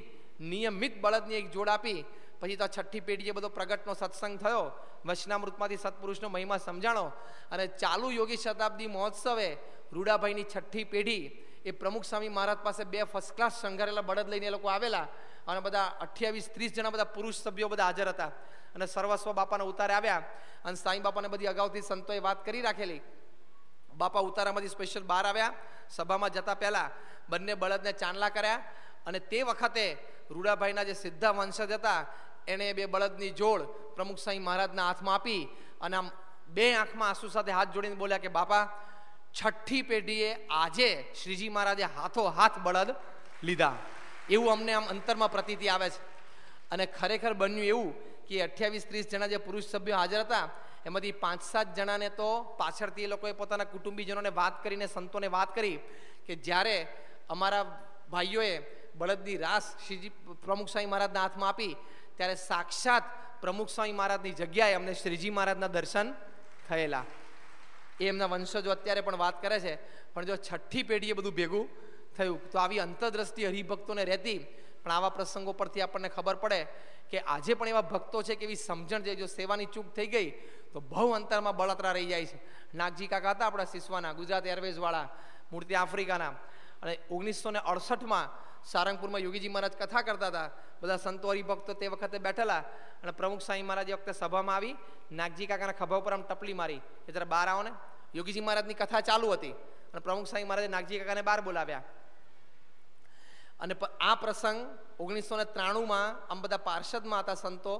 Speaker 3: નિયમિત બળદની એક જોડ આપી પછી તો આ છઠ્ઠી પેઢીએ બધો પ્રગટનો સત્સંગ થયો વચનામૃતમાંથી સત્પુરુષનો મહિમા સમજાણો અને ચાલુ યોગી શતાબ્દી મહોત્સવે રૂડાભાઈની છઠ્ઠી પેઢી એ પ્રમુખ સ્વામી મહારાજ પાસે બે ફર્સ્ટ ક્લાસ સંઘારેલા બળદ લઈને એ લોકો આવેલા અને બધા અઠ્યાવીસ ત્રીસ જણા બધા પુરુષ સભ્યો બધા હાજર હતા અને સર્વસ્વ બાપાને ઉતારે આવ્યા અને સાંઈ બાપાને બધી અગાઉથી સંતોએ વાત કરી રાખેલી બાપા ઉતારામાંથી સ્પેશિયલ બહાર આવ્યા સભામાં જતા પહેલાં બંને બળદને ચાંદલા કર્યા અને તે વખતે રૂડાભાઈના જે સિદ્ધા વંશજ હતા એણે બે બળદની જોડ પ્રમુખ સાંઈ મહારાજના હાથમાં આપી અને આમ બે આંખમાં આંસુ સાથે હાથ જોડીને બોલ્યા કે બાપા છઠ્ઠી પેઢીએ આજે શ્રીજી મહારાજે હાથો હાથ બળદ લીધા એવું અમને આમ અંતરમાં પ્રતીતિ આવે છે અને ખરેખર બન્યું એવું કે અઠ્યાવીસ ત્રીસ જણા જે પુરુષ સભ્યો હાજર હતા એમાંથી પાંચ સાત જણાને તો પાછળથી એ લોકોએ પોતાના કુટુંબીજનોને વાત કરીને સંતોને વાત કરી કે જ્યારે અમારા ભાઈઓએ બળદની રાસ શ્રીજી પ્રમુખ સ્વામી મહારાજના હાથમાં આપી ત્યારે સાક્ષાત પ્રમુખ સ્વામી મહારાજની જગ્યાએ અમને શ્રીજી મહારાજના દર્શન થયેલા એ એમના વંશજો અત્યારે પણ વાત કરે છે પણ જો છઠ્ઠી પેઢીએ બધું ભેગું થયું તો આવી અંતરદ્રષ્ટિ હરિભક્તોને રહેતી પણ આવા પ્રસંગો પરથી આપણને ખબર પડે કે આજે પણ એવા ભક્તો છે કે એવી સમજણ છે જો સેવાની ચૂક થઈ ગઈ તો બહુ અંતરમાં બળતરા રહી જાય છે નાગજી કાકા હતા આપણા સિસવાના ગુજરાત એરવેઝવાળા મૂર્તિ આફ્રિકાના અને ઓગણીસો ને અડસઠમાં સારંગપુરમાં યોગીજી મહારાજ કથા કરતા હતા બધા સંતો હરિભક્તો તે વખતે બેઠેલા અને પ્રમુખ સ્વામી મહારાજ એ વખતે સભામાં આવી નાગજી કાકાના ખભા ઉપર આમ ટપલી મારી કે જરા બહાર આવો ને યોગીજી મહારાજની કથા ચાલુ હતી અને પ્રમુખ સ્વામી મહારાજે નાગજી કાકાને બહાર બોલાવ્યા અને આ પ્રસંગ ઓગણીસો ને ત્રાણુંમાં આમ બધા પાર્ષદમાં હતા સંતો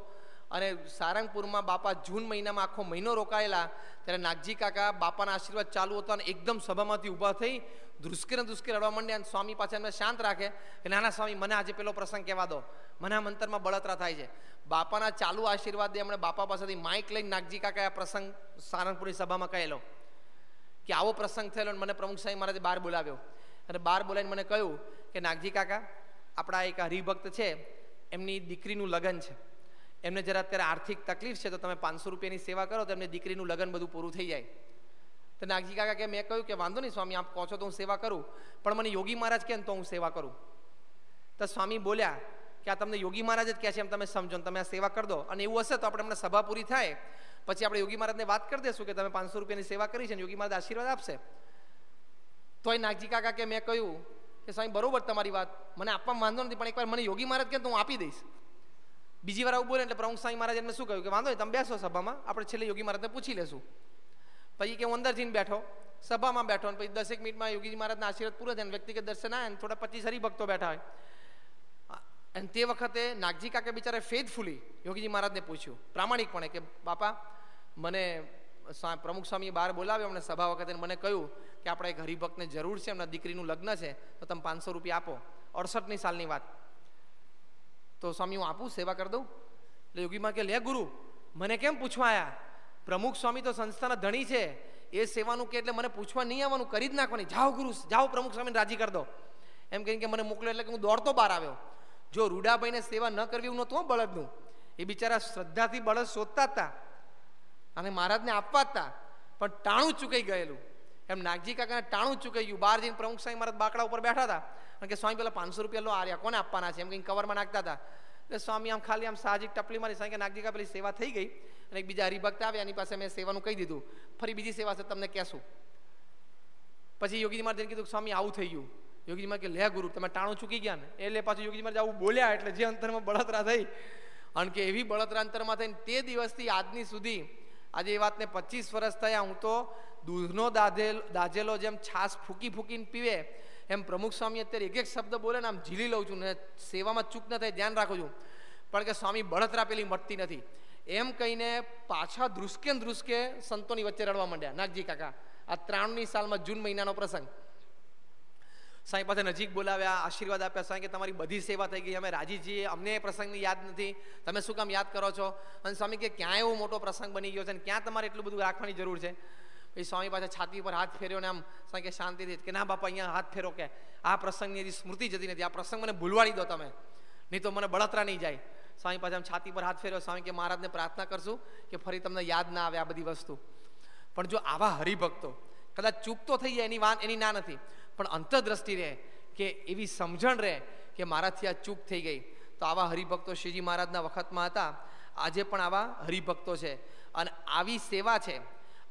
Speaker 3: અને સારંગપુરમાં બાપા જૂન મહિનામાં આખો મહિનો રોકાયેલા ત્યારે નાગજી કાકા બાપાના આશીર્વાદ ચાલુ હતા અને એકદમ સભામાંથી ઊભા થઈ ધ્રુસકે ને ધ્રુસકે રડવા માંડ્યા અને સ્વામી પાછળ એમને શાંત રાખે કે નાના સ્વામી મને આજે પેલો પ્રસંગ કહેવા દો મને આ મંતરમાં બળતરા થાય છે બાપાના ચાલુ આશીર્વાદ એમણે બાપા પાસેથી માઇક લઈને નાગજી કાકા આ પ્રસંગ સારંગપુરની સભામાં કહેલો કે આવો પ્રસંગ થયેલો અને મને પ્રમુખ સાહેબ મારાથી બહાર બોલાવ્યો અને બહાર બોલાવીને મને કહ્યું કે નાગજી કાકા આપણા એક હરિભક્ત છે એમની દીકરીનું લગ્ન છે એમને જરા અત્યારે આર્થિક તકલીફ છે તો તમે પાંચસો રૂપિયાની સેવા કરો તો એમને દીકરીનું લગ્ન બધું પૂરું થઈ જાય તો નાગજી કાકા કે મેં કહ્યું કે વાંધો નહીં સ્વામી આપ કહો છો તો હું સેવા કરું પણ મને યોગી મહારાજ કે ને તો હું સેવા કરું તો સ્વામી બોલ્યા કે આ તમને યોગી મહારાજ જ કહે છે એમ તમે સમજો તમે આ સેવા કરી દો અને એવું હશે તો આપણે હમણાં સભા પૂરી થાય પછી આપણે યોગી મહારાજને વાત કરી દેશું કે તમે પાંચસો રૂપિયાની સેવા કરી છે યોગી મહારાજ આશીર્વાદ આપશે તો એ નાગજી કાકા કે મેં કહ્યું કે સ્વામી બરોબર તમારી વાત મને આપવા વાંધો નથી પણ એકવાર મને યોગી મહારાજ કે તો હું આપી દઈશ બીજી વાર આવું બોલે એટલે પ્રમુખ સ્વામી મહારાજ શું કહ્યું કે વાંધો નહીં તમે બેસો સભામાં આપણે છેલ્લે યોગી મહારાજને પૂછી લેશું પછી કે હું અંદર જઈને બેઠો સભામાં બેઠો અને પછી દસેક મિનિટમાં યોગીજી મહારાજના આશીર્વાદ પૂરા થયા વ્યક્તિગત દર્શન આવે અને થોડા પચીસ હરિભક્તો બેઠા હોય અને તે વખતે નાગજી કાકે બિચારે ફેથફુલી યોગીજી મહારાજને પૂછ્યું પ્રામાણિકપણે કે બાપા મને પ્રમુખ સ્વામી બહાર બોલાવ્યો અમને સભા વખતે મને કહ્યું કે આપણે એક હરિભક્તને જરૂર છે એમના દીકરીનું લગ્ન છે તો તમે પાંચસો રૂપિયા આપો અડસઠની સાલની વાત તો સ્વામી હું આપું સેવા કરી દઉં એટલે યોગીમાં કે લે ગુરુ મને કેમ પૂછવા આવ્યા પ્રમુખ સ્વામી તો સંસ્થાના ધણી છે એ સેવાનું કે એટલે મને પૂછવા નહીં આવવાનું કરી જ નાખવાની જાઓ ગુરુ જાઓ પ્રમુખ સ્વામીને રાજી કરી દો એમ કહીને કે મને મોકલો એટલે કે હું દોડતો બહાર આવ્યો જો રૂડાભાઈને સેવા ન કરવી એવું નહોતું બળદનું એ બિચારા શ્રદ્ધાથી બળદ શોધતા હતા અને મહારાજને આપવા હતા પણ ટાણું ચૂકાઈ ગયેલું એમ નાગજી કાકાને ટાણું ચૂકાઈ ગયું બહાર જઈને પ્રમુખ સ્વામી મારા બાકડા ઉપર બેઠા હતા અને કે સ્વામી પેલા પાંચસો રૂપિયા લો આર્યા કોને આપવાના છે એમ કંઈ કવરમાં નાખતા હતા એટલે સ્વામી આમ ખાલી આમ સાહજિક ટપલી મારી સ્વામી કે નાગજી કાકા પેલી સેવા થઈ ગઈ અને એક બીજા હરિભક્ત આવ્યા એની પાસે મેં સેવાનું કહી દીધું ફરી બીજી સેવા છે તમને કહેશું પછી યોગીજી મહારાજને કીધું સ્વામી આવું થઈ ગયું યોગીજી મહારાજ કે લે ગુરુ તમે ટાણું ચૂકી ગયા ને એટલે પાછું યોગીજી મહારાજ આવું બોલ્યા એટલે જે અંતરમાં બળતરા થઈ કારણ કે એવી બળતરા અંતરમાં થઈને તે દિવસથી આજની સુધી આજે એ વાતને પચીસ વર્ષ થયા હું તો દૂધનો દાધેલ દાજેલો જેમ છાસ ફૂકી ફૂકીને પીવે એમ પ્રમુખ સ્વામી અત્યારે એક એક શબ્દ બોલે ને આમ ઝીલી લઉં છું ને સેવામાં ચૂક ન થાય ધ્યાન રાખું છું પણ કે સ્વામી બળતરા પેલી મળતી નથી એમ કહીને પાછા ધ્રુસકે ધ્રુસકે સંતોની વચ્ચે રડવા માંડ્યા નાગજી કાકા આ ત્રાણુની સાલમાં જૂન મહિનાનો પ્રસંગ સાંઈ પાસે નજીક બોલાવ્યા આશીર્વાદ આપ્યા સાંઈ કે તમારી બધી સેવા થઈ ગઈ અમે રાજી છીએ અમને એ પ્રસંગની યાદ નથી તમે શું કામ યાદ કરો છો અને સ્વામી કે ક્યાંય એવો મોટો પ્રસંગ બની ગયો છે અને ક્યાં તમારે એટલું બધું રાખવાની જરૂર છે એ સ્વામી પાસે છાતી પર હાથ ફેર્યો ને આમ કે શાંતિથી કે ના બાપા અહીંયા હાથ ફેરો કે આ પ્રસંગની હજી સ્મૃતિ જતી નથી આ પ્રસંગ મને ભૂલવાડી દો તમે નહીં તો મને બળતરા નહીં જાય સ્વામી પાસે આમ છાતી પર હાથ ફેર્યો સ્વામી કે મહારાજને પ્રાર્થના કરશું કે ફરી તમને યાદ ના આવે આ બધી વસ્તુ પણ જો આવા હરિભક્તો કદાચ ચૂક તો થઈ જાય એની વાન એની ના નથી પણ અંતરદ્રષ્ટિ રહે કે એવી સમજણ રહે કે મારાથી આ ચૂક થઈ ગઈ તો આવા હરિભક્તો શ્રીજી મહારાજના વખતમાં હતા આજે પણ આવા હરિભક્તો છે અને આવી સેવા છે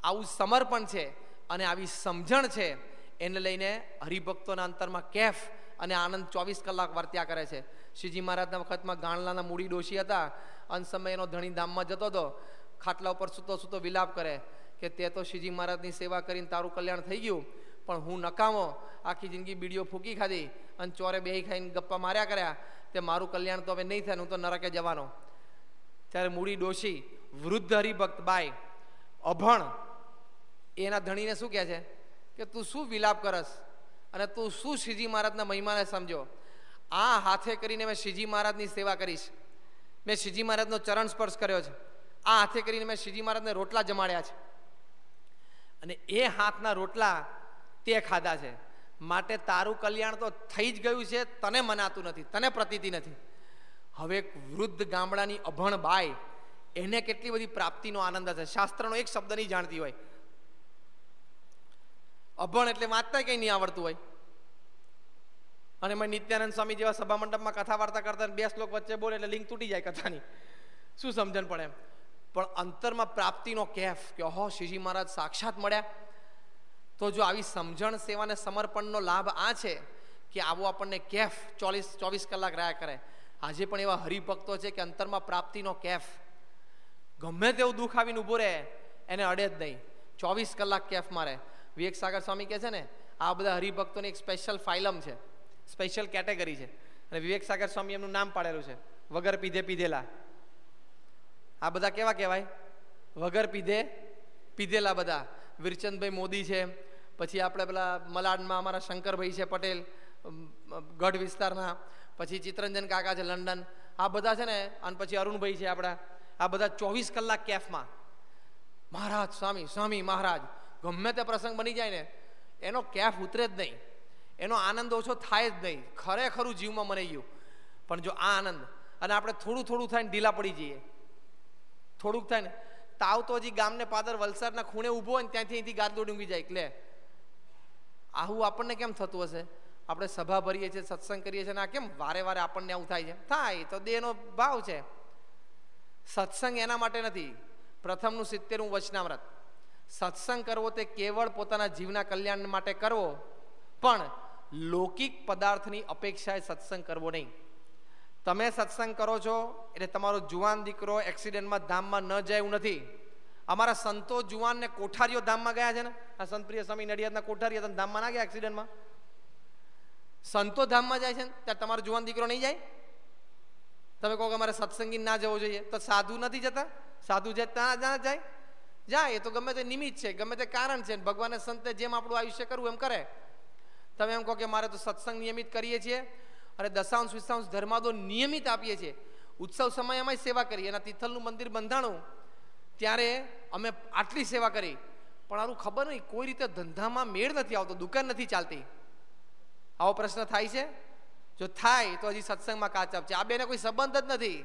Speaker 3: આવું સમર્પણ છે અને આવી સમજણ છે એને લઈને હરિભક્તોના અંતરમાં કેફ અને આનંદ ચોવીસ કલાક વર્ત્યા કરે છે શ્રીજી મહારાજના વખતમાં ગાણલાના મૂડી ડોશી હતા અંત સમયે એનો ધણી ધામમાં જતો હતો ખાટલા ઉપર સૂતો સૂતો વિલાપ કરે કે તે તો શ્રીજી મહારાજની સેવા કરીને તારું કલ્યાણ થઈ ગયું પણ હું નકામો આખી જિંદગી બીડીઓ ફૂકી ખાધી અને ચોરે બે ખાઈને ગપ્પા માર્યા કર્યા તે મારું કલ્યાણ તો હવે નહીં થાય હું તો નરકે જવાનો ત્યારે મૂડી ડોશી વૃદ્ધ હરિભક્ત બાય અભણ એના ધણીને શું કહે છે કે તું શું વિલાપ કરસ અને તું શું શ્રીજી મહારાજના મહિમાને સમજો આ હાથે કરીને મેં શ્રીજી મહારાજની સેવા કરીશ મેં શ્રીજી મહારાજનો ચરણ સ્પર્શ કર્યો છે આ હાથે કરીને મેં શ્રીજી મહારાજને રોટલા જમાડ્યા છે અને એ હાથના રોટલા તે ખાધા છે માટે તારું કલ્યાણ તો થઈ જ ગયું છે તને મનાતું નથી તને પ્રતીતિ નથી હવે એક વૃદ્ધ ગામડાની અભણ બાય એને કેટલી બધી પ્રાપ્તિનો આનંદ હશે શાસ્ત્રનો એક શબ્દ નહીં જાણતી હોય અભણ એટલે વાંચતા કંઈ નહીં આવડતું હોય અને મેં નિત્યાનંદ સ્વામી જેવા સભા મંડપમાં કથા વાર્તા કરતા બે શ્લોક વચ્ચે બોલે એટલે લિંક તૂટી જાય કથાની શું સમજણ પડે એમ પણ અંતરમાં પ્રાપ્તિનો કેફ કે ઓહો શ્રીજી મહારાજ સાક્ષાત મળ્યા તો જો આવી સમજણ સેવાને સમર્પણનો લાભ આ છે કે આવો આપણને કેફ ચોવીસ ચોવીસ કલાક રહ્યા કરે આજે પણ એવા હરિભક્તો છે કે અંતરમાં પ્રાપ્તિનો કેફ ગમે તેવું દુઃખ આવીને ઊભો રહે એને અડે જ નહીં ચોવીસ કલાક કેફ મારે વિવેક સાગર સ્વામી કહે છે ને આ બધા હરિભક્તોની એક સ્પેશિયલ ફાઇલમ છે સ્પેશિયલ કેટેગરી છે અને વિવેક સાગર સ્વામી એમનું નામ પાડેલું છે વગર પીધે પીધેલા આ બધા કેવા કહેવાય વગર પીધે પીધેલા બધા વિરચંદભાઈ મોદી છે પછી આપણે પેલા મલાડમાં અમારા શંકરભાઈ છે પટેલ ગઢ વિસ્તારના પછી ચિત્રંજન કાકા છે લંડન આ બધા છે ને અને પછી અરુણભાઈ છે આપણા આ બધા ચોવીસ કલાક કેફમાં મહારાજ સ્વામી સ્વામી મહારાજ ગમે તે પ્રસંગ બની જાય ને એનો કેફ ઉતરે જ નહીં એનો આનંદ ઓછો થાય જ નહીં ખરેખરું જીવમાં મને ગયું પણ જો આ આનંદ અને આપણે થોડું થોડું થાય ને ઢીલા પડી જઈએ થોડુંક થાય ને તાવ તો હજી ગામને પાદર વલસાડના ખૂણે ઊભો હોય ને ત્યાંથી અહીંથી ગાદલો ડુંગી જાય એટલે આવું આપણને કેમ થતું હશે આપણે સભા ભરીએ છીએ સત્સંગ કરીએ છીએ ને આ કેમ વારે વારે આપણને આવું થાય છે થાય તો દેહનો ભાવ છે સત્સંગ એના માટે નથી પ્રથમનું સિત્તેરમું વચનામ્રત સત્સંગ કરવો તે કેવળ પોતાના જીવના કલ્યાણ માટે કરવો પણ લૌકિક પદાર્થની અપેક્ષાએ સત્સંગ કરવો નહીં તમે સત્સંગ કરો છો એટલે તમારો જુવાન દીકરો એક્સિડન્ટમાં ધામમાં ન જાય એવું નથી અમારા સંતો જુવાનને કોઠારીઓ ધામમાં ગયા છે ને આ સંતપ્રિય સ્વામી નડિયાદના કોઠારીઓ તમે ધામમાં ના ગયા એક્સિડન્ટમાં સંતો ધામમાં જાય છે ને ત્યારે તમારો જુવાન દીકરો નહીં જાય તમે કહો કે અમારે સત્સંગી ના જવો જોઈએ તો સાધુ નથી જતા સાધુ જતા ના જાય જાય એ તો ગમે તે નિમિત્ત છે ગમે તે કારણ છે ભગવાને સંતે જેમ આપણું આયુષ્ય કરવું એમ કરે તમે એમ કહો કે મારે તો સત્સંગ નિયમિત કરીએ છીએ અને દશાંશ વિશાંશ ધર્માદો નિયમિત આપીએ છીએ ઉત્સવ સમય અમે સેવા કરીએ એના તિથલનું મંદિર બંધાણું ત્યારે અમે આટલી સેવા કરી પણ આનું ખબર નહીં કોઈ રીતે ધંધામાં મેળ નથી આવતો દુકાન નથી ચાલતી આવો પ્રશ્ન થાય છે જો થાય તો હજી સત્સંગમાં કાચપ છે આ બેને કોઈ સંબંધ જ નથી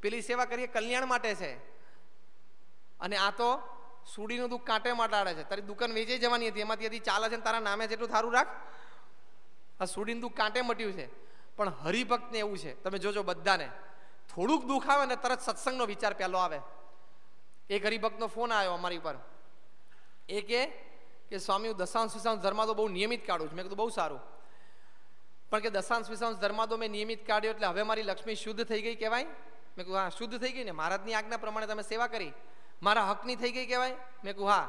Speaker 3: પેલી સેવા કરીએ કલ્યાણ માટે છે અને આ તો સુડીનું દુઃખ કાંટે મટાડે છે તારી દુકાન વેચાઈ જવાની હતી એમાંથી હતી ચાલે છે તારા નામે જેટલું થારું રાખ આ સુડીનું દુઃખ કાંટે મટ્યું છે પણ હરિભક્તને એવું છે તમે જોજો બધાને થોડુંક દુઃખ આવે ને તરત સત્સંગનો વિચાર પહેલો આવે એક હરિભક્તનો ફોન આવ્યો અમારી ઉપર એ કે કે સ્વામી હું દશાંશ વિશાંશ ધર્માદો બહુ નિયમિત કાઢું છું મેં કીધું બહુ સારું પણ કે દશાંશ વિશાંશ તો મેં નિયમિત કાઢ્યો એટલે હવે મારી લક્ષ્મી શુદ્ધ થઈ ગઈ કહેવાય મેં કીધું હા શુદ્ધ થઈ ગઈ ને મહારાજની આજ્ઞા પ્રમાણે તમે સેવા કરી મારા હકની થઈ ગઈ કહેવાય મેં કહું હા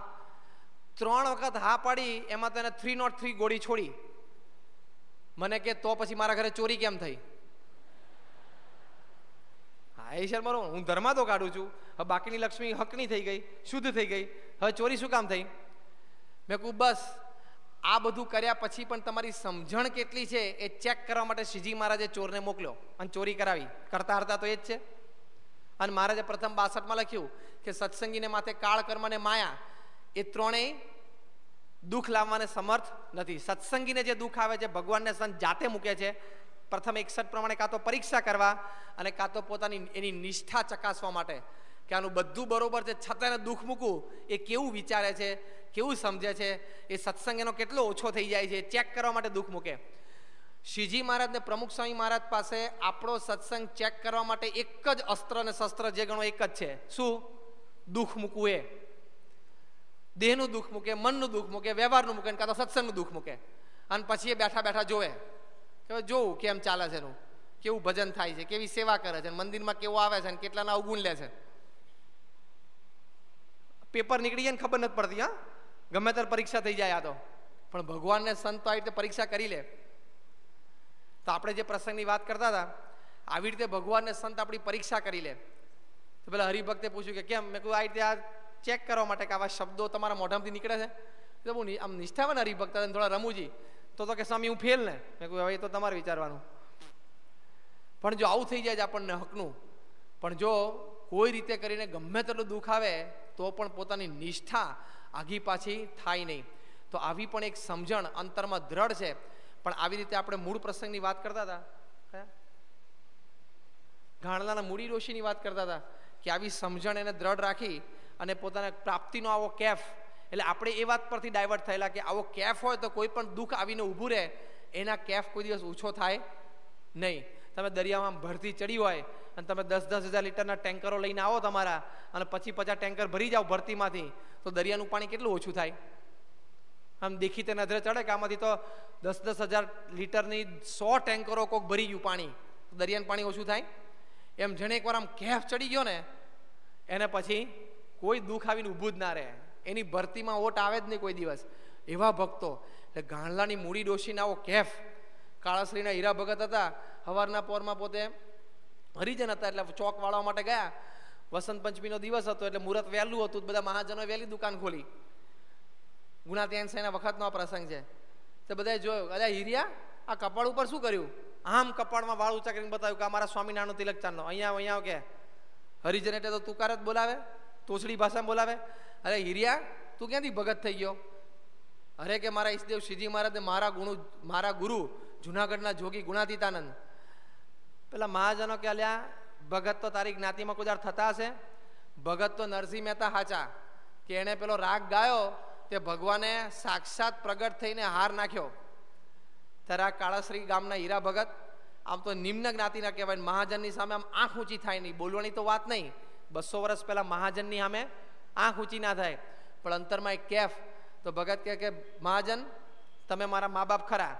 Speaker 3: ત્રણ વખત હા પાડી એમાં તને થ્રી નોટ થ્રી ગોળી છોડી મને કે તો પછી મારા ઘરે ચોરી કેમ થઈ હા એ મારો હું ધર્મા તો કાઢું છું હવે બાકીની લક્ષ્મી હકની થઈ ગઈ શુદ્ધ થઈ ગઈ હવે ચોરી શું કામ થઈ મેં કહું બસ આ બધું કર્યા પછી પણ તમારી સમજણ કેટલી છે એ ચેક કરવા માટે શ્રીજી મહારાજે ચોરને મોકલ્યો અને ચોરી કરાવી કરતા હરતા તો એ જ છે અને મહારાજે પ્રથમ બાસઠમાં લખ્યું કે સત્સંગીને માથે કાળ કર્મ અને માયા એ ત્રણેય દુઃખ લાવવાને સમર્થ નથી સત્સંગીને જે દુઃખ આવે છે ભગવાનને સંત જાતે મૂકે છે પ્રથમ એકસઠ પ્રમાણે કાં તો પરીક્ષા કરવા અને કાં તો પોતાની એની નિષ્ઠા ચકાસવા માટે કે આનું બધું બરોબર છે છતાં એને દુઃખ મૂકવું એ કેવું વિચારે છે કેવું સમજે છે એ સત્સંગ એનો કેટલો ઓછો થઈ જાય છે ચેક કરવા માટે દુઃખ મૂકે શ્રીજી મહારાજને પ્રમુખ સ્વામી મહારાજ પાસે આપણો સત્સંગ ચેક કરવા માટે એક જ અસ્ત્ર અને શસ્ત્ર જે ગણો એક જ છે શું દુઃખ મૂકવું એ દેહનું દુઃખ મૂકે મનનું દુઃખ મૂકે વ્યવહારનું મૂકે કાં તો સત્સંગનું દુઃખ મૂકે અને પછી એ બેઠા બેઠા જોવે કે જોવું કેમ ચાલે છે એનું કેવું ભજન થાય છે કેવી સેવા કરે છે મંદિરમાં કેવું આવે છે અને કેટલાના અવગુણ લે છે પેપર નીકળી જાય ને ખબર નથી પડતી હા ગમે ત્યારે પરીક્ષા થઈ જાય આ તો પણ ભગવાનને સંત આવી રીતે પરીક્ષા કરી લે તો આપણે જે પ્રસંગની વાત કરતા હતા આવી રીતે ભગવાનને સંત આપણી પરીક્ષા કરી લે તો પેલા હરિભક્તે પૂછ્યું કે કેમ મેં કહ્યું આ રીતે આ ચેક કરવા માટે કે આવા શબ્દો તમારા મોઢામાંથી નીકળે છે તો હું આમ નિષ્ઠાવાન હરિભક્ત અને થોડા રમૂજી તો તો કે સ્વામી હું ફેલ ને મેં કહ્યું હવે એ તો તમારે વિચારવાનું પણ જો આવું થઈ જાય છે આપણને હકનું પણ જો કોઈ રીતે કરીને ગમે તેટલું દુઃખ આવે તો પણ પોતાની નિષ્ઠા આગી પાછી થાય નહીં તો આવી પણ એક સમજણ અંતરમાં દ્રઢ છે પણ આવી રીતે આપણે મૂળ પ્રસંગની વાત કરતા
Speaker 2: હતા કયા
Speaker 3: ઘાણલાના મૂડી ડોશીની વાત કરતા હતા કે આવી સમજણ એને દ્રઢ રાખી અને પોતાના પ્રાપ્તિનો આવો કેફ એટલે આપણે એ વાત પરથી ડાયવર્ટ થયેલા કે આવો કેફ હોય તો કોઈ પણ દુઃખ આવીને ઊભું રહે એના કેફ કોઈ દિવસ ઓછો થાય નહીં તમે દરિયામાં ભરતી ચડી હોય અને તમે દસ દસ હજાર લીટરના ટેન્કરો લઈને આવો તમારા અને પછી પચાસ ટેન્કર ભરી જાઓ ભરતીમાંથી તો દરિયાનું પાણી કેટલું ઓછું થાય આમ દેખી તે નજરે ચડે કે આમાંથી તો દસ દસ હજાર લીટરની સો ટેન્કરો કોક ભરી ગયું પાણી દરિયાનું પાણી ઓછું થાય એમ જેણે એકવાર આમ કેફ ચડી ગયો ને એને પછી કોઈ દુઃખ આવીને ઊભું જ ના રહે એની ભરતીમાં ઓટ આવે જ નહીં કોઈ દિવસ એવા ભક્તો એટલે ગાંડલાની મૂડી ડોશીને આવો કેફ કાળાશ્રીના હીરા ભગત હતા સવારના પોરમાં પોતે હરિજન હતા એટલે ચોક વાળવા માટે ગયા વસંત પંચમીનો દિવસ હતો એટલે મુહૂર્ત વહેલું હતું બધા મહાજનોએ વહેલી દુકાન ખોલી ગુણાત્યાન સાંઈના વખતનો આ પ્રસંગ છે તે બધાએ જોયું અલ્યા હિરિયા આ કપાળ ઉપર શું કર્યું આમ કપાળમાં વાળ ઊંચા કરીને બતાવ્યું કે અમારા સ્વામિનારાયણ તિલક અહીંયા અહીંયા કે હરિજન એટલે તો તુકાર જ બોલાવે તોછડી ભાષામાં બોલાવે અરે હિરિયા તું ક્યાંથી ભગત થઈ ગયો અરે કે મારા ઈસદેવ શ્રીજી મહારાજને મારા ગુણુ મારા ગુરુ જુનાગઢના જોગી ગુણાતીતાનંદ પેલા મહાજનો કે અલ્યા ભગત તો તારી જ્ઞાતિમાં કુદાર થતા હશે ભગત તો નરસિંહ મહેતા હાચા કે એણે પેલો રાગ ગાયો તે ભગવાને સાક્ષાત પ્રગટ થઈને હાર નાખ્યો ત્યારે આ કાળાશ્રી ગામના હીરા ભગત આમ તો નિમ્ન જ્ઞાતિના કહેવાય મહાજનની સામે આમ આંખ ઊંચી થાય નહીં બોલવાની તો વાત નહીં બસો વર્ષ પહેલાં મહાજનની સામે આંખ ઊંચી ના થાય પણ અંતરમાં એક કેફ તો ભગત કહે કે મહાજન તમે મારા મા બાપ ખરા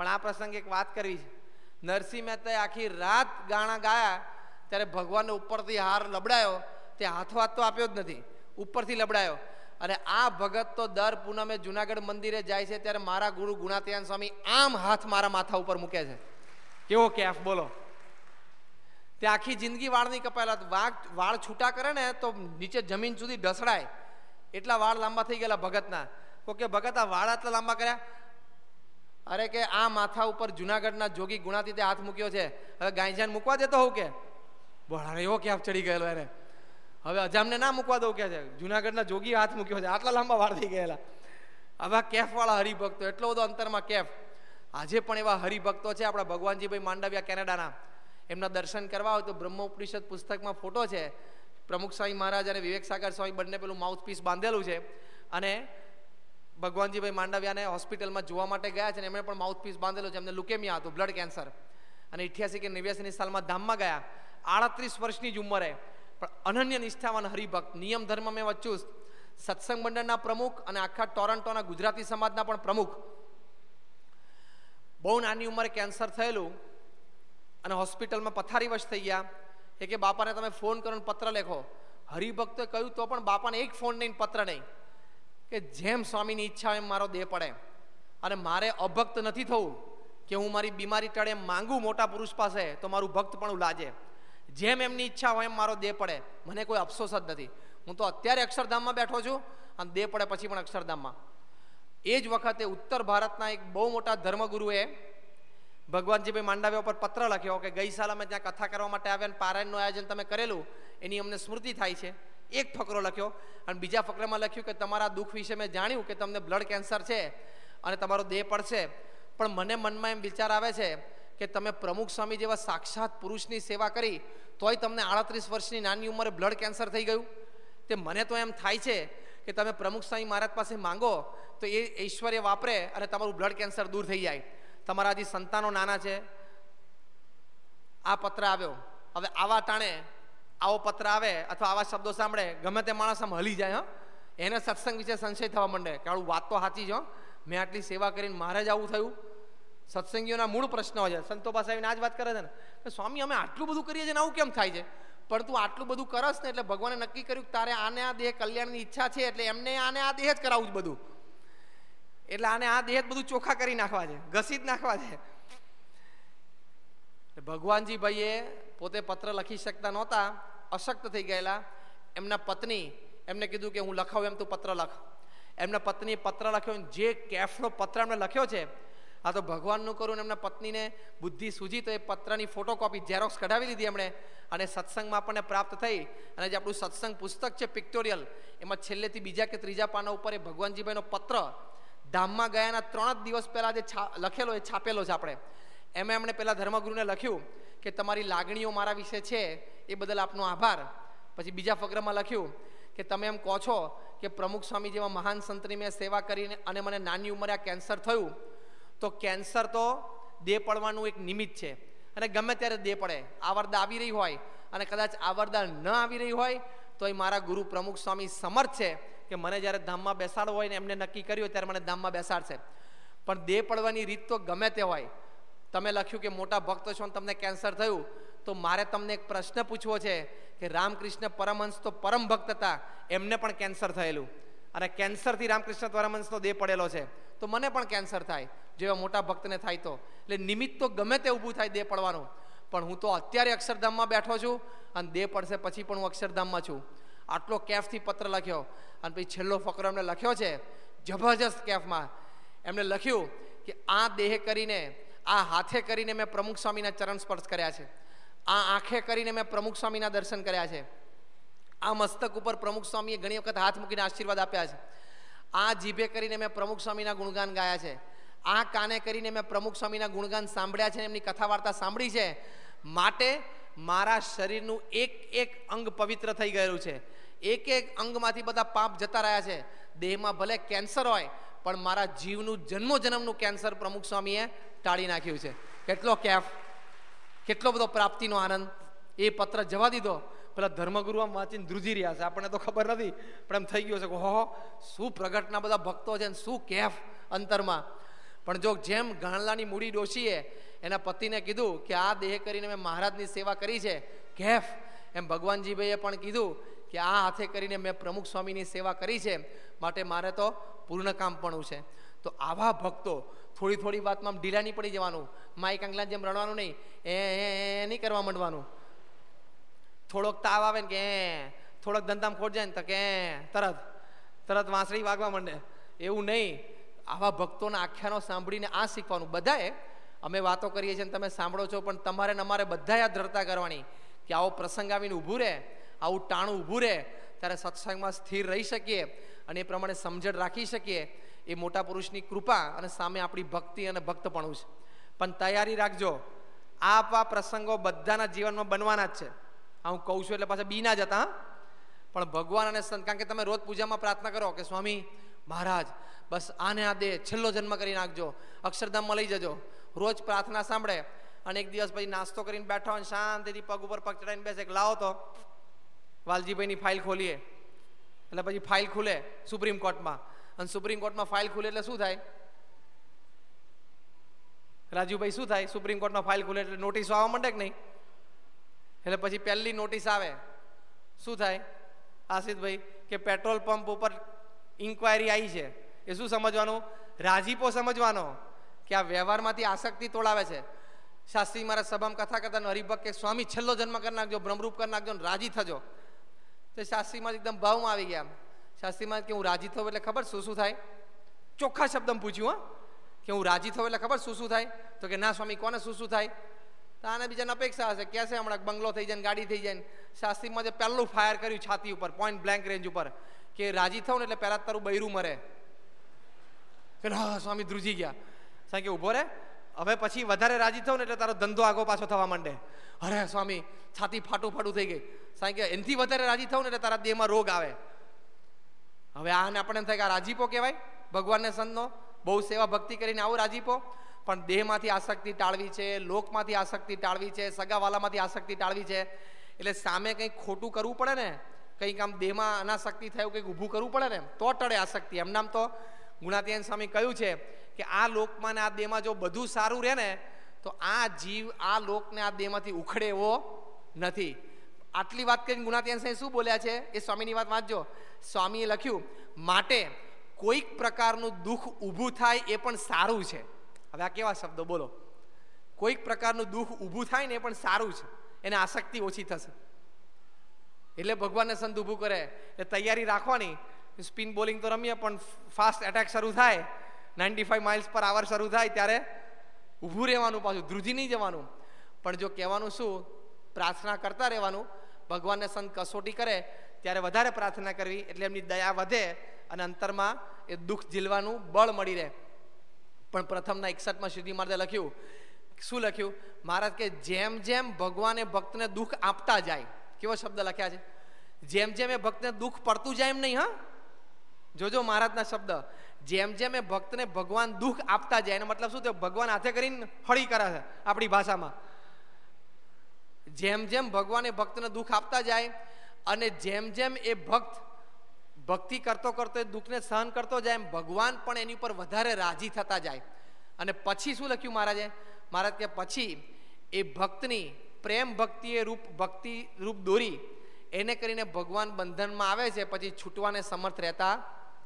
Speaker 3: પણ આ પ્રસંગે એક વાત કરવી છે નરસિંહ મહેતાએ આખી રાત ગાણા ગાયા ત્યારે ભગવાનને ઉપરથી હાર લબડાયો તે હાથો હાથ તો આપ્યો જ નથી ઉપરથી લબડાયો અને આ ભગત તો દર પૂનમે જુનાગઢ મંદિરે જાય છે ત્યારે મારા ગુરુ ગુણાત્યાન સ્વામી આમ હાથ મારા માથા ઉપર મૂકે છે કેવો કેફ બોલો તે આખી જિંદગી વાળની કપાયેલા વાઘ વાળ છૂટા કરે ને તો નીચે જમીન સુધી ઢસડાય એટલા વાળ લાંબા થઈ ગયેલા ભગતના ઓકે ભગત આ વાળ આટલા લાંબા કર્યા અરે કે આ માથા ઉપર જુનાગઢના જોગી ગુણાતીતે હાથ મૂક્યો છે હવે ગાંઈજાન મૂકવા દેતો હોઉં કે ભણાને એવો ક્યાંક ચડી ગયેલો એને હવે અજામને ના મૂકવા દઉં કે છે જુનાગઢના જોગી હાથ મૂક્યો છે આટલા લાંબા વાળ થઈ ગયેલા આવા કેફવાળા હરિભક્તો એટલો બધો અંતરમાં કેફ આજે પણ એવા હરિભક્તો છે આપણા ભગવાનજીભાઈ માંડવિયા કેનેડાના એમના દર્શન કરવા હોય તો બ્રહ્મ ઉપનિષદ પુસ્તકમાં ફોટો છે પ્રમુખ સ્વામી મહારાજ અને વિવેક સાગર સ્વામી બંને પેલું માઉથપીસ બાંધેલું છે અને ભગવાનજીભાઈ માંડવિયાને હોસ્પિટલમાં જોવા માટે ગયા છે અને એમણે પણ માઉથપીસ બાંધેલું છે એમને લુકેમિયા હતું બ્લડ કેન્સર અને ઇઠ્યાસી કે નેવ્યાસીની સાલમાં ધામમાં ગયા આડત્રીસ વર્ષની જ ઉંમરે પણ અનન્ય નિષ્ઠાવાન હરિભક્ત નિયમ ધર્મ મેં વચ્ચું સત્સંગ મંડળના પ્રમુખ અને આખા ટોરન્ટોના ગુજરાતી સમાજના પણ પ્રમુખ બહુ નાની ઉંમરે કેન્સર થયેલું અને હોસ્પિટલમાં પથારીવશ થઈ ગયા એ કે બાપાને તમે ફોન કરો પત્ર લખો હરિભક્તોએ કહ્યું તો પણ બાપાને એક ફોન નહીં પત્ર નહીં કે જેમ સ્વામીની ઈચ્છા એમ મારો દેહ પડે અને મારે અભક્ત નથી થવું કે હું મારી બીમારી ટળે માંગુ મોટા પુરુષ પાસે તો મારું ભક્ત પણ લાજે જેમ એમની ઈચ્છા હોય એમ મારો દેહ પડે મને કોઈ અફસોસ જ નથી હું તો અત્યારે અક્ષરધામમાં બેઠો છું અને દેહ પડે પછી પણ અક્ષરધામમાં એ જ વખતે ઉત્તર ભારતના એક બહુ મોટા ધર્મગુરુએ ભગવાનજીભાઈ માંડવ્યા ઉપર પત્ર લખ્યો કે ગઈ સાલ અમે ત્યાં કથા કરવા માટે આવ્યા અને પારાયણનું આયોજન તમે કરેલું એની અમને સ્મૃતિ થાય છે એક ફકરો લખ્યો અને બીજા ફકરામાં લખ્યું કે તમારા દુઃખ વિશે મેં જાણ્યું કે તમને બ્લડ કેન્સર છે અને તમારો દેહ પડશે પણ મને મનમાં એમ વિચાર આવે છે કે તમે પ્રમુખ સ્વામી જેવા સાક્ષાત પુરુષની સેવા કરી તોય તમને આડત્રીસ વર્ષની નાની ઉંમરે બ્લડ કેન્સર થઈ ગયું તે મને તો એમ થાય છે કે તમે પ્રમુખ સ્વામી મહારાજ પાસે માંગો તો એ ઐશ્વર્ય વાપરે અને તમારું બ્લડ કેન્સર દૂર થઈ જાય તમારા હજી સંતાનો નાના છે આ પત્ર આવ્યો હવે આવા ટાણે આવો પત્ર આવે અથવા આવા શબ્દો સાંભળે ગમે તે માણસ આમ હલી જાય હં એને સત્સંગ વિશે સંશય થવા માંડે કે આવું વાત તો સાચી જ મેં આટલી સેવા કરીને મારે જ આવું થયું સત્સંગીઓના મૂળ પ્રશ્નો છે સંતો પાસે આ જ વાત કરે છે ને સ્વામી અમે આટલું બધું કરીએ છીએ ને આવું કેમ થાય છે પણ તું આટલું બધું કરસ ને એટલે ભગવાને નક્કી કર્યું કે તારે આને આ દેહ કલ્યાણની ઈચ્છા છે એટલે એમને આને આ દેહ જ કરાવવું જ બધું એટલે આને આ દેહ જ બધું ચોખ્ખા કરી નાખવા છે ઘસી જ નાખવા છે ભગવાનજી ભાઈએ પોતે પત્ર લખી શકતા નહોતા અશક્ત થઈ ગયેલા એમના પત્ની એમને કીધું કે હું લખાવું એમ તું પત્ર લખ એમના પત્નીએ પત્ર લખ્યો જે કેફનો પત્ર એમણે લખ્યો છે આ તો ભગવાનનું કરું ને એમના પત્નીને બુદ્ધિ સૂજી તો એ પત્રની ફોટોકોપી ઝેરોક્સ કઢાવી લીધી એમણે અને સત્સંગમાં આપણને પ્રાપ્ત થઈ અને જે આપણું સત્સંગ પુસ્તક છે પિક્ટોરિયલ એમાં છેલ્લેથી બીજા કે ત્રીજા પાના ઉપર એ ભગવાનજીભાઈનો પત્ર ધામમાં ગયાના ત્રણ જ દિવસ પહેલાં જે લખેલો એ છાપેલો છે આપણે એમાં એમણે પહેલાં ધર્મગુરુને લખ્યું કે તમારી લાગણીઓ મારા વિશે છે એ બદલ આપનો આભાર પછી બીજા ફકરામાં લખ્યું કે તમે એમ કહો છો કે પ્રમુખ સ્વામી જેવા મહાન સંતની મેં સેવા કરીને અને મને નાની ઉંમરે આ કેન્સર થયું તો કેન્સર તો દેહ પડવાનું એક નિમિત્ત છે અને ગમે ત્યારે દેહ પડે આવરદા આવી રહી હોય અને કદાચ આવરદા ન આવી રહી હોય તો એ મારા ગુરુ પ્રમુખ સ્વામી સમર્થ છે કે મને જ્યારે ધામમાં બેસાડવો હોય ને એમને નક્કી કર્યું ત્યારે મને ધામમાં બેસાડશે પણ દેહ પડવાની રીત તો ગમે તે હોય તમે લખ્યું કે મોટા ભક્ત છો અને તમને કેન્સર થયું તો મારે તમને એક પ્રશ્ન પૂછવો છે કે રામકૃષ્ણ પરમહંસ તો પરમ ભક્ત હતા એમને પણ કેન્સર થયેલું અને કેન્સરથી રામકૃષ્ણ પરમહંસનો દેહ પડેલો છે તો મને પણ કેન્સર થાય જેવા મોટા ભક્તને થાય તો એટલે નિમિત્ત તો ગમે તે ઊભું થાય દેહ પડવાનું પણ હું તો અત્યારે અક્ષરધામમાં બેઠો છું અને દેહ પડશે પછી પણ હું અક્ષરધામમાં છું આટલો કેફથી પત્ર લખ્યો અને પછી છેલ્લો ફકરો એમણે લખ્યો છે જબરજસ્ત કેફમાં એમણે લખ્યું કે આ દેહ કરીને આ હાથે કરીને મેં પ્રમુખ સ્વામીના ચરણ સ્પર્શ કર્યા છે આ આંખે કરીને મેં પ્રમુખ સ્વામીના દર્શન કર્યા છે આ મસ્તક ઉપર પ્રમુખ સ્વામીએ ઘણી વખત હાથ મૂકીને આશીર્વાદ આપ્યા છે આ જીભે કરીને મેં પ્રમુખ સ્વામીના ગુણગાન ગાયા છે આ કાને કરીને મેં પ્રમુખ સ્વામીના ગુણગાન સાંભળ્યા છે એમની કથા વાર્તા સાંભળી છે માટે મારા શરીરનું એક એક અંગ પવિત્ર થઈ ગયેલું છે એક એક અંગમાંથી બધા પાપ જતા રહ્યા છે દેહમાં ભલે કેન્સર હોય પણ મારા જીવનું જન્મો જન્મનું કેન્સર પ્રમુખ સ્વામીએ ટાળી નાખ્યું છે કેટલો કેફ કેટલો બધો પ્રાપ્તિનો આનંદ એ પત્ર જવા દીધો પેલા ધર્મગુરુ આમ વાંચીને ધ્રુજી રહ્યા છે આપણને તો ખબર નથી પણ એમ થઈ ગયું છે કે હો શું પ્રગટના બધા ભક્તો છે અને શું કેફ અંતરમાં પણ જો જેમ ગાણલાની મૂડી ડોશીએ એના પતિને કીધું કે આ દેહ કરીને મેં મહારાજની સેવા કરી છે કેફ એમ ભગવાનજીભાઈએ પણ કીધું કે આ હાથે કરીને મેં પ્રમુખ સ્વામીની સેવા કરી છે માટે મારે તો પૂર્ણ કામ પણ છે તો આવા ભક્તો થોડી થોડી વાતમાં ઢીલા નહીં પડી જવાનું માઈક અંગલા જેમ રણવાનું નહીં એ નહીં કરવા માંડવાનું થોડોક તાવ આવે ને કે થોડોક ધંધામાં ખોટ જાય ને તો કે તરત તરત વાંસળી વાગવા માંડે એવું નહીં આવા ભક્તોના આખ્યાનો સાંભળીને આ શીખવાનું બધાએ અમે વાતો કરીએ છીએ તમે સાંભળો છો પણ તમારે અમારે બધા યાદ ધરતા કરવાની કે આવો પ્રસંગ આવીને ઊભું રહે આવું ટાણું ઊભું રહે ત્યારે સત્સંગમાં સ્થિર રહી શકીએ અને એ પ્રમાણે સમજણ રાખી શકીએ એ મોટા પુરુષની કૃપા અને સામે આપણી ભક્તિ અને ભક્તપણું છે પણ તૈયારી રાખજો આ પ્રસંગો બધાના જીવનમાં બનવાના જ છે આ હું કહું છું એટલે પાછા બીના ના જતા પણ ભગવાન અને સંત કારણ કે તમે રોજ પૂજામાં પ્રાર્થના કરો કે સ્વામી મહારાજ બસ આને આ દે છેલ્લો જન્મ કરી નાખજો અક્ષરધામમાં લઈ જજો રોજ પ્રાર્થના સાંભળે અને એક દિવસ પછી નાસ્તો કરીને બેઠા હોય શાંતિથી પગ ઉપર પગ ચડાવીને બેસે લાવો તો વાલજીભાઈની ફાઇલ ખોલીએ એટલે પછી ફાઇલ ખુલે સુપ્રીમ કોર્ટમાં અને સુપ્રીમ કોર્ટમાં ફાઇલ ખુલે એટલે શું થાય રાજુભાઈ શું થાય સુપ્રીમ કોર્ટમાં ફાઇલ ખુલે એટલે નોટિસો આવવા માંડે કે નહીં એટલે પછી પહેલી નોટિસ આવે શું થાય આશિષભાઈ કે પેટ્રોલ પંપ ઉપર ઇન્ક્વાયરી આવી છે એ શું સમજવાનું રાજીપો સમજવાનો કે આ વ્યવહારમાંથી આસક્તિ તોડાવે છે શાસ્ત્રી મારા સભામાં કથા કરતા હરિભક્ત કે સ્વામી છેલ્લો જન્મ કરી નાખજો બ્રહ્મરૂપ કરી નાખજો ને રાજી થજો તો શાસ્ત્રીમાં એકદમ ભાવમાં આવી ગયા શાસ્ત્રીમાં કે હું રાજી થવું એટલે ખબર શું શું થાય ચોખ્ખા શબ્દમાં પૂછ્યું હા કે હું રાજી થવું એટલે ખબર શું શું થાય તો કે ના સ્વામી કોને શું શું થાય તો આને બીજાને અપેક્ષા હશે કહેશે હમણાં બંગલો થઈ જાય ગાડી થઈ જાય શાસ્ત્રીમાં જે પહેલું ફાયર કર્યું છાતી ઉપર પોઈન્ટ બ્લેન્ક રેન્જ ઉપર કે રાજી થવું ને એટલે પહેલાં તારું બૈરું મરે હા સ્વામી ધ્રુજી ગયા સાહેબ કે ઊભો રહે હવે પછી વધારે રાજી થવું ને એટલે તારો ધંધો આગો પાછો થવા માંડે અરે સ્વામી છાતી ફાટું ફાટું થઈ ગઈ સાહેબ કે એનાથી વધારે રાજી થવું ને એટલે તારા દેહમાં રોગ આવે હવે આને આપણને થાય કે આ રાજીપો કહેવાય ભગવાનને સંતનો બહુ સેવા ભક્તિ કરીને આવું રાજીપો પણ દેહમાંથી આસક્તિ ટાળવી છે લોકમાંથી આસક્તિ ટાળવી છે સગાવાલામાંથી આસક્તિ ટાળવી છે એટલે સામે કંઈક ખોટું કરવું પડે ને કંઈક આમ દેહમાં અનાશક્તિ થયું કંઈક ઊભું કરવું પડે ને તો ટળે આસક્તિ નામ તો ગુણાત્યાન સ્વામી કહ્યું છે કે આ લોકમાં ને આ દેહમાં જો બધું સારું રહે ને તો આ જીવ આ લોકને આ દેહમાંથી ઉખડે એવો નથી આટલી વાત કરીને ગુણાત્યાન સાંઈ શું બોલ્યા છે એ સ્વામીની વાત વાંચજો સ્વામીએ લખ્યું માટે કોઈક પ્રકારનું દુઃખ ઊભું થાય એ પણ સારું છે હવે આ કેવા શબ્દો બોલો કોઈક પ્રકારનું દુઃખ ઊભું થાય ને એ પણ સારું છે એને આસક્તિ ઓછી થશે એટલે ભગવાનને સંત ઊભું કરે એ તૈયારી રાખવાની સ્પિન બોલિંગ તો રમીએ પણ ફાસ્ટ એટેક શરૂ થાય નાઇન્ટી ફાઈવ માઇલ્સ પર આવર શરૂ થાય ત્યારે ઊભું રહેવાનું પાછું ધ્રુજી નહીં જવાનું પણ જો કહેવાનું શું પ્રાર્થના કરતા રહેવાનું ભગવાનને સંત કસોટી કરે ત્યારે વધારે પ્રાર્થના કરવી એટલે એમની દયા વધે અને અંતરમાં એ દુઃખ ઝીલવાનું બળ મળી રહે પણ પ્રથમના એકસઠમાં શ્રીજી મહારાજે લખ્યું શું લખ્યું મહારાજ કે જેમ જેમ ભગવાને ભક્તને દુઃખ આપતા જાય કેવો શબ્દ લખ્યા છે જેમ જેમ એ ભક્તને દુઃખ પડતું જાય એમ નહીં હા જોજો મહારાજના શબ્દ જેમ જેમ એ ભક્તને ભગવાન દુઃખ આપતા જાય એનો મતલબ શું થયો ભગવાન હાથે કરીને હળી કરે છે આપણી ભાષામાં જેમ જેમ ભગવાને ભક્તને દુઃખ આપતા જાય અને જેમ જેમ એ ભક્ત ભક્તિ કરતો કરતો દુઃખને સહન કરતો જાય એમ ભગવાન પણ એની ઉપર વધારે રાજી થતા જાય અને પછી શું લખ્યું મહારાજે મહારાજ કે પછી એ ભક્તની પ્રેમ ભક્તિએ રૂપ ભક્તિ રૂપ દોરી એને કરીને ભગવાન બંધનમાં આવે છે પછી છૂટવાને સમર્થ રહેતા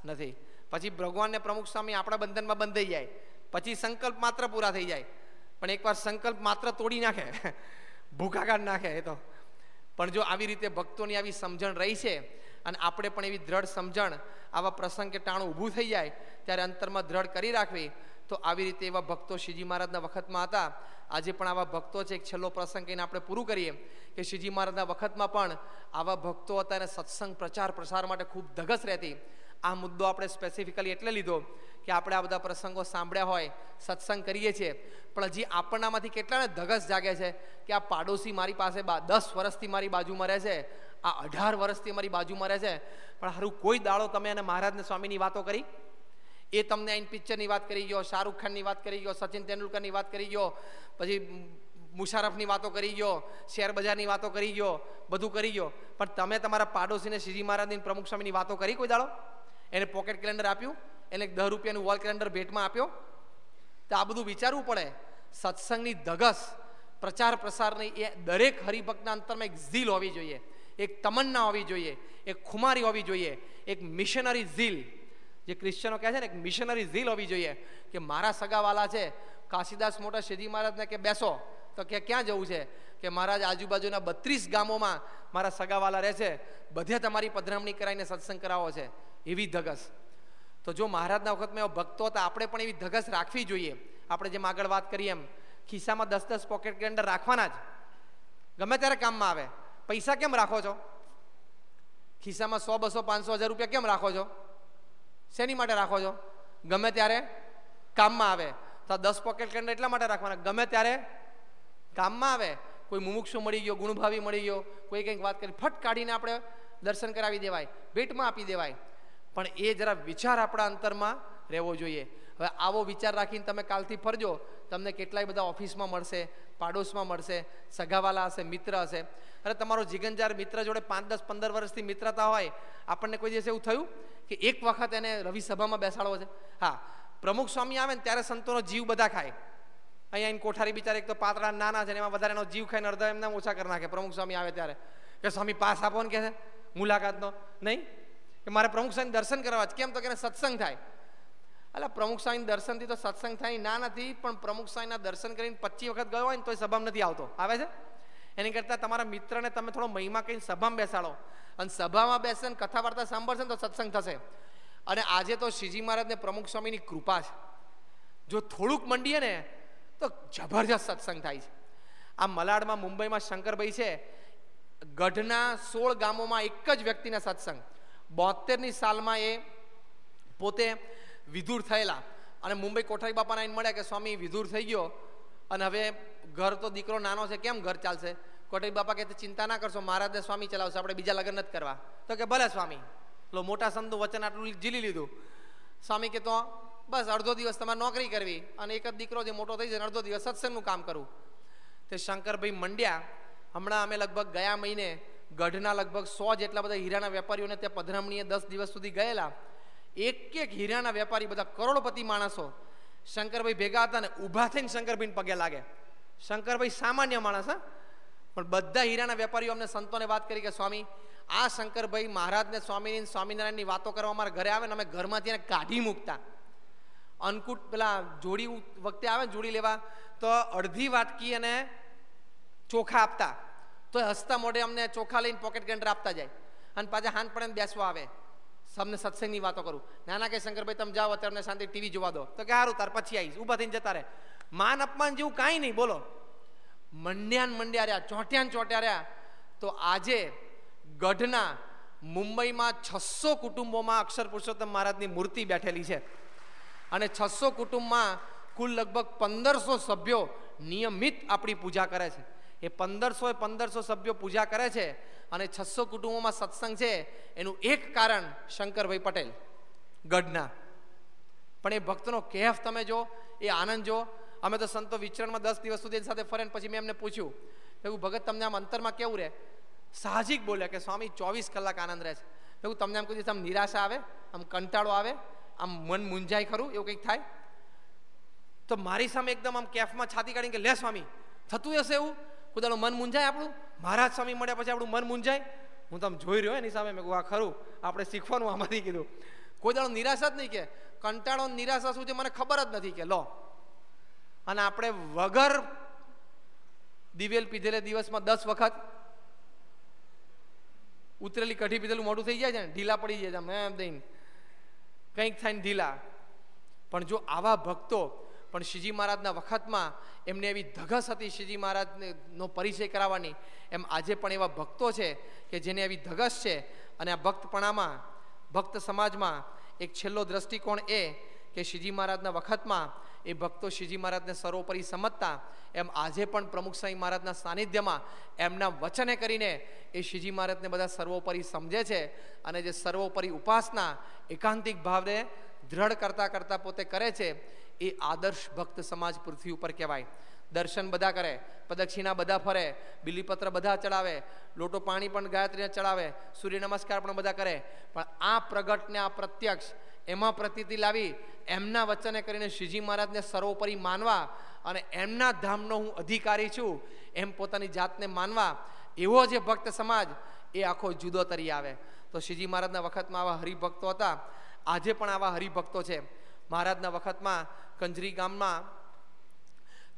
Speaker 3: નથી પછી ભગવાનને પ્રમુખ સ્વામી આપણા બંધનમાં બંધાઈ જાય પછી સંકલ્પ માત્ર પૂરા થઈ જાય પણ એકવાર સંકલ્પ માત્ર તોડી નાખે [laughs] ભૂખા નાખે એ તો પણ જો આવી રીતે ભક્તોની આવી સમજણ રહી છે અને આપણે પણ એવી દ્રઢ સમજણ આવા પ્રસંગ કે ટાણું ઊભું થઈ જાય ત્યારે અંતરમાં દ્રઢ કરી રાખવી તો આવી રીતે એવા ભક્તો શ્રીજી મહારાજના વખતમાં હતા આજે પણ આવા ભક્તો છે એક છેલ્લો પ્રસંગ કહીને આપણે પૂરું કરીએ કે શ્રીજી મહારાજના વખતમાં પણ આવા ભક્તો હતા અને સત્સંગ પ્રચાર પ્રસાર માટે ખૂબ ધગસ રહેતી આ મુદ્દો આપણે સ્પેસિફિકલી એટલે લીધો કે આપણે આ બધા પ્રસંગો સાંભળ્યા હોય સત્સંગ કરીએ છીએ પણ હજી આપણનામાંથી કેટલાને ધગસ જાગે છે કે આ પાડોશી મારી પાસે દસ વર્ષથી મારી બાજુમાં રહે છે આ અઢાર વર્ષથી મારી બાજુમાં રહે છે પણ હારું કોઈ દાડો તમે અને મહારાજને સ્વામીની વાતો કરી એ તમને આઈન પિક્ચરની વાત કરી ગયો શાહરૂખ ખાનની વાત કરી ગયો સચિન તેંડુલકરની વાત કરી ગયો પછી મુશારફની વાતો કરી ગયો શેરબજારની વાતો કરી ગયો બધું કરી ગયો પણ તમે તમારા પાડોશીને શ્રીજી મહારાજની પ્રમુખ સ્વામીની વાતો કરી કોઈ દાડો એને પોકેટ કેલેન્ડર આપ્યું એને દસ રૂપિયાનું વોલ કેલેન્ડર ભેટમાં આપ્યો તો આ બધું વિચારવું પડે સત્સંગની ધગસ પ્રચાર પ્રસારની એ દરેક હરિભક્તના અંતરમાં એક ઝીલ હોવી જોઈએ એક તમન્ના હોવી જોઈએ એક ખુમારી હોવી જોઈએ એક મિશનરી ઝીલ જે ક્રિશ્ચનો કહે છે ને એક મિશનરી ઝીલ હોવી જોઈએ કે મારા સગાવાલા છે કાશીદાસ મોટા શ્રીજી મહારાજને કે બેસો તો કે ક્યાં જવું છે કે મહારાજ આજુબાજુના બત્રીસ ગામોમાં મારા સગાવાલા રહે છે બધે તમારી પધરામણી કરાવીને સત્સંગ કરાવો છે એવી ધગસ તો જો મહારાજના વખતમાં એવો ભક્તો હતા આપણે પણ એવી ધગસ રાખવી જોઈએ આપણે જેમ આગળ વાત કરીએ એમ ખિસ્સામાં દસ દસ પોકેટ કેલેન્ડર રાખવાના જ ગમે ત્યારે કામમાં આવે પૈસા કેમ રાખો છો ખિસ્સામાં સો બસો પાંચસો હજાર રૂપિયા કેમ રાખો છો શેની માટે રાખો છો ગમે ત્યારે કામમાં આવે તો આ દસ પોકેટ કેલેન્ડર એટલા માટે રાખવાના ગમે ત્યારે કામમાં આવે કોઈ મુમુક્ષુ મળી ગયો ગુણભાવી મળી ગયો કોઈ કંઈક વાત કરી ફટ કાઢીને આપણે દર્શન કરાવી દેવાય ભેટમાં આપી દેવાય પણ એ જરા વિચાર આપણા અંતરમાં રહેવો જોઈએ હવે આવો વિચાર રાખીને તમે કાલથી ફરજો તમને કેટલાય બધા ઓફિસમાં મળશે પાડોશમાં મળશે સગાવાલા હશે મિત્ર હશે અરે તમારો જીગનજાર મિત્ર જોડે પાંચ દસ પંદર વર્ષથી મિત્રતા હોય આપણને કોઈ દિવસે એવું થયું કે એક વખત એને રવિ સભામાં બેસાડવો છે હા પ્રમુખ સ્વામી આવે ને ત્યારે સંતોનો જીવ બધા ખાય અહીંયા કોઠારી બિચારે એક તો પાતળા નાના છે ને એમાં વધારે એનો જીવ ખાઈને અડધા એમને ઓછા કરી નાખે પ્રમુખ સ્વામી આવે ત્યારે કે સ્વામી પાસ આપો ને કે મુલાકાતનો નહીં કે મારે પ્રમુખ સ્વામી દર્શન કરવા કેમ તો કે સત્સંગ થાય એટલે પ્રમુખ સ્વામી દર્શનથી તો સત્સંગ થાય ના નથી પણ પ્રમુખ સ્વામીના દર્શન કરીને પચીસ વખત ગયો હોય ને તોય સભામાં નથી આવતો આવે છે એની કરતાં તમારા મિત્રને તમે થોડો મહિમા કહીને સભામાં બેસાડો અને સભામાં બેસે ને કથા વાર્તા સાંભળશે ને તો સત્સંગ થશે અને આજે તો શ્રીજી મહારાજને પ્રમુખ સ્વામીની કૃપા છે જો થોડુંક મંડીએ ને તો જબરજસ્ત સત્સંગ થાય છે આ મલાડમાં મુંબઈમાં શંકરભાઈ છે ગઢના સોળ ગામોમાં એક જ વ્યક્તિના સત્સંગ બોતેરની સાલમાં એ પોતે વિધુર થયેલા અને મુંબઈ કોઠારી બાપાના એને મળ્યા કે સ્વામી વિધુર થઈ ગયો અને હવે ઘર તો દીકરો નાનો છે કેમ ઘર ચાલશે કોઠારી બાપા કહેતા ચિંતા ના કરશો મહારાજને સ્વામી ચલાવશે આપણે બીજા લગ્ન નથી કરવા તો કે ભલે સ્વામી લો મોટા સંતનું વચન આટલું જીલી લીધું સ્વામી કે તો બસ અડધો દિવસ તમારે નોકરી કરવી અને એક જ દીકરો જે મોટો થઈ જાય અડધો દિવસ સત્સંગનું કામ કરું તે શંકરભાઈ મંડ્યા હમણાં અમે લગભગ ગયા મહિને ગઢના લગભગ સો જેટલા બધા હીરાના વેપારીઓને ત્યાં પધરામણીએ દસ દિવસ સુધી ગયેલા એક એક હીરાના વેપારી બધા કરોડપતિ માણસો શંકરભાઈ ભેગા હતા ને ઊભા થઈને શંકરભાઈને પગે લાગે શંકરભાઈ સામાન્ય માણસ હા પણ બધા હીરાના વેપારીઓ અમને સંતોને વાત કરી કે સ્વામી આ શંકરભાઈ મહારાજને સ્વામીની સ્વામિનારાયણની વાતો કરવા અમારા ઘરે આવે ને અમે ઘરમાંથી એને કાઢી મૂકતા અન્નકૂટ પેલા જોડી વખતે આવે ને જોડી લેવા તો અડધી વાટકી અને ચોખા આપતા તો હસતા મોઢે અમને ચોખા લઈને પોકેટ ગંડર આપતા જાય અને પાછા હાન પડે બેસવા આવે સમને સત્સંગની વાતો કરું નાના કે શંકરભાઈ તમે જાઓ અત્યારે શાંતિ ટીવી જોવા દો તો કે સારું તાર પછી આવીશ ઊભા થઈને જતા રહે માન અપમાન જેવું કાંઈ નહીં બોલો મંડ્યાન મંડ્યા રહ્યા ચોંટ્યાન ચોંટ્યા રહ્યા તો આજે ગઢના મુંબઈમાં છસો કુટુંબોમાં અક્ષર પુરુષોત્તમ મહારાજની મૂર્તિ બેઠેલી છે અને છસો કુટુંબમાં કુલ લગભગ પંદરસો સભ્યો નિયમિત આપણી પૂજા કરે છે એ પંદરસો એ પંદરસો સભ્યો પૂજા કરે છે અને છસો કુટુંબોમાં સત્સંગ છે એનું એક કારણ શંકરભાઈ પટેલ ગઢના પણ એ ભક્તનો કહેફ તમે જો એ આનંદ જો અમે તો સંતો વિચરણમાં દસ દિવસ સુધી એની સાથે ફરે પછી મેં એમને પૂછ્યું એવું ભગત તમને આમ અંતરમાં કેવું રહે સાહજિક બોલે કે સ્વામી ચોવીસ કલાક આનંદ રહે છે એવું તમને આમ કોઈ આમ નિરાશા આવે આમ કંટાળો આવે આમ મન મૂંઝાય ખરું એવું કંઈક થાય તો મારી સામે એકદમ આમ કેફમાં છાતી કાઢીને કે લે સ્વામી થતું હશે એવું કુદાડું મન મૂંઝાય આપણું મહારાજ સ્વામી મળ્યા પછી આપણું મન મૂંઝાય હું તમે જોઈ રહ્યો એની સામે મેં આ ખરું આપણે શીખવાનું આમાંથી કીધું કોઈ દાડો નિરાશા જ નહીં કે કંટાળો નિરાશા શું છે મને ખબર જ નથી કે લો અને આપણે વગર દિવેલ પીધેલે દિવસમાં દસ વખત ઉતરેલી કઢી પીધેલું મોટું થઈ જાય છે ને ઢીલા પડી જાય છે એમ દઈને કંઈક થાય ને ઢીલા પણ જો આવા ભક્તો પણ શ્રીજી મહારાજના વખતમાં એમને એવી ધગસ હતી શ્રીજી મહારાજનો પરિચય કરાવવાની એમ આજે પણ એવા ભક્તો છે કે જેને એવી ધગસ છે અને આ ભક્તપણામાં ભક્ત સમાજમાં એક છેલ્લો દ્રષ્ટિકોણ એ કે શ્રીજી મહારાજના વખતમાં એ ભક્તો શ્રીજી મહારાજને સર્વોપરી સમજતા એમ આજે પણ પ્રમુખ સ્વામી મહારાજના સાનિધ્યમાં એમના વચને કરીને એ શ્રીજી મહારાજને બધા સર્વોપરી સમજે છે અને જે સર્વોપરી ઉપાસના એકાંતિક ભાવને દ્રઢ કરતાં કરતાં પોતે કરે છે એ આદર્શ ભક્ત સમાજ પૃથ્વી ઉપર કહેવાય દર્શન બધા કરે પ્રદક્ષિણા બધા ફરે બિલીપત્ર બધા ચડાવે લોટો પાણી પણ ગાયત્રીને ચડાવે સૂર્ય નમસ્કાર પણ બધા કરે પણ આ પ્રગટને આ પ્રત્યક્ષ એમાં પ્રતિતિ લાવી એમના વચને કરીને શ્રીજી મહારાજને સર્વોપરી માનવા અને એમના ધામનો હું અધિકારી છું એમ પોતાની જાતને માનવા એવો જે ભક્ત સમાજ એ આખો જુદો તરી આવે તો શ્રીજી મહારાજના વખતમાં આવા હરિભક્તો હતા આજે પણ આવા હરિભક્તો છે મહારાજના વખતમાં કંજરી ગામમાં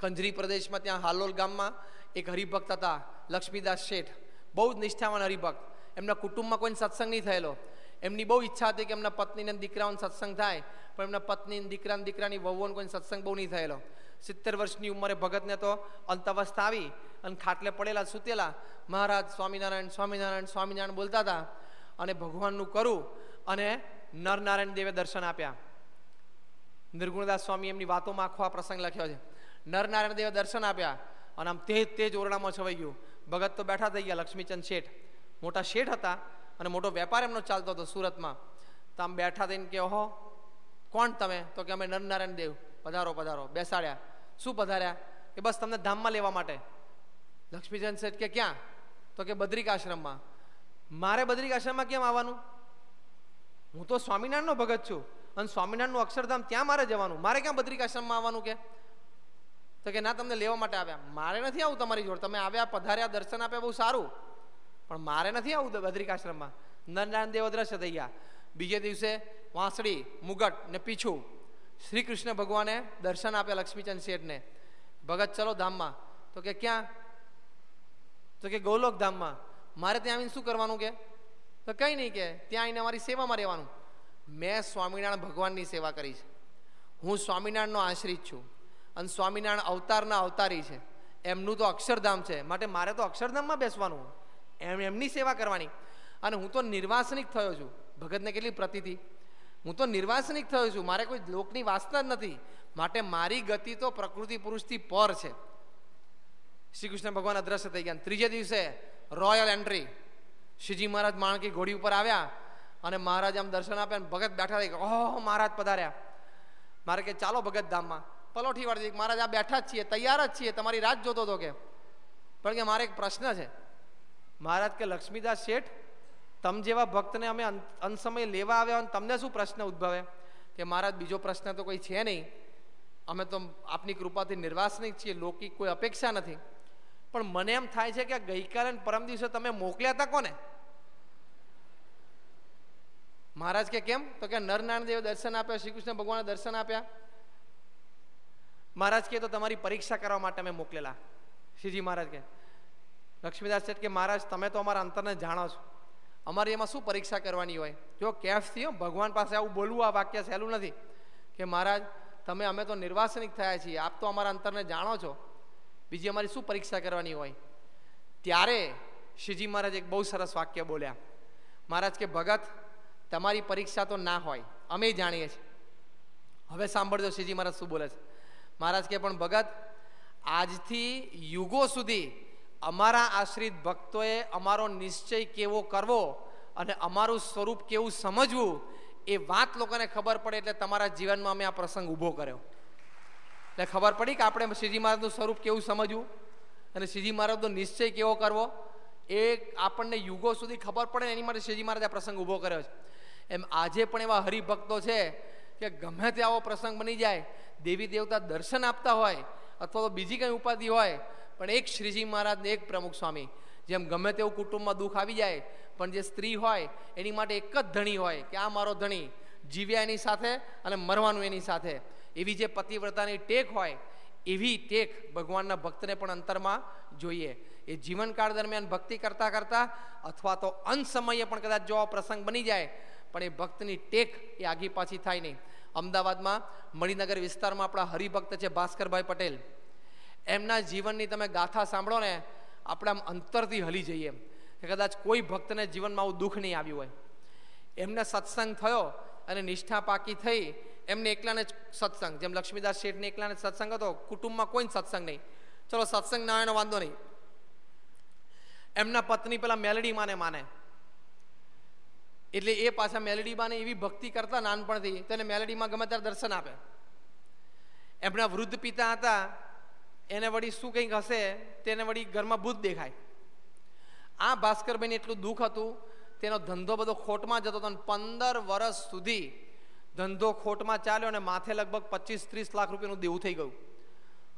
Speaker 3: કંજરી પ્રદેશમાં ત્યાં હાલોલ ગામમાં એક હરિભક્ત હતા લક્ષ્મીદાસ શેઠ બહુ જ નિષ્ઠાવાન હરિભક્ત એમના કુટુંબમાં કોઈને સત્સંગ નહીં થયેલો એમની બહુ ઈચ્છા હતી કે એમના પત્નીને દીકરાઓને સત્સંગ થાય પણ એમના પત્ની દીકરા દીકરાની વહુઓને કોઈ સત્સંગ બહુ નહીં થયેલો સિત્તેર વર્ષની ઉંમરે ભગતને તો અંતવસ્થા આવી અને ખાટલે પડેલા સૂતેલા મહારાજ સ્વામિનારાયણ સ્વામિનારાયણ સ્વામિનારાયણ બોલતા હતા અને ભગવાનનું કરું અને નરનારાયણ દેવે દર્શન આપ્યા નિર્ગુણદાસ સ્વામી એમની વાતોમાં આખો આ પ્રસંગ લખ્યો છે નરનારાયણ દેવે દર્શન આપ્યા અને આમ તેજ તેજ ઓરડામાં છવાઈ ગયું ભગત તો બેઠા થઈ ગયા લક્ષ્મીચંદ શેઠ મોટા શેઠ હતા અને મોટો વેપાર એમનો ચાલતો હતો સુરતમાં તો આમ બેઠા થઈને કે ઓહો કોણ તમે તો કે અમે નરનારાયણ દેવ પધારો પધારો બેસાડ્યા શું પધાર્યા કે બસ તમને ધામમાં લેવા માટે લક્ષ્મીચંદ શેઠ કે ક્યાં તો કે બદ્રિકાશ્રમમાં મારે બદ્રિકાશ્રમમાં કેમ આવવાનું હું તો સ્વામિનારાયણનો ભગત છું અને સ્વામિનારાયણનું અક્ષરધામ ત્યાં મારે જવાનું મારે ક્યાં બદ્રિકાશ્રમમાં આવવાનું કે તો કે ના તમને લેવા માટે આવ્યા મારે નથી આવું તમારી જોડે તમે આવ્યા પધાર્યા દર્શન આપ્યા બહુ સારું પણ મારે નથી આવું બદ્રિકાશ્રમમાં નરનારાયણ દેવ અદ્રશ્ય થઈ ગયા બીજે દિવસે વાંસળી મુગટ ને પીછું શ્રી કૃષ્ણ ભગવાને દર્શન આપ્યા લક્ષ્મીચંદ શેઠને ભગત ચલો ધામમાં તો કે ક્યાં તો કે ગૌલોક ધામમાં મારે ત્યાં આવીને શું કરવાનું કે તો કંઈ નહીં કે ત્યાં આવીને અમારી સેવામાં રહેવાનું મેં સ્વામિનારાયણ ભગવાનની સેવા કરી છે હું સ્વામિનારાયણનો આશ્રિત છું અને સ્વામિનારાયણ અવતારના અવતારી છે એમનું તો અક્ષરધામ છે માટે મારે તો અક્ષરધામમાં બેસવાનું એમ એમની સેવા કરવાની અને હું તો નિર્વાસનિક થયો છું ભગતને કેટલી પ્રતિતિ હું તો નિર્વાસનિક થયો છું મારે કોઈ લોકની વાસના જ નથી માટે મારી ગતિ તો પ્રકૃતિ પુરુષથી પર છે શ્રી કૃષ્ણ ભગવાન અદ્રશ્ય થઈ ગયા ત્રીજે દિવસે રોયલ એન્ટ્રી શ્રીજી મહારાજ માણકી ઘોડી ઉપર આવ્યા અને મહારાજ આમ દર્શન આપે અને ભગત બેઠા રહી ઓહ મહારાજ પધાર્યા મારે કે ચાલો ભગત ધામમાં પલોઠી વાળી મહારાજ આ બેઠા જ છીએ તૈયાર જ છીએ તમારી રાત જોતો હતો કે પણ કે મારે એક પ્રશ્ન છે મહારાજ કે લક્ષ્મીદાસ શેઠ તમ જેવા ભક્તને અમે અનસમય લેવા આવ્યા અને તમને શું પ્રશ્ન ઉદ્ભવે કે મહારાજ બીજો પ્રશ્ન તો કોઈ છે નહીં અમે તો આપની કૃપાથી નિર્વાસનિક છીએ લૌકિક કોઈ અપેક્ષા નથી પણ મને એમ થાય છે કે ગઈકાલે પરમ દિવસે તમે મોકલ્યા હતા કોને મહારાજ કે કેમ તો કે નરનારાયણ દેવ દર્શન આપ્યા શ્રી કૃષ્ણ ભગવાને દર્શન આપ્યા મહારાજ કે તો તમારી પરીક્ષા કરવા માટે અમે મોકલેલા શ્રીજી મહારાજ કે લક્ષ્મીદાસ શેઠ કે મહારાજ તમે તો અમારા અંતરને જાણો છો અમારી એમાં શું પરીક્ષા કરવાની હોય જો કેફ થયો ભગવાન પાસે આવું બોલવું આ વાક્ય સહેલું નથી કે મહારાજ તમે અમે તો નિર્વાસનિક થયા છીએ આપ તો અમારા અંતરને જાણો છો બીજી અમારી શું પરીક્ષા કરવાની હોય ત્યારે શ્રીજી મહારાજ એક બહુ સરસ વાક્ય બોલ્યા મહારાજ કે ભગત તમારી પરીક્ષા તો ના હોય અમે જાણીએ છીએ હવે સાંભળજો શ્રીજી મહારાજ શું બોલે છે મહારાજ કે પણ ભગત આજથી યુગો સુધી અમારા આશ્રિત ભક્તોએ અમારો નિશ્ચય કેવો કરવો અને અમારું સ્વરૂપ કેવું સમજવું એ વાત લોકોને ખબર પડે એટલે તમારા જીવનમાં અમે આ પ્રસંગ ઊભો કર્યો એટલે ખબર પડી કે આપણે શ્રીજી મહારાજનું સ્વરૂપ કેવું સમજવું અને શ્રીજી મહારાજનો નિશ્ચય કેવો કરવો એ આપણને યુગો સુધી ખબર પડે એની માટે શ્રીજી મહારાજ આ પ્રસંગ ઊભો કર્યો છે એમ આજે પણ એવા હરિભક્તો છે કે ગમે તે આવો પ્રસંગ બની જાય દેવી દેવતા દર્શન આપતા હોય અથવા તો બીજી કંઈ ઉપાધિ હોય પણ એક શ્રીજી મહારાજને એક પ્રમુખ સ્વામી જેમ ગમે તેવું કુટુંબમાં દુઃખ આવી જાય પણ જે સ્ત્રી હોય એની માટે એક જ ધણી હોય કે આ મારો ધણી જીવ્યા એની સાથે અને મરવાનું એની સાથે એવી જે પતિવ્રતાની ટેક હોય એવી ટેક ભગવાનના ભક્તને પણ અંતરમાં જોઈએ એ જીવનકાળ દરમિયાન ભક્તિ કરતા કરતા અથવા તો અંત સમયે પણ કદાચ જો પ્રસંગ બની જાય પણ એ ભક્તની ટેક એ આગી પાછી થાય નહીં અમદાવાદમાં મણિનગર વિસ્તારમાં આપણા હરિભક્ત છે ભાસ્કરભાઈ પટેલ એમના જીવનની તમે ગાથા સાંભળો ને આપણા અંતરથી હલી જઈએ કે કદાચ કોઈ ભક્તને જીવનમાં આવું દુઃખ નહીં આવ્યું હોય એમને સત્સંગ થયો અને નિષ્ઠા પાકી થઈ એમને એકલાને જ સત્સંગ જેમ લક્ષ્મીદાસ શેઠને એકલાને સત્સંગ હતો કુટુંબમાં કોઈ સત્સંગ નહીં ચલો સત્સંગ ના એનો વાંધો નહીં એમના પત્ની પેલા મેલડી માને માને એટલે એ પાછા મેલડીમાં એવી ભક્તિ કરતા નાનપણથી તેને મેલડીમાં ગમે ત્યારે દર્શન આપે એમના વૃદ્ધ પિતા હતા એને વળી શું કંઈક હશે તેને વળી ઘરમાં ભૂત દેખાય આ ભાસ્કરભાઈને એટલું દુઃખ હતું તેનો ધંધો બધો ખોટમાં જતો હતો અને પંદર વર્ષ સુધી ધંધો ખોટમાં ચાલ્યો અને માથે લગભગ પચીસ ત્રીસ લાખ રૂપિયાનું દેવું થઈ ગયું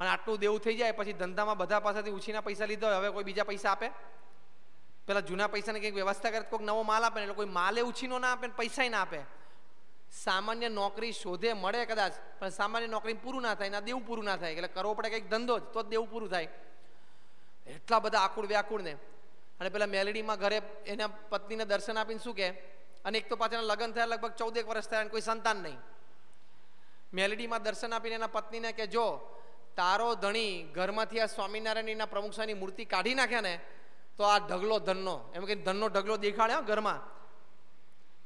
Speaker 3: અને આટલું દેવું થઈ જાય પછી ધંધામાં બધા પાસેથી ઉછીના પૈસા લીધા હવે કોઈ બીજા પૈસા આપે પેલા જૂના પૈસાની કંઈક વ્યવસ્થા કરે કોઈક નવો માલ આપે એટલે કોઈ માલે ઉછીનો ના આપે પૈસા ના આપે સામાન્ય નોકરી શોધે મળે કદાચ પણ સામાન્ય નોકરી પૂરું ના થાય ના દેવું પૂરું ના થાય એટલે કરવો પડે કંઈક ધંધો જ તો જ દેવું પૂરું થાય એટલા બધા આકુળ વ્યાકુળ ને અને પેલા મેલડીમાં ઘરે એના પત્નીને દર્શન આપીને શું કે અને એક તો પાછા લગ્ન થયા લગભગ ચૌદેક વર્ષ થયા અને કોઈ સંતાન નહીં મેલડીમાં દર્શન આપીને એના પત્નીને કે જો તારો ધણી ઘરમાંથી આ સ્વામિનારાયણના પ્રમુખ સ્વામીની મૂર્તિ કાઢી નાખ્યા ને તો આ ઢગલો ધનનો એમ કે ધનનો ઢગલો દેખાડે દેખાડ્યો ઘરમાં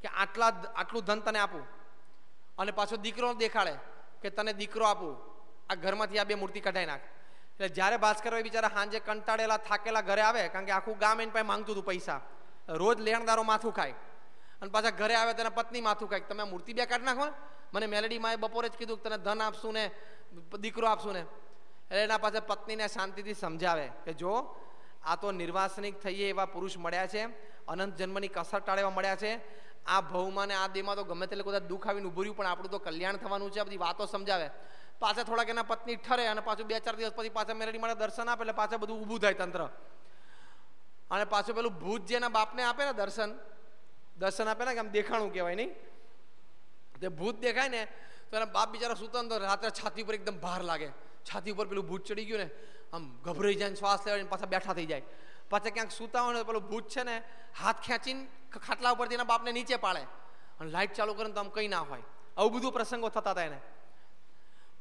Speaker 3: કે આટલા આટલું ધન તને આપું અને પાછો દીકરો દેખાડે કે તને દીકરો આપું આ ઘરમાંથી આ બે મૂર્તિ કઢાઈ નાખ એટલે જ્યારે ભાસ્કર બિચારા સાંજે કંટાળેલા થાકેલા ઘરે આવે કારણ કે આખું ગામ એની પાસે માંગતું હતું પૈસા રોજ લેણદારો માથું ખાય અને પાછા ઘરે આવે તેના પત્ની માથું ખાય તમે મૂર્તિ બે કાઢી નાખો મને મેલેડીમાં એ બપોરે જ કીધું કે તને ધન આપશું ને દીકરો આપશું ને એટલે એના પાસે પત્નીને શાંતિથી સમજાવે કે જો આ તો નિર્વાસનિક થઈએ એવા પુરુષ મળ્યા છે અનંત જન્મની કસર ટાળવા મળ્યા છે આ ભવમાં ને આ દેહમાં તો ગમે તે લોકો દુઃખ આવીને ઉભું રહ્યું પણ આપણું તો કલ્યાણ થવાનું છે આ બધી વાતો સમજાવે પાછા થોડાક એના પત્ની ઠરે અને પાછું બે ચાર દિવસ પછી પાછા મેરડી માટે દર્શન આપે એટલે પાછા બધું ઊભું થાય તંત્ર અને પાછું પેલું ભૂત જે એના બાપને આપે ને દર્શન દર્શન આપે ને કે આમ દેખાણું કહેવાય નહીં તે ભૂત દેખાય ને તો એના બાપ બિચારા સૂતન તો રાત્રે છાતી ઉપર એકદમ ભાર લાગે છાતી ઉપર પેલું ભૂત ચડી ગયું ને આમ ગભરાઈ જાય શ્વાસ લેવાની પાછા બેઠા થઈ જાય પાછા ક્યાંક સૂતા હોય ને પેલું ભૂત છે ને હાથ ખેંચીને ખાટલા ઉપરથી એના બાપને નીચે પાડે અને લાઇટ ચાલુ કરે તો આમ કંઈ ના હોય આવું બધું પ્રસંગો થતા હતા એને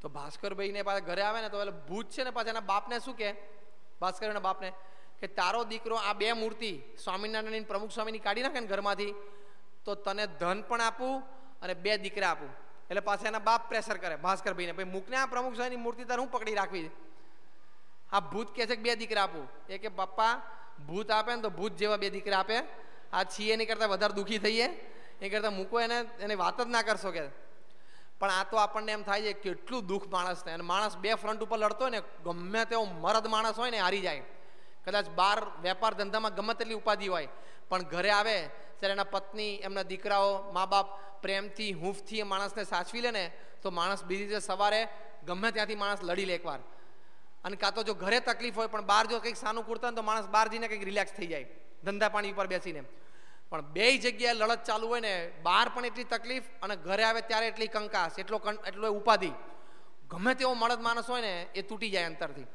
Speaker 3: તો ભાસ્કરભાઈને પાછા ઘરે આવે ને તો પેલા ભૂત છે ને પાછા એના બાપને શું કહે ભાસ્કર એના બાપને કે તારો દીકરો આ બે મૂર્તિ સ્વામિનારાયણ પ્રમુખ સ્વામીની કાઢી નાખે ને ઘરમાંથી તો તને ધન પણ આપું અને બે દીકરા આપું એટલે પાછા એના બાપ પ્રેશર કરે ભાસ્કરભાઈને ભાઈ મૂકને આ પ્રમુખ સ્વામીની મૂર્તિ તારે હું પકડી રાખવી છે આ ભૂત કહે છે કે બે દીકરા આપું એ કે પપ્પા ભૂત આપે ને તો ભૂત જેવા બે દીકરા આપે આ છીએ એની કરતાં વધારે દુઃખી થઈએ એ કરતાં મૂકો એને એને વાત જ ના કરશો કે પણ આ તો આપણને એમ થાય છે કેટલું દુઃખ માણસને અને માણસ બે ફ્રન્ટ ઉપર લડતો હોય ને ગમે તેવો મરદ માણસ હોય ને હારી જાય કદાચ બહાર વેપાર ધંધામાં ગમે તેટલી ઉપાધિ હોય પણ ઘરે આવે ત્યારે એના પત્ની એમના દીકરાઓ મા બાપ પ્રેમથી હૂંફથી એ માણસને સાચવી લે ને તો માણસ બીજી રીતે સવારે ગમે ત્યાંથી માણસ લડી લે એકવાર અને કાં તો જો ઘરે તકલીફ હોય પણ બહાર જો કંઈક સાનું કુરતા તો માણસ બહાર જઈને કંઈક રિલેક્સ થઈ જાય ધંધા પાણી ઉપર બેસીને પણ બે જગ્યાએ લડત ચાલુ હોય ને બહાર પણ એટલી તકલીફ અને ઘરે આવે ત્યારે એટલી કંકાસ એટલો એટલો ઉપાધિ ગમે તેવો મળદ માણસ હોય ને એ તૂટી જાય અંતરથી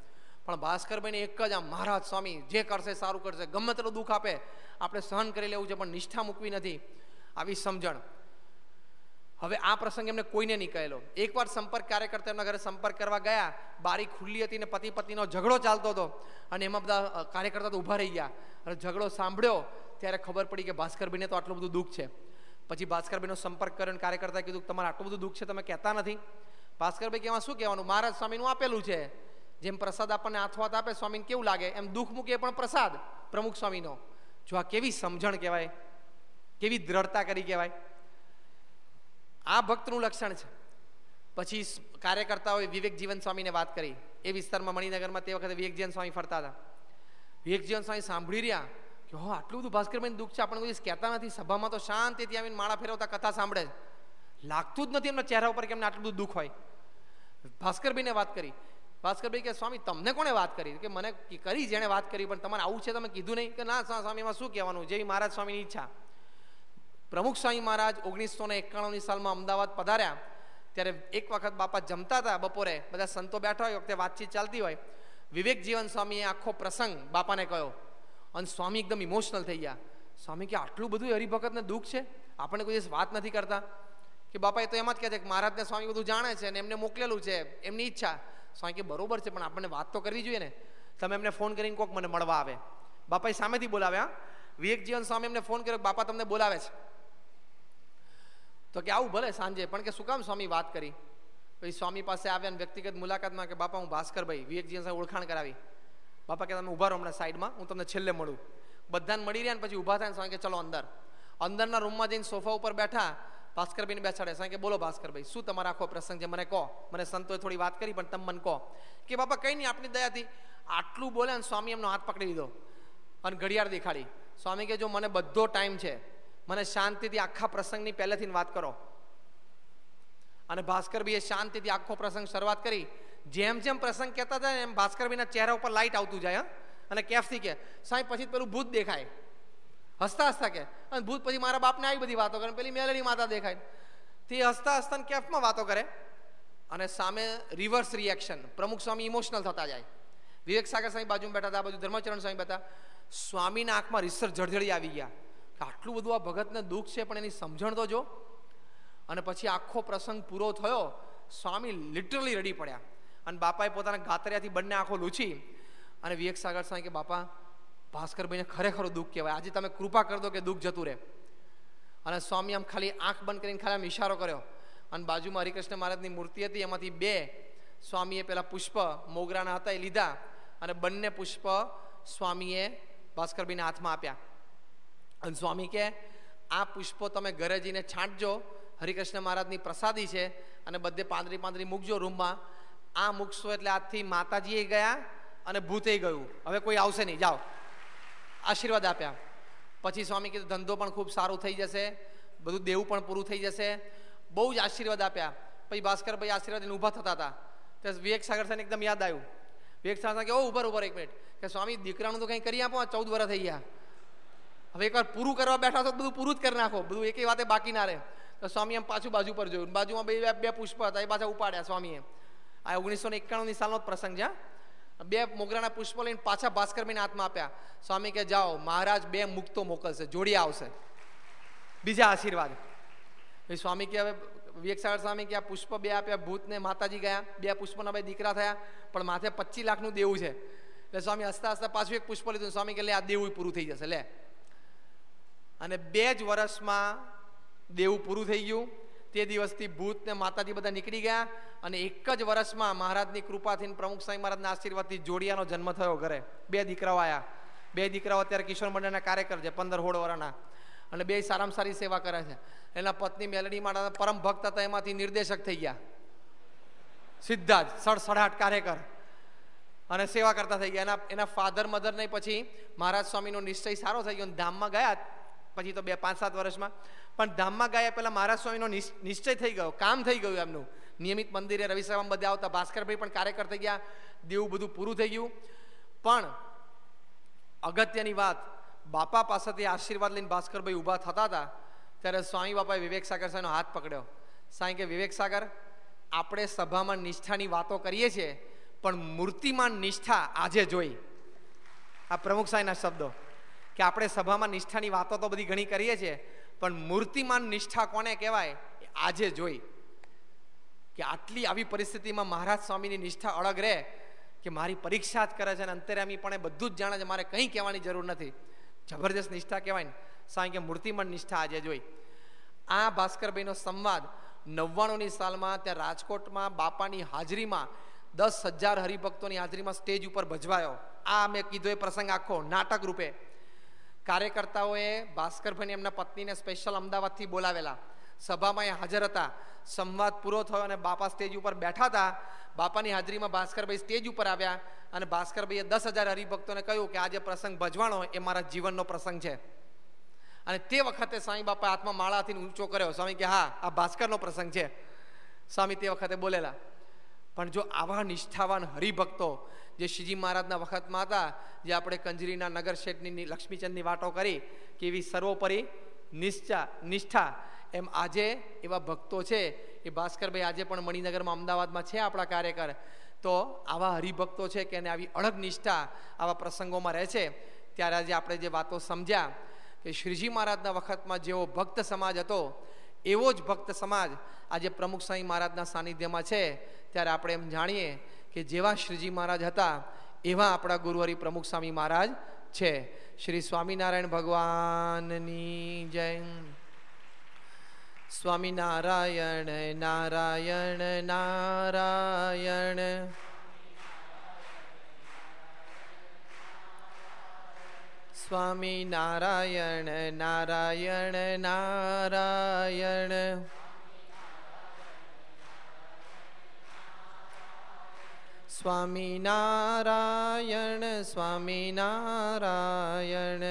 Speaker 3: પણ ભાસ્કરભાઈને એક જ આમ મહારાજ સ્વામી જે કરશે સારું કરશે ગમે તેટલું દુઃખ આપે આપણે સહન કરી લેવું છે પણ નિષ્ઠા મૂકવી નથી આવી સમજણ હવે આ પ્રસંગ એમને કોઈને નહીં કહેલો એકવાર સંપર્ક કાર્યકર્તા એમના ઘરે સંપર્ક કરવા ગયા બારી ખુલ્લી હતી ને પતિ પત્નીનો ઝઘડો ચાલતો હતો અને એમાં બધા કાર્યકર્તા તો ઊભા રહી ગયા અને ઝઘડો સાંભળ્યો ત્યારે ખબર પડી કે ભાસ્કરભાઈને તો આટલું બધું દુઃખ છે પછી ભાસ્કરભાઈનો સંપર્ક કર્યો અને કાર્યકર્તાએ કીધું તમારે આટલું બધું દુઃખ છે તમે કહેતા નથી ભાસ્કરભાઈ કહેવા શું કહેવાનું મહારાજ સ્વામીનું આપેલું છે જેમ પ્રસાદ આપણને આથવાત આપે સ્વામીને કેવું લાગે એમ દુઃખ મૂકે પણ પ્રસાદ પ્રમુખ સ્વામીનો જો આ કેવી સમજણ કહેવાય કેવી દ્રઢતા કરી કહેવાય આ ભક્તનું લક્ષણ છે પછી કાર્યકર્તાઓએ વિવેક જીવન સ્વામીને વાત કરી એ વિસ્તારમાં મણિનગરમાં તે વખતે વિવેકજીવન સ્વામી ફરતા હતા વિવેકજીવન સ્વામી સાંભળી રહ્યા કે હો આટલું બધું ભાસ્કરભાઈ દુઃખ છે આપણે કોઈ કહેતા નથી સભામાં તો શાંતિથી આવીને માળા ફેરવતા કથા સાંભળે લાગતું જ નથી એમના ચહેરા ઉપર કે એમને આટલું બધું દુઃખ હોય ભાસ્કરભાઈને વાત કરી ભાસ્કરભાઈ કે સ્વામી તમને કોણે વાત કરી કે મને કરી જેણે વાત કરી પણ તમારે આવું છે તમે કીધું નહીં કે ના સ્વામી શું કહેવાનું જેવી મહારાજ સ્વામીની ઈચ્છા પ્રમુખ સ્વામી મહારાજ ઓગણીસો ને એકાણુંની સાલમાં અમદાવાદ પધાર્યા ત્યારે એક વખત બાપા જમતા હતા બપોરે બધા સંતો બેઠા હોય વખતે વાતચીત ચાલતી હોય વિવેક જીવન સ્વામીએ આખો પ્રસંગ બાપાને કહ્યો અને સ્વામી એકદમ ઇમોશનલ થઈ ગયા સ્વામી કે આટલું બધું હરિભક્તને દુઃખ છે આપણને કોઈ દિવસ વાત નથી કરતા કે બાપા એ તો એમ જ કહે છે કે મહારાજને સ્વામી બધું જાણે છે અને એમને મોકલેલું છે એમની ઈચ્છા સ્વામી બરોબર છે પણ આપણને વાત તો કરવી જોઈએ ને તમે એમને ફોન કરીને કોક મને મળવા આવે બાપા સામેથી બોલાવે હા વિવેકજીવન સ્વામી એમને ફોન કર્યો બાપા તમને બોલાવે છે તો કે આવું ભલે સાંજે પણ કે શું કામ સ્વામી વાત કરી પછી સ્વામી પાસે આવ્યા અને વ્યક્તિગત મુલાકાતમાં કે બાપા હું ભાસ્કરભાઈ વિવેકજી સાથે ઓળખાણ કરાવી બાપા કે તમે ઊભા રહો હમણાં સાઈડમાં હું તમને છેલ્લે મળું બધાને મળી રહ્યા ને પછી ઊભા થાય ને સ્વામી કે ચલો અંદર અંદરના રૂમમાં જઈને સોફા ઉપર બેઠા ભાસ્કરભાઈને બેસાડે સાહેબ કે બોલો ભાસ્કરભાઈ શું તમારો આખો પ્રસંગ છે મને કહો મને સંતોએ થોડી વાત કરી પણ તમે મને કહો કે બાપા કંઈ નહીં આપની દયાથી આટલું બોલે અને સ્વામી એમનો હાથ પકડી લીધો અને ઘડિયાળ દેખાડી સ્વામી કે જો મને બધો ટાઈમ છે મને શાંતિથી આખા પ્રસંગની પહેલેથી વાત કરો અને ભાસ્કરભાઈએ શાંતિથી આખો પ્રસંગ શરૂઆત કરી જેમ જેમ પ્રસંગ કહેતા જાય એમ ભાસ્કરભાઈના ચહેરા ઉપર લાઇટ આવતું જાય અને કેફથી કે સાહેબ પછી પેલું ભૂત દેખાય હસતા હસતા કે અને ભૂત પછી મારા બાપને આવી બધી વાતો કરે પેલી મેલડી માતા દેખાય તે હસતા હસતા કેફમાં વાતો કરે અને સામે રિવર્સ રિએક્શન પ્રમુખ સ્વામી ઇમોશનલ થતા જાય વિવેક સાગર સ્વામી બાજુમાં બેઠા હતા આ બાજુ ધર્મચરણ સ્વામી બેઠા સ્વામીના આંખમાં રીસર જળજળી આવી ગયા આટલું બધું આ ભગતને દુઃખ છે પણ એની સમજણ તો જો અને પછી આખો પ્રસંગ પૂરો થયો સ્વામી લિટરલી રડી પડ્યા અને બાપાએ પોતાના ગાતરિયાથી બંને આંખો લૂછી અને વિવેક સાગર સ્વામી કે બાપા ભાસ્કરભાઈને ખરેખર દુઃખ કહેવાય આજે તમે કૃપા કરો કે દુઃખ જતું રહે અને સ્વામી આમ ખાલી આંખ બંધ કરીને ખાલી આમ ઈશારો કર્યો અને બાજુમાં હરિકૃષ્ણ મહારાજની મૂર્તિ હતી એમાંથી બે સ્વામીએ પેલા પુષ્પ મોગરાના હતા એ લીધા અને બંને પુષ્પ સ્વામીએ ભાસ્કરભાઈના હાથમાં આપ્યા અને સ્વામી કે આ પુષ્પો તમે ઘરે જઈને છાંટજો હરિકૃષ્ણ મહારાજની પ્રસાદી છે અને બધે પાંદરી પાંદરી મૂકજો રૂમમાં આ મૂકશો એટલે આજથી માતાજીએ ગયા અને ભૂતે ગયું હવે કોઈ આવશે નહીં જાઓ આશીર્વાદ આપ્યા પછી સ્વામી કીધું ધંધો પણ ખૂબ સારું થઈ જશે બધું દેવું પણ પૂરું થઈ જશે બહુ જ આશીર્વાદ આપ્યા પછી ભાસ્કરભાઈ આશીર્વાદ ઊભા થતા હતા ત્યારે વિવેક સાગર સાહેબ એકદમ યાદ આવ્યું વિવેક સાગર કે ઓ ઉભર ઉભર એક મિનિટ કે સ્વામી દીકરાનું તો કંઈ કરી આપો આ ચૌદ વર્ષ થઈ ગયા હવે એકવાર પૂરું કરવા બેઠા તો બધું પૂરું જ કરી નાખો બધું એક વાતે બાકી ના રહે તો સ્વામી એમ પાછું બાજુ પર જોયું બાજુમાં બે બે પુષ્પ હતા એ પાછા ઉપાડ્યા સ્વામીએ આ ઓગણીસો ને એકાણુંની સાલનો પ્રસંગ છે બે મોગરાના પુષ્પો લઈને પાછા ભાસ્કરભાઈને હાથમાં આપ્યા સ્વામી કે જાઓ મહારાજ બે મુક્તો મોકલશે જોડી આવશે બીજા આશીર્વાદ સ્વામી કે હવે વિવેકસાગર સ્વામી કે આ પુષ્પ બે આપ્યા ભૂતને માતાજી ગયા બે પુષ્પના બે દીકરા થયા પણ માથે પચીસ લાખનું દેવું છે એટલે સ્વામી હસતા હસતા પાછું એક પુષ્પ લીધું સ્વામી કે લે આ દેવું પૂરું થઈ જશે લે અને બે જ વર્ષમાં દેવું પૂરું થઈ ગયું તે દિવસથી ભૂત ને માતાજી બધા નીકળી ગયા અને એક જ વર્ષમાં મહારાજની કૃપાથી પ્રમુખ સાંઈ મહારાજના આશીર્વાદથી જોડિયાનો જન્મ થયો ઘરે બે દીકરાઓ આવ્યા બે દીકરાઓ અત્યારે કિશોર મંડળના કાર્યકર છે પંદર હોળ વર્ષના અને બે સારામાં સારી સેવા કરે છે એના પત્ની મેલડી માટે પરમ ભક્ત હતા એમાંથી નિર્દેશક થઈ ગયા સીધા જ સડસડાટ કાર્યકર અને સેવા કરતા થઈ ગયા એના એના ફાધર મધરને પછી મહારાજ સ્વામીનો નિશ્ચય સારો થઈ ગયો ધામમાં ગયા પછી તો બે પાંચ સાત વર્ષમાં પણ ધામમાં ગયા પહેલાં મહારાજ સ્વામીનો નિશ્ચય થઈ ગયો કામ થઈ ગયું એમનું નિયમિત મંદિરે રવિ સાહેબ બધા આવતા ભાસ્કરભાઈ પણ કાર્યકર થઈ ગયા દેવું બધું પૂરું થઈ ગયું પણ અગત્યની વાત બાપા પાસેથી આશીર્વાદ લઈને ભાસ્કરભાઈ ઊભા થતા હતા ત્યારે સ્વામી બાપાએ વિવેક સાગર સાહેબનો હાથ પકડ્યો સાંઈ કે વિવેક સાગર આપણે સભામાં નિષ્ઠાની વાતો કરીએ છીએ પણ મૂર્તિમાં નિષ્ઠા આજે જોઈ આ પ્રમુખ સાંઈના શબ્દો કે આપણે સભામાં નિષ્ઠાની વાતો તો બધી ઘણી કરીએ છીએ પણ મૂર્તિમાન નિષ્ઠા કોને કહેવાય આજે જોઈ કે આટલી આવી પરિસ્થિતિમાં મહારાજ સ્વામીની નિષ્ઠા અળગ રહે કે મારી પરીક્ષા જ કરે છે અને અંતર્યામી પણ એ બધું જ જાણે છે મારે કંઈ કહેવાની જરૂર નથી જબરજસ્ત નિષ્ઠા કહેવાય ને સાંઈ કે મૂર્તિમાન નિષ્ઠા આજે જોઈ આ ભાસ્કરભાઈનો સંવાદ નવ્વાણુંની સાલમાં ત્યાં રાજકોટમાં બાપાની હાજરીમાં દસ હજાર હરિભક્તોની હાજરીમાં સ્ટેજ ઉપર ભજવાયો આ મેં કીધો એ પ્રસંગ આખો નાટક રૂપે કાર્યકર્તાઓએ ભાસ્કરભાઈ એમના પત્નીને સ્પેશિયલ અમદાવાદથી બોલાવેલા સભામાં એ હાજર હતા સંવાદ પૂરો થયો અને બાપા સ્ટેજ ઉપર બેઠા હતા બાપાની હાજરીમાં ભાસ્કરભાઈ સ્ટેજ ઉપર આવ્યા અને ભાસ્કરભાઈએ દસ હજાર હરિભક્તોને કહ્યું કે આ જે પ્રસંગ ભજવાનો એ મારા જીવનનો પ્રસંગ છે અને તે વખતે સ્વામી બાપા હાથમાં માળાથી ઊંચો કર્યો સ્વામી કે હા આ ભાસ્કરનો પ્રસંગ છે સ્વામી તે વખતે બોલેલા પણ જો આવા નિષ્ઠાવાન હરિભક્તો જે શ્રીજી મહારાજના વખતમાં હતા જે આપણે કંજરીના નગર શેઠની લક્ષ્મીચંદની વાતો કરી કે એવી સર્વોપરી નિષ્ઠા નિષ્ઠા એમ આજે એવા ભક્તો છે એ ભાસ્કરભાઈ આજે પણ મણિનગરમાં અમદાવાદમાં છે આપણા કાર્યકર તો આવા હરિભક્તો છે કે એને આવી અળગ નિષ્ઠા આવા પ્રસંગોમાં રહે છે ત્યારે આજે આપણે જે વાતો સમજ્યા કે શ્રીજી મહારાજના વખતમાં જેવો ભક્ત સમાજ હતો એવો જ ભક્ત સમાજ આજે પ્રમુખ સ્વામી મહારાજના સાનિધ્યમાં છે ત્યારે આપણે એમ જાણીએ કે જેવા શ્રીજી મહારાજ હતા એવા આપણા ગુરુવારી પ્રમુખ સ્વામી મહારાજ
Speaker 2: છે શ્રી સ્વામિનારાયણ ભગવાનની જય સ્વામિનારાયણ નારાયણ નારાયણ સ્વામી નારાયણ નારાયણ સ્વામી નારાયણ સ્વામી નારાયણ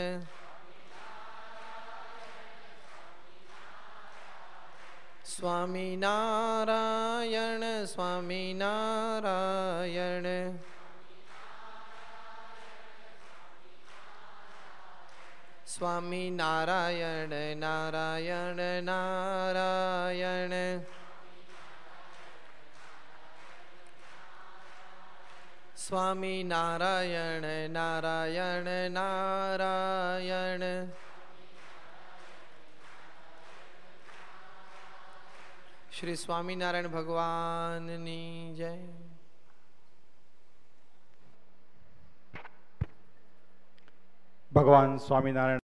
Speaker 2: સ્વામી નારાયણ સ્વામી નારાયણ સ્વામી નારાયણ નારાયણ નારાયણ સ્વામી નારાયણ નારાયણ નારાયણ શ્રી સ્વામિનારાયણ ભગવાનની જય
Speaker 1: ભગવાન સ્વામિનારાયણ